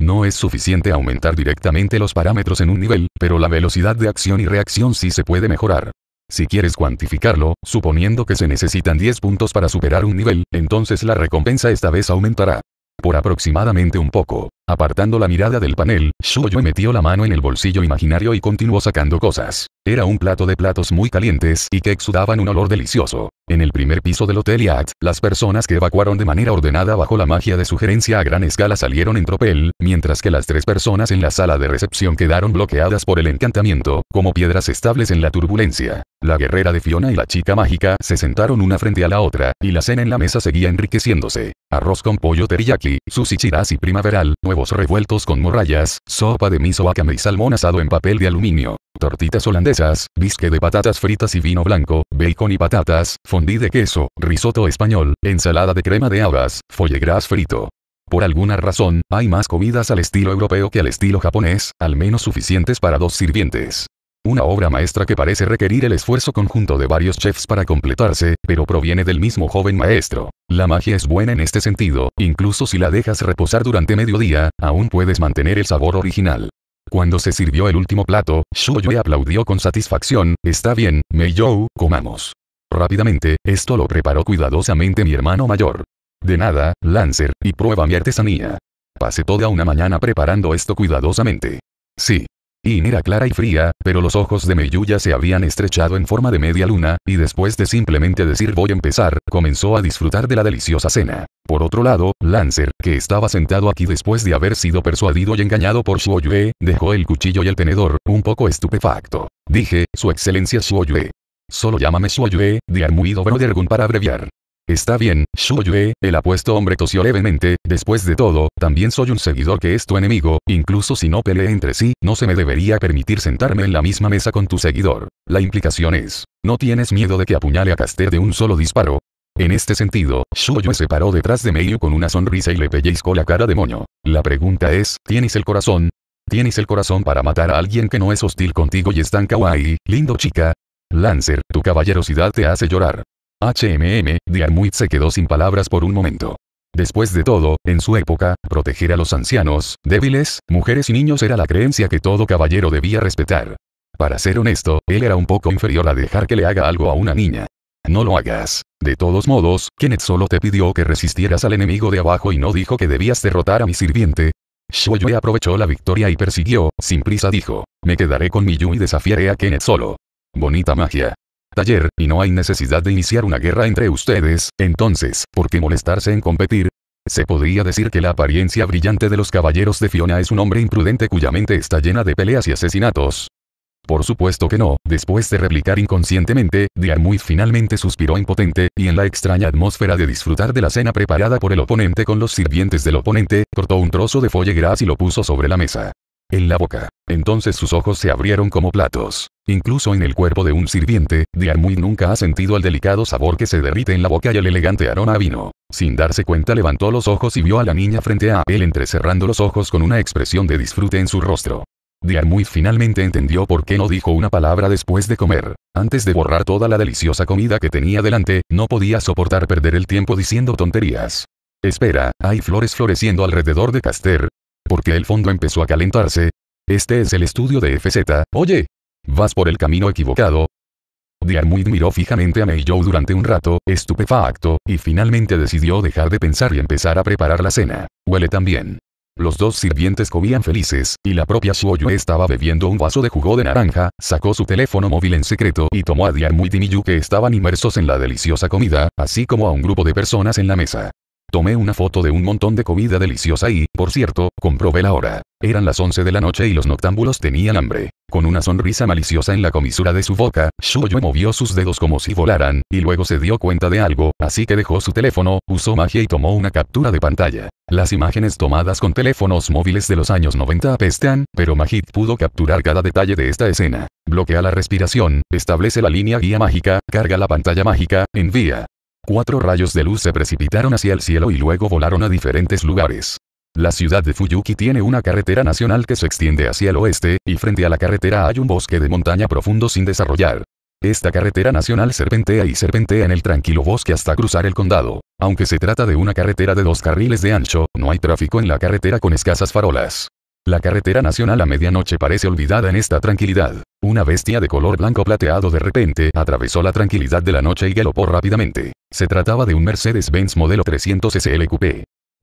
Speaker 1: No es suficiente aumentar directamente los parámetros en un nivel, pero la velocidad de acción y reacción sí se puede mejorar. Si quieres cuantificarlo, suponiendo que se necesitan 10 puntos para superar un nivel, entonces la recompensa esta vez aumentará. Por aproximadamente un poco. Apartando la mirada del panel, Shuyue metió la mano en el bolsillo imaginario y continuó sacando cosas. Era un plato de platos muy calientes y que exudaban un olor delicioso. En el primer piso del Hotel Yacht, las personas que evacuaron de manera ordenada bajo la magia de sugerencia a gran escala salieron en tropel, mientras que las tres personas en la sala de recepción quedaron bloqueadas por el encantamiento, como piedras estables en la turbulencia. La guerrera de Fiona y la chica mágica se sentaron una frente a la otra, y la cena en la mesa seguía enriqueciéndose. Arroz con pollo teriyaki, sushi y primaveral, huevos revueltos con morrayas, sopa de miso wakame y salmón asado en papel de aluminio tortitas holandesas, bisque de patatas fritas y vino blanco, bacon y patatas, fondí de queso, risotto español, ensalada de crema de habas, gras frito. Por alguna razón, hay más comidas al estilo europeo que al estilo japonés, al menos suficientes para dos sirvientes. Una obra maestra que parece requerir el esfuerzo conjunto de varios chefs para completarse, pero proviene del mismo joven maestro. La magia es buena en este sentido, incluso si la dejas reposar durante mediodía, aún puedes mantener el sabor original. Cuando se sirvió el último plato, Shuoyue aplaudió con satisfacción, está bien, You, comamos. Rápidamente, esto lo preparó cuidadosamente mi hermano mayor. De nada, Lancer, y prueba mi artesanía. Pasé toda una mañana preparando esto cuidadosamente. Sí, era clara y fría, pero los ojos de Meyuya se habían estrechado en forma de media luna, y después de simplemente decir voy a empezar, comenzó a disfrutar de la deliciosa cena. Por otro lado, Lancer, que estaba sentado aquí después de haber sido persuadido y engañado por Shuoyue, dejó el cuchillo y el tenedor, un poco estupefacto. Dije, Su Excelencia Shuoyue. Solo llámame Shuoyue, de Armuido Brodergun para abreviar. Está bien, Shuyue, el apuesto hombre tosió levemente, después de todo, también soy un seguidor que es tu enemigo, incluso si no peleé entre sí, no se me debería permitir sentarme en la misma mesa con tu seguidor. La implicación es, ¿no tienes miedo de que apuñale a Caster de un solo disparo? En este sentido, Shuyue se paró detrás de medio con una sonrisa y le pellizcó la cara de moño. La pregunta es, ¿tienes el corazón? ¿Tienes el corazón para matar a alguien que no es hostil contigo y es tan kawaii, lindo chica? Lancer, tu caballerosidad te hace llorar. HMM, Diarmuid se quedó sin palabras por un momento. Después de todo, en su época, proteger a los ancianos, débiles, mujeres y niños era la creencia que todo caballero debía respetar. Para ser honesto, él era un poco inferior a dejar que le haga algo a una niña. No lo hagas. De todos modos, Kenneth solo te pidió que resistieras al enemigo de abajo y no dijo que debías derrotar a mi sirviente. Shoyue aprovechó la victoria y persiguió, sin prisa dijo. Me quedaré con Miyu y desafiaré a Kenneth solo. Bonita magia ayer y no hay necesidad de iniciar una guerra entre ustedes, entonces, ¿por qué molestarse en competir? Se podría decir que la apariencia brillante de los caballeros de Fiona es un hombre imprudente cuya mente está llena de peleas y asesinatos. Por supuesto que no, después de replicar inconscientemente, Diarmuid finalmente suspiró impotente, y en la extraña atmósfera de disfrutar de la cena preparada por el oponente con los sirvientes del oponente, cortó un trozo de folle gras y lo puso sobre la mesa en la boca. Entonces sus ojos se abrieron como platos. Incluso en el cuerpo de un sirviente, Diarmuid nunca ha sentido el delicado sabor que se derrite en la boca y el elegante aroma vino. Sin darse cuenta levantó los ojos y vio a la niña frente a él entrecerrando los ojos con una expresión de disfrute en su rostro. Diarmuid finalmente entendió por qué no dijo una palabra después de comer. Antes de borrar toda la deliciosa comida que tenía delante, no podía soportar perder el tiempo diciendo tonterías. Espera, hay flores floreciendo alrededor de Caster, porque el fondo empezó a calentarse. Este es el estudio de FZ, oye. Vas por el camino equivocado. Diarmuid miró fijamente a Meijou durante un rato, estupefacto, y finalmente decidió dejar de pensar y empezar a preparar la cena. Huele también. Los dos sirvientes comían felices, y la propia Suoyu estaba bebiendo un vaso de jugo de naranja, sacó su teléfono móvil en secreto y tomó a Diarmuid y Miyu que estaban inmersos en la deliciosa comida, así como a un grupo de personas en la mesa. Tomé una foto de un montón de comida deliciosa y, por cierto, comprobé la hora. Eran las 11 de la noche y los noctámbulos tenían hambre. Con una sonrisa maliciosa en la comisura de su boca, Shuyo movió sus dedos como si volaran, y luego se dio cuenta de algo, así que dejó su teléfono, usó magia y tomó una captura de pantalla. Las imágenes tomadas con teléfonos móviles de los años 90 apestan, pero Majid pudo capturar cada detalle de esta escena. Bloquea la respiración, establece la línea guía mágica, carga la pantalla mágica, envía. Cuatro rayos de luz se precipitaron hacia el cielo y luego volaron a diferentes lugares. La ciudad de Fuyuki tiene una carretera nacional que se extiende hacia el oeste, y frente a la carretera hay un bosque de montaña profundo sin desarrollar. Esta carretera nacional serpentea y serpentea en el tranquilo bosque hasta cruzar el condado. Aunque se trata de una carretera de dos carriles de ancho, no hay tráfico en la carretera con escasas farolas. La carretera nacional a medianoche parece olvidada en esta tranquilidad. Una bestia de color blanco plateado de repente atravesó la tranquilidad de la noche y galopó rápidamente. Se trataba de un Mercedes-Benz modelo 300 SL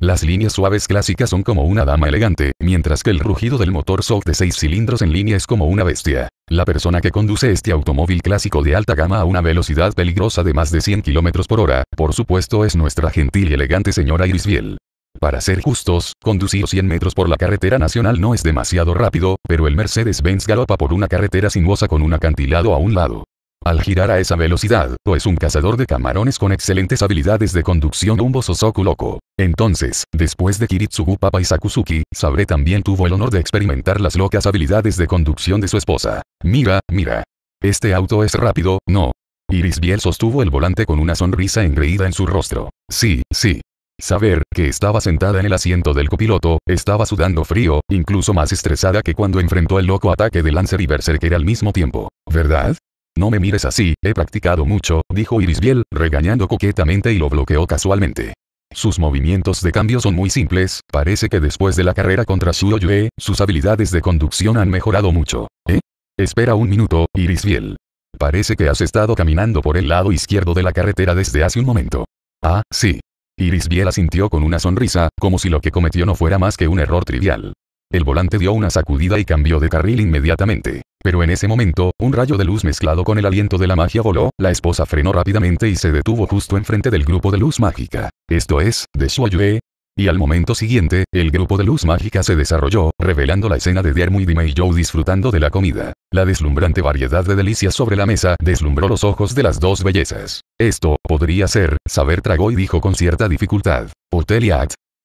Speaker 1: Las líneas suaves clásicas son como una dama elegante, mientras que el rugido del motor soft de 6 cilindros en línea es como una bestia. La persona que conduce este automóvil clásico de alta gama a una velocidad peligrosa de más de 100 km por hora, por supuesto es nuestra gentil y elegante señora Iris Biel. Para ser justos, conducir 100 metros por la carretera nacional no es demasiado rápido, pero el Mercedes-Benz galopa por una carretera sinuosa con un acantilado a un lado. Al girar a esa velocidad, o es un cazador de camarones con excelentes habilidades de conducción un soku Loco. Entonces, después de Kiritsugu Papa y Sakusuki, también tuvo el honor de experimentar las locas habilidades de conducción de su esposa. Mira, mira. Este auto es rápido, ¿no? Iris Biel sostuvo el volante con una sonrisa engreída en su rostro. Sí, sí. Saber que estaba sentada en el asiento del copiloto, estaba sudando frío, incluso más estresada que cuando enfrentó el loco ataque de Lancer y Berserker al mismo tiempo. ¿Verdad? No me mires así, he practicado mucho, dijo Irisbiel, regañando coquetamente y lo bloqueó casualmente. Sus movimientos de cambio son muy simples, parece que después de la carrera contra Shuo sus habilidades de conducción han mejorado mucho. ¿Eh? Espera un minuto, Irisbiel. Parece que has estado caminando por el lado izquierdo de la carretera desde hace un momento. Ah, sí. Iris Biela sintió con una sonrisa, como si lo que cometió no fuera más que un error trivial. El volante dio una sacudida y cambió de carril inmediatamente. Pero en ese momento, un rayo de luz mezclado con el aliento de la magia voló, la esposa frenó rápidamente y se detuvo justo enfrente del grupo de luz mágica. Esto es, de y al momento siguiente, el grupo de luz mágica se desarrolló, revelando la escena de Diarmuid y Dime Joe disfrutando de la comida. La deslumbrante variedad de delicias sobre la mesa deslumbró los ojos de las dos bellezas. Esto, podría ser, saber tragó y dijo con cierta dificultad. Hotel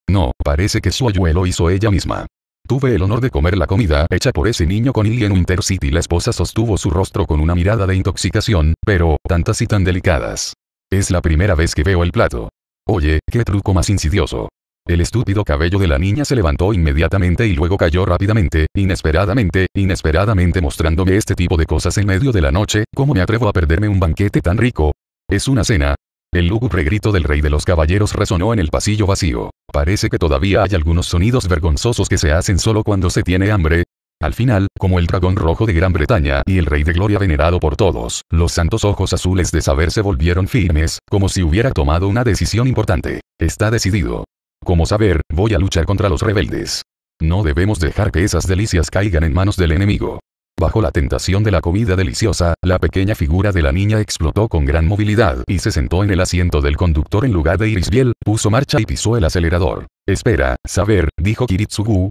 Speaker 1: No, parece que su ayuelo hizo ella misma. Tuve el honor de comer la comida hecha por ese niño con Illy en Intercity. La esposa sostuvo su rostro con una mirada de intoxicación, pero, tantas y tan delicadas. Es la primera vez que veo el plato. Oye, qué truco más insidioso. El estúpido cabello de la niña se levantó inmediatamente y luego cayó rápidamente, inesperadamente, inesperadamente mostrándome este tipo de cosas en medio de la noche, ¿cómo me atrevo a perderme un banquete tan rico? Es una cena. El lúgubre grito del rey de los caballeros resonó en el pasillo vacío. Parece que todavía hay algunos sonidos vergonzosos que se hacen solo cuando se tiene hambre, al final, como el dragón rojo de Gran Bretaña y el rey de gloria venerado por todos, los santos ojos azules de saber se volvieron firmes, como si hubiera tomado una decisión importante. Está decidido. Como saber, voy a luchar contra los rebeldes. No debemos dejar que esas delicias caigan en manos del enemigo. Bajo la tentación de la comida deliciosa, la pequeña figura de la niña explotó con gran movilidad y se sentó en el asiento del conductor en lugar de Iris Biel, puso marcha y pisó el acelerador. Espera, saber, dijo Kiritsugu,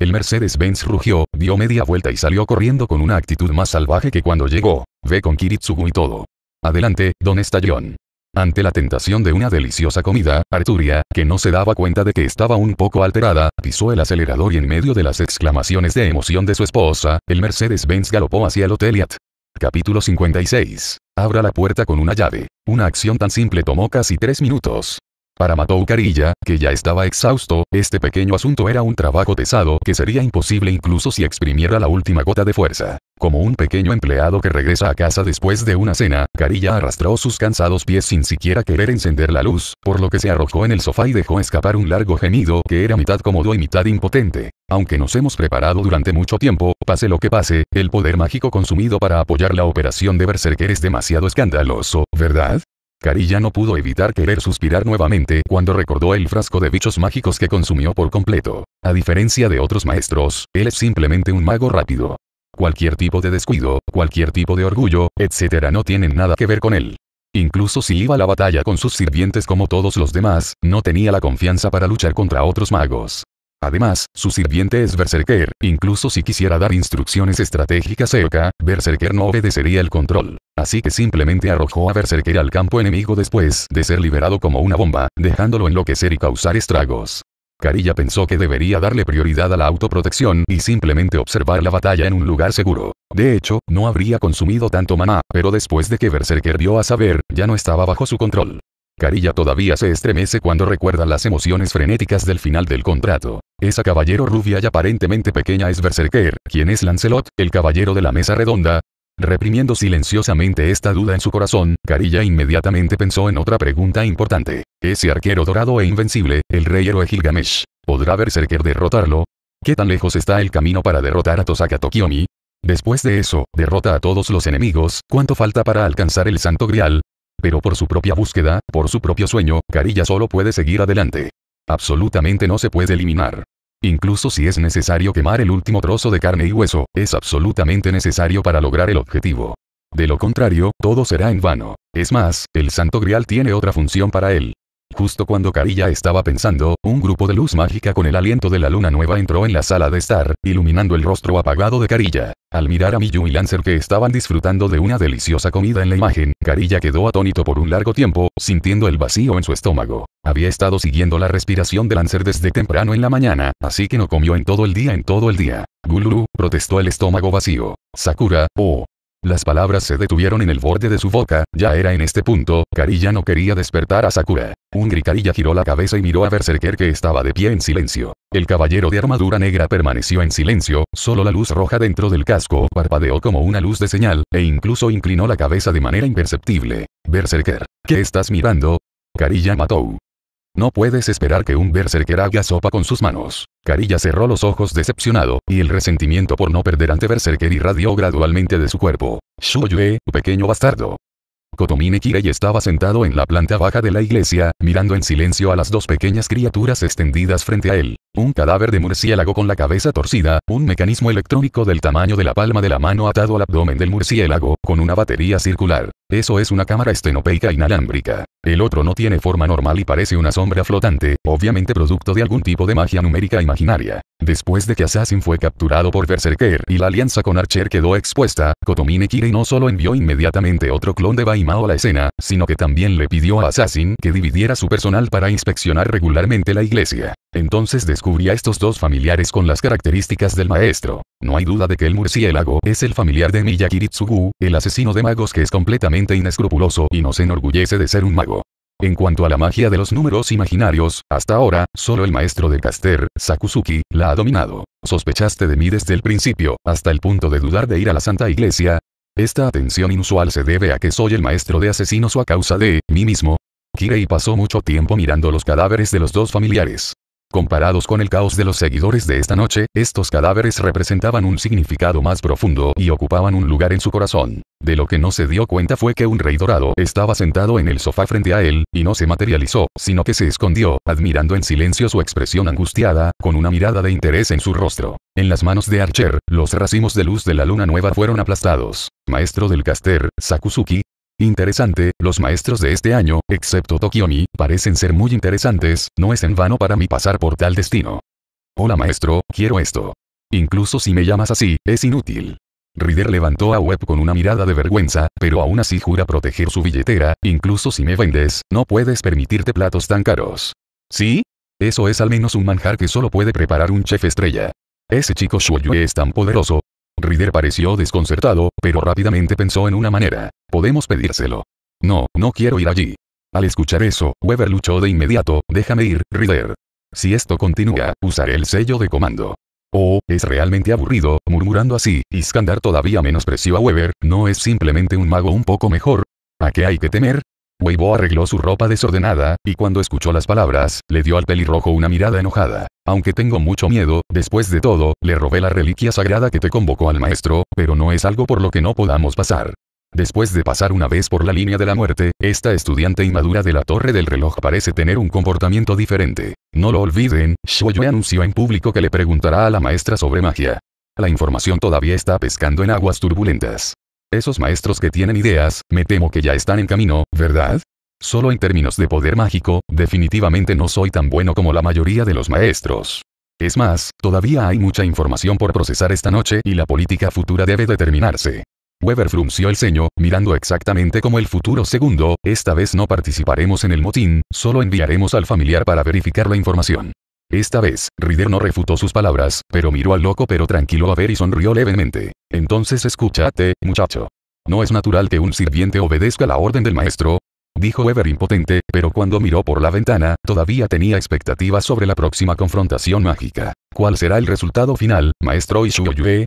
Speaker 1: El Mercedes-Benz rugió, dio media vuelta y salió corriendo con una actitud más salvaje que cuando llegó. Ve con Kiritsugu y todo. Adelante, don Estallón. Ante la tentación de una deliciosa comida, Arturia, que no se daba cuenta de que estaba un poco alterada, pisó el acelerador y en medio de las exclamaciones de emoción de su esposa, el Mercedes-Benz galopó hacia el Hotel Capítulo 56. Abra la puerta con una llave. Una acción tan simple tomó casi tres minutos. Para Matou Carilla, que ya estaba exhausto, este pequeño asunto era un trabajo pesado que sería imposible incluso si exprimiera la última gota de fuerza. Como un pequeño empleado que regresa a casa después de una cena, Carilla arrastró sus cansados pies sin siquiera querer encender la luz, por lo que se arrojó en el sofá y dejó escapar un largo gemido que era mitad cómodo y mitad impotente. Aunque nos hemos preparado durante mucho tiempo, pase lo que pase, el poder mágico consumido para apoyar la operación de Berserker es demasiado escandaloso, ¿verdad? Carilla no pudo evitar querer suspirar nuevamente cuando recordó el frasco de bichos mágicos que consumió por completo. A diferencia de otros maestros, él es simplemente un mago rápido. Cualquier tipo de descuido, cualquier tipo de orgullo, etc. no tienen nada que ver con él. Incluso si iba a la batalla con sus sirvientes como todos los demás, no tenía la confianza para luchar contra otros magos. Además, su sirviente es Berserker, incluso si quisiera dar instrucciones estratégicas cerca, Berserker no obedecería el control. Así que simplemente arrojó a Berserker al campo enemigo después de ser liberado como una bomba, dejándolo enloquecer y causar estragos. Carilla pensó que debería darle prioridad a la autoprotección y simplemente observar la batalla en un lugar seguro. De hecho, no habría consumido tanto maná, pero después de que Berserker dio a saber, ya no estaba bajo su control. Carilla todavía se estremece cuando recuerda las emociones frenéticas del final del contrato. Esa caballero rubia y aparentemente pequeña es Berserker, quien es Lancelot, el caballero de la mesa redonda. Reprimiendo silenciosamente esta duda en su corazón, Carilla inmediatamente pensó en otra pregunta importante. Ese arquero dorado e invencible, el rey héroe Gilgamesh, ¿podrá Berserker derrotarlo? ¿Qué tan lejos está el camino para derrotar a Tosaka Tokiomi? Después de eso, derrota a todos los enemigos, ¿cuánto falta para alcanzar el Santo Grial? Pero por su propia búsqueda, por su propio sueño, Carilla solo puede seguir adelante. Absolutamente no se puede eliminar. Incluso si es necesario quemar el último trozo de carne y hueso, es absolutamente necesario para lograr el objetivo. De lo contrario, todo será en vano. Es más, el Santo Grial tiene otra función para él. Justo cuando Carilla estaba pensando, un grupo de luz mágica con el aliento de la luna nueva entró en la sala de estar, iluminando el rostro apagado de Carilla. Al mirar a Miyu y Lancer que estaban disfrutando de una deliciosa comida en la imagen, Carilla quedó atónito por un largo tiempo, sintiendo el vacío en su estómago. Había estado siguiendo la respiración de Lancer desde temprano en la mañana, así que no comió en todo el día en todo el día. Guluru, protestó el estómago vacío. Sakura, oh, las palabras se detuvieron en el borde de su boca, ya era en este punto, Karilla no quería despertar a Sakura. Un Karilla giró la cabeza y miró a Berserker que estaba de pie en silencio. El caballero de armadura negra permaneció en silencio, solo la luz roja dentro del casco parpadeó como una luz de señal, e incluso inclinó la cabeza de manera imperceptible. Berserker, ¿qué estás mirando? Karilla mató. No puedes esperar que un berserker haga sopa con sus manos. Carilla cerró los ojos decepcionado, y el resentimiento por no perder ante berserker irradió gradualmente de su cuerpo. Shoyue, pequeño bastardo. Kotomine Kirei estaba sentado en la planta baja de la iglesia, mirando en silencio a las dos pequeñas criaturas extendidas frente a él. Un cadáver de murciélago con la cabeza torcida, un mecanismo electrónico del tamaño de la palma de la mano atado al abdomen del murciélago, con una batería circular. Eso es una cámara estenopeica inalámbrica. El otro no tiene forma normal y parece una sombra flotante, obviamente producto de algún tipo de magia numérica imaginaria. Después de que Assassin fue capturado por Berserker y la alianza con Archer quedó expuesta, Kotomine Kiri no solo envió inmediatamente otro clon de Baimao a la escena, sino que también le pidió a Assassin que dividiera su personal para inspeccionar regularmente la iglesia. Entonces descubrí a estos dos familiares con las características del maestro. No hay duda de que el murciélago es el familiar de Miyakiritsugu, el asesino de magos que es completamente inescrupuloso y no se enorgullece de ser un mago. En cuanto a la magia de los números imaginarios, hasta ahora, solo el maestro de Caster, Sakuzuki, la ha dominado. ¿Sospechaste de mí desde el principio, hasta el punto de dudar de ir a la Santa Iglesia? Esta atención inusual se debe a que soy el maestro de asesinos o a causa de, mí mismo. Kirei pasó mucho tiempo mirando los cadáveres de los dos familiares. Comparados con el caos de los seguidores de esta noche, estos cadáveres representaban un significado más profundo y ocupaban un lugar en su corazón. De lo que no se dio cuenta fue que un rey dorado estaba sentado en el sofá frente a él, y no se materializó, sino que se escondió, admirando en silencio su expresión angustiada, con una mirada de interés en su rostro. En las manos de Archer, los racimos de luz de la luna nueva fueron aplastados. Maestro del caster, Sakusuki. Interesante, los maestros de este año, excepto Tokioni, parecen ser muy interesantes, no es en vano para mí pasar por tal destino. Hola maestro, quiero esto. Incluso si me llamas así, es inútil. Reader levantó a Webb con una mirada de vergüenza, pero aún así jura proteger su billetera, incluso si me vendes, no puedes permitirte platos tan caros. ¿Sí? Eso es al menos un manjar que solo puede preparar un chef estrella. Ese chico Shuoyue es tan poderoso. Reader pareció desconcertado, pero rápidamente pensó en una manera. Podemos pedírselo. No, no quiero ir allí. Al escuchar eso, Weber luchó de inmediato, déjame ir, Reader. Si esto continúa, usaré el sello de comando. Oh, es realmente aburrido, murmurando así, Iskandar todavía menospreció a Weber, ¿no es simplemente un mago un poco mejor? ¿A qué hay que temer? Weibo arregló su ropa desordenada, y cuando escuchó las palabras, le dio al pelirrojo una mirada enojada. Aunque tengo mucho miedo, después de todo, le robé la reliquia sagrada que te convocó al maestro, pero no es algo por lo que no podamos pasar. Después de pasar una vez por la línea de la muerte, esta estudiante inmadura de la torre del reloj parece tener un comportamiento diferente. No lo olviden, Shuoyue anunció en público que le preguntará a la maestra sobre magia. La información todavía está pescando en aguas turbulentas. Esos maestros que tienen ideas, me temo que ya están en camino, ¿verdad? Solo en términos de poder mágico, definitivamente no soy tan bueno como la mayoría de los maestros. Es más, todavía hay mucha información por procesar esta noche y la política futura debe determinarse. Weber frunció el ceño, mirando exactamente como el futuro segundo, esta vez no participaremos en el motín, solo enviaremos al familiar para verificar la información. Esta vez, Rider no refutó sus palabras, pero miró al loco pero tranquilo a ver y sonrió levemente. Entonces escúchate, muchacho. ¿No es natural que un sirviente obedezca la orden del maestro? Dijo Weber impotente, pero cuando miró por la ventana, todavía tenía expectativas sobre la próxima confrontación mágica. ¿Cuál será el resultado final, maestro Ishuyue?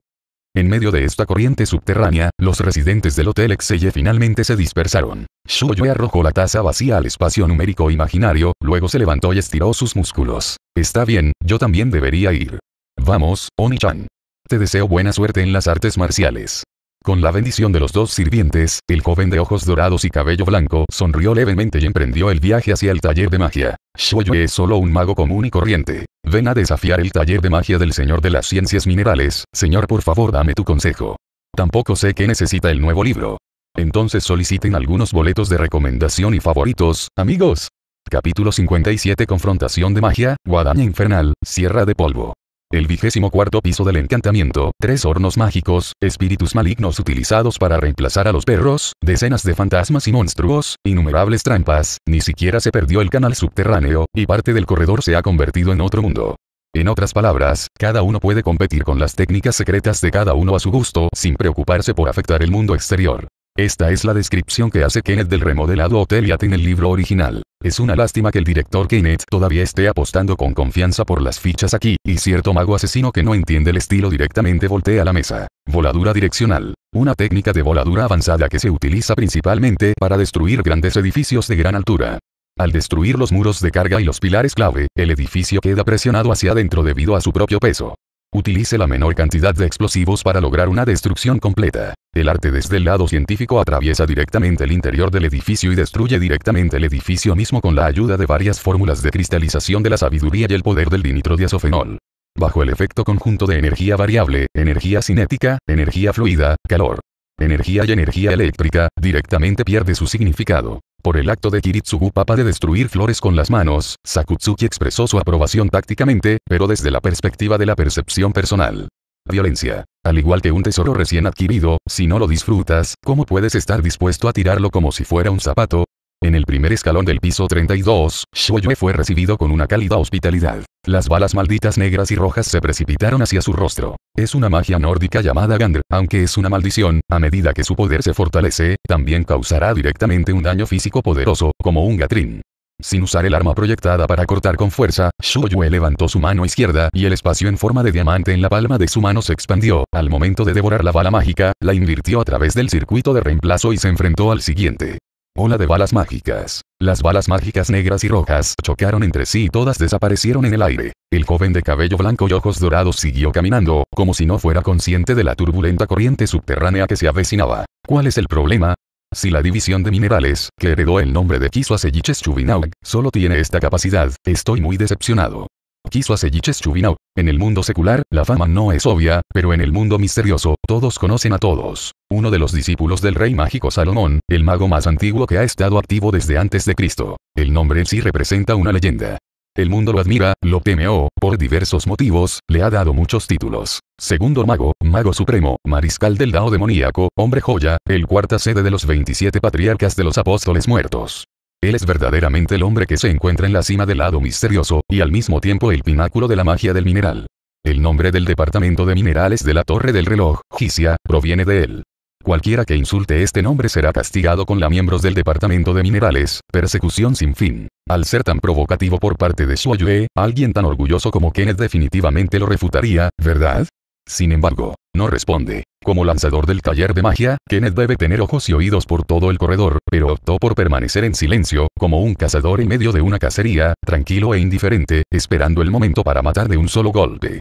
Speaker 1: En medio de esta corriente subterránea, los residentes del Hotel Exeye finalmente se dispersaron. Shuoyue arrojó la taza vacía al espacio numérico imaginario, luego se levantó y estiró sus músculos. Está bien, yo también debería ir. Vamos, Oni-chan. Te deseo buena suerte en las artes marciales. Con la bendición de los dos sirvientes, el joven de ojos dorados y cabello blanco sonrió levemente y emprendió el viaje hacia el taller de magia. Soy es solo un mago común y corriente. Ven a desafiar el taller de magia del señor de las ciencias minerales, señor por favor dame tu consejo. Tampoco sé qué necesita el nuevo libro. Entonces soliciten algunos boletos de recomendación y favoritos, amigos. Capítulo 57 Confrontación de magia, guadaña infernal, sierra de polvo. El vigésimo cuarto piso del encantamiento, tres hornos mágicos, espíritus malignos utilizados para reemplazar a los perros, decenas de fantasmas y monstruos, innumerables trampas, ni siquiera se perdió el canal subterráneo, y parte del corredor se ha convertido en otro mundo. En otras palabras, cada uno puede competir con las técnicas secretas de cada uno a su gusto sin preocuparse por afectar el mundo exterior. Esta es la descripción que hace Kenneth del remodelado Hotel Yat en el libro original. Es una lástima que el director Kenneth todavía esté apostando con confianza por las fichas aquí, y cierto mago asesino que no entiende el estilo directamente voltea la mesa. Voladura direccional. Una técnica de voladura avanzada que se utiliza principalmente para destruir grandes edificios de gran altura. Al destruir los muros de carga y los pilares clave, el edificio queda presionado hacia adentro debido a su propio peso. Utilice la menor cantidad de explosivos para lograr una destrucción completa. El arte desde el lado científico atraviesa directamente el interior del edificio y destruye directamente el edificio mismo con la ayuda de varias fórmulas de cristalización de la sabiduría y el poder del dinitrodiazofenol. Bajo el efecto conjunto de energía variable, energía cinética, energía fluida, calor, energía y energía eléctrica, directamente pierde su significado. Por el acto de Kiritsugu Papa de destruir flores con las manos, Sakutsuki expresó su aprobación tácticamente, pero desde la perspectiva de la percepción personal. Violencia. Al igual que un tesoro recién adquirido, si no lo disfrutas, ¿cómo puedes estar dispuesto a tirarlo como si fuera un zapato? En el primer escalón del piso 32, Shoyue fue recibido con una cálida hospitalidad. Las balas malditas negras y rojas se precipitaron hacia su rostro. Es una magia nórdica llamada Gandr, aunque es una maldición, a medida que su poder se fortalece, también causará directamente un daño físico poderoso, como un gatrín. Sin usar el arma proyectada para cortar con fuerza, Shoyue levantó su mano izquierda y el espacio en forma de diamante en la palma de su mano se expandió. Al momento de devorar la bala mágica, la invirtió a través del circuito de reemplazo y se enfrentó al siguiente. Ola de balas mágicas. Las balas mágicas negras y rojas chocaron entre sí y todas desaparecieron en el aire. El joven de cabello blanco y ojos dorados siguió caminando, como si no fuera consciente de la turbulenta corriente subterránea que se avecinaba. ¿Cuál es el problema? Si la división de minerales, que heredó el nombre de Kiswa Seyiches Chubinaug, solo tiene esta capacidad, estoy muy decepcionado. Quiso Yiches Chubinau. En el mundo secular, la fama no es obvia, pero en el mundo misterioso, todos conocen a todos. Uno de los discípulos del rey mágico Salomón, el mago más antiguo que ha estado activo desde antes de Cristo. El nombre en sí representa una leyenda. El mundo lo admira, lo teme o, por diversos motivos, le ha dado muchos títulos. Segundo mago, mago supremo, mariscal del Dao demoníaco, hombre joya, el cuarta sede de los 27 patriarcas de los apóstoles muertos. Él es verdaderamente el hombre que se encuentra en la cima del lado misterioso, y al mismo tiempo el pináculo de la magia del mineral. El nombre del departamento de minerales de la Torre del Reloj, Gisia, proviene de él. Cualquiera que insulte este nombre será castigado con la miembros del Departamento de Minerales, persecución sin fin. Al ser tan provocativo por parte de Suayue, alguien tan orgulloso como Kenneth definitivamente lo refutaría, ¿verdad? Sin embargo, no responde. Como lanzador del taller de magia, Kenneth debe tener ojos y oídos por todo el corredor, pero optó por permanecer en silencio, como un cazador en medio de una cacería, tranquilo e indiferente, esperando el momento para matar de un solo golpe.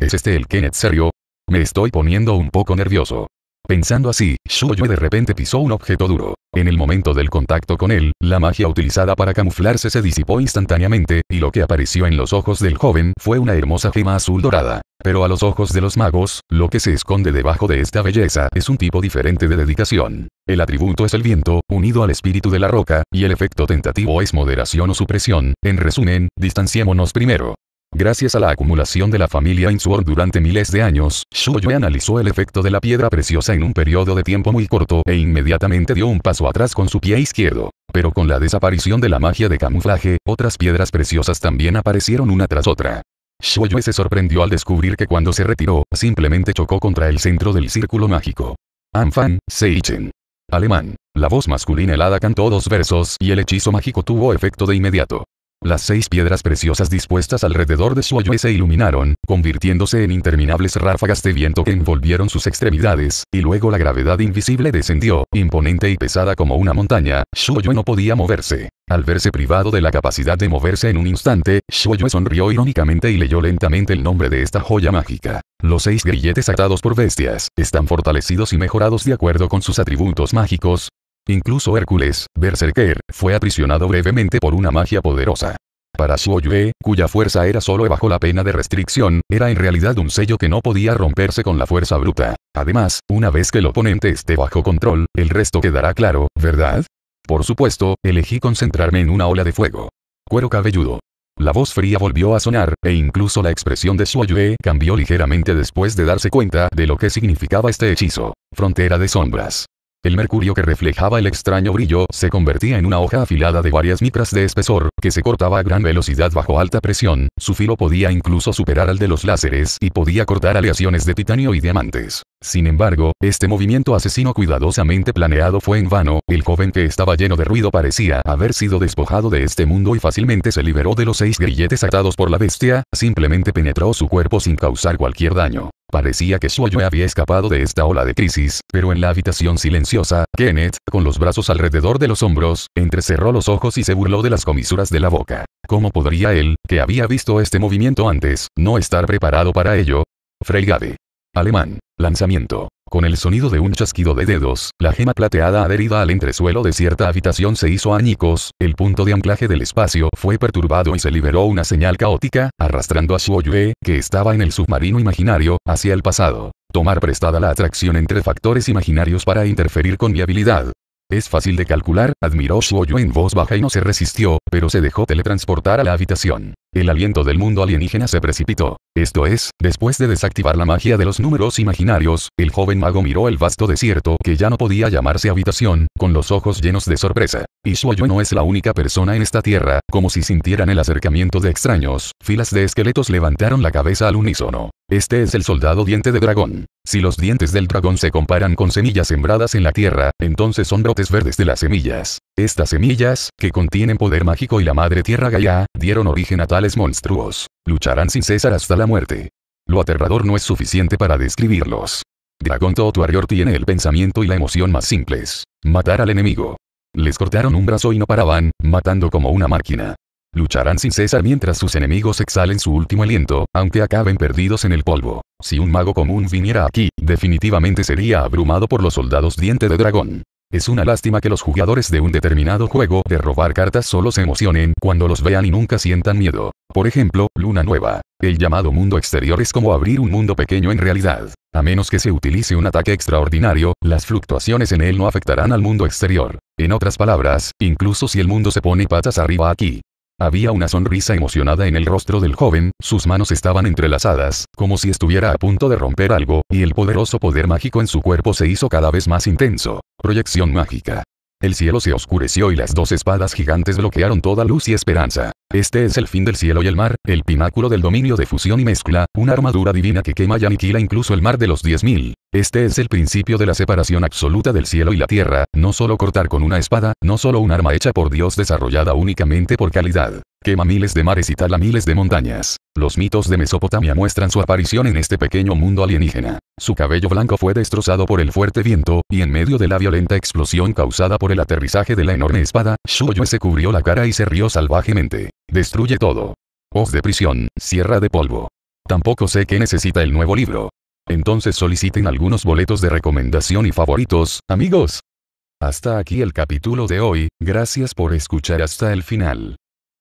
Speaker 1: ¿Es este el Kenneth serio? Me estoy poniendo un poco nervioso. Pensando así, Yue de repente pisó un objeto duro. En el momento del contacto con él, la magia utilizada para camuflarse se disipó instantáneamente, y lo que apareció en los ojos del joven fue una hermosa gema azul dorada. Pero a los ojos de los magos, lo que se esconde debajo de esta belleza es un tipo diferente de dedicación. El atributo es el viento, unido al espíritu de la roca, y el efecto tentativo es moderación o supresión. En resumen, distanciémonos primero. Gracias a la acumulación de la familia Insuor durante miles de años, Shuoyue analizó el efecto de la piedra preciosa en un periodo de tiempo muy corto e inmediatamente dio un paso atrás con su pie izquierdo. Pero con la desaparición de la magia de camuflaje, otras piedras preciosas también aparecieron una tras otra. Shuoyue se sorprendió al descubrir que cuando se retiró, simplemente chocó contra el centro del círculo mágico. Anfan, Seichen. Alemán. La voz masculina helada cantó dos versos y el hechizo mágico tuvo efecto de inmediato. Las seis piedras preciosas dispuestas alrededor de su se iluminaron, convirtiéndose en interminables ráfagas de viento que envolvieron sus extremidades, y luego la gravedad invisible descendió, imponente y pesada como una montaña, Shuoyue no podía moverse. Al verse privado de la capacidad de moverse en un instante, Shuoyue sonrió irónicamente y leyó lentamente el nombre de esta joya mágica. Los seis grilletes atados por bestias, están fortalecidos y mejorados de acuerdo con sus atributos mágicos, Incluso Hércules, Berserker, fue aprisionado brevemente por una magia poderosa. Para Shuoyue, cuya fuerza era solo bajo la pena de restricción, era en realidad un sello que no podía romperse con la fuerza bruta. Además, una vez que el oponente esté bajo control, el resto quedará claro, ¿verdad? Por supuesto, elegí concentrarme en una ola de fuego. Cuero cabelludo. La voz fría volvió a sonar, e incluso la expresión de Yue cambió ligeramente después de darse cuenta de lo que significaba este hechizo. Frontera de sombras. El mercurio que reflejaba el extraño brillo se convertía en una hoja afilada de varias micras de espesor, que se cortaba a gran velocidad bajo alta presión, su filo podía incluso superar al de los láseres y podía cortar aleaciones de titanio y diamantes. Sin embargo, este movimiento asesino cuidadosamente planeado fue en vano, el joven que estaba lleno de ruido parecía haber sido despojado de este mundo y fácilmente se liberó de los seis grilletes atados por la bestia, simplemente penetró su cuerpo sin causar cualquier daño. Parecía que Suoyo había escapado de esta ola de crisis, pero en la habitación silenciosa, Kenneth, con los brazos alrededor de los hombros, entrecerró los ojos y se burló de las comisuras de la boca. ¿Cómo podría él, que había visto este movimiento antes, no estar preparado para ello? freigabe Alemán. Lanzamiento. Con el sonido de un chasquido de dedos, la gema plateada adherida al entresuelo de cierta habitación se hizo añicos, el punto de anclaje del espacio fue perturbado y se liberó una señal caótica, arrastrando a Shuoyue, que estaba en el submarino imaginario, hacia el pasado. Tomar prestada la atracción entre factores imaginarios para interferir con mi habilidad. Es fácil de calcular, admiró Shuoyue en voz baja y no se resistió, pero se dejó teletransportar a la habitación el aliento del mundo alienígena se precipitó. Esto es, después de desactivar la magia de los números imaginarios, el joven mago miró el vasto desierto que ya no podía llamarse habitación, con los ojos llenos de sorpresa. Y Ishuayo no es la única persona en esta tierra, como si sintieran el acercamiento de extraños, filas de esqueletos levantaron la cabeza al unísono. Este es el soldado diente de dragón. Si los dientes del dragón se comparan con semillas sembradas en la tierra, entonces son brotes verdes de las semillas. Estas semillas, que contienen poder mágico y la madre tierra Gaia, dieron origen a tales monstruos. Lucharán sin cesar hasta la muerte. Lo aterrador no es suficiente para describirlos. Dragon Warrior tiene el pensamiento y la emoción más simples. Matar al enemigo. Les cortaron un brazo y no paraban, matando como una máquina. Lucharán sin cesar mientras sus enemigos exhalen su último aliento, aunque acaben perdidos en el polvo. Si un mago común viniera aquí, definitivamente sería abrumado por los soldados diente de dragón. Es una lástima que los jugadores de un determinado juego de robar cartas solo se emocionen cuando los vean y nunca sientan miedo. Por ejemplo, Luna Nueva. El llamado mundo exterior es como abrir un mundo pequeño en realidad. A menos que se utilice un ataque extraordinario, las fluctuaciones en él no afectarán al mundo exterior. En otras palabras, incluso si el mundo se pone patas arriba aquí, había una sonrisa emocionada en el rostro del joven, sus manos estaban entrelazadas, como si estuviera a punto de romper algo, y el poderoso poder mágico en su cuerpo se hizo cada vez más intenso. Proyección mágica. El cielo se oscureció y las dos espadas gigantes bloquearon toda luz y esperanza. Este es el fin del cielo y el mar, el pináculo del dominio de fusión y mezcla, una armadura divina que quema y aniquila incluso el mar de los 10.000. Este es el principio de la separación absoluta del cielo y la tierra, no solo cortar con una espada, no solo un arma hecha por Dios desarrollada únicamente por calidad quema miles de mares y tala miles de montañas. Los mitos de Mesopotamia muestran su aparición en este pequeño mundo alienígena. Su cabello blanco fue destrozado por el fuerte viento, y en medio de la violenta explosión causada por el aterrizaje de la enorme espada, Shuoyue se cubrió la cara y se rió salvajemente. Destruye todo. Hoz de prisión, sierra de polvo. Tampoco sé qué necesita el nuevo libro. Entonces soliciten algunos boletos de recomendación y favoritos, amigos. Hasta aquí el capítulo de hoy, gracias por escuchar hasta el final.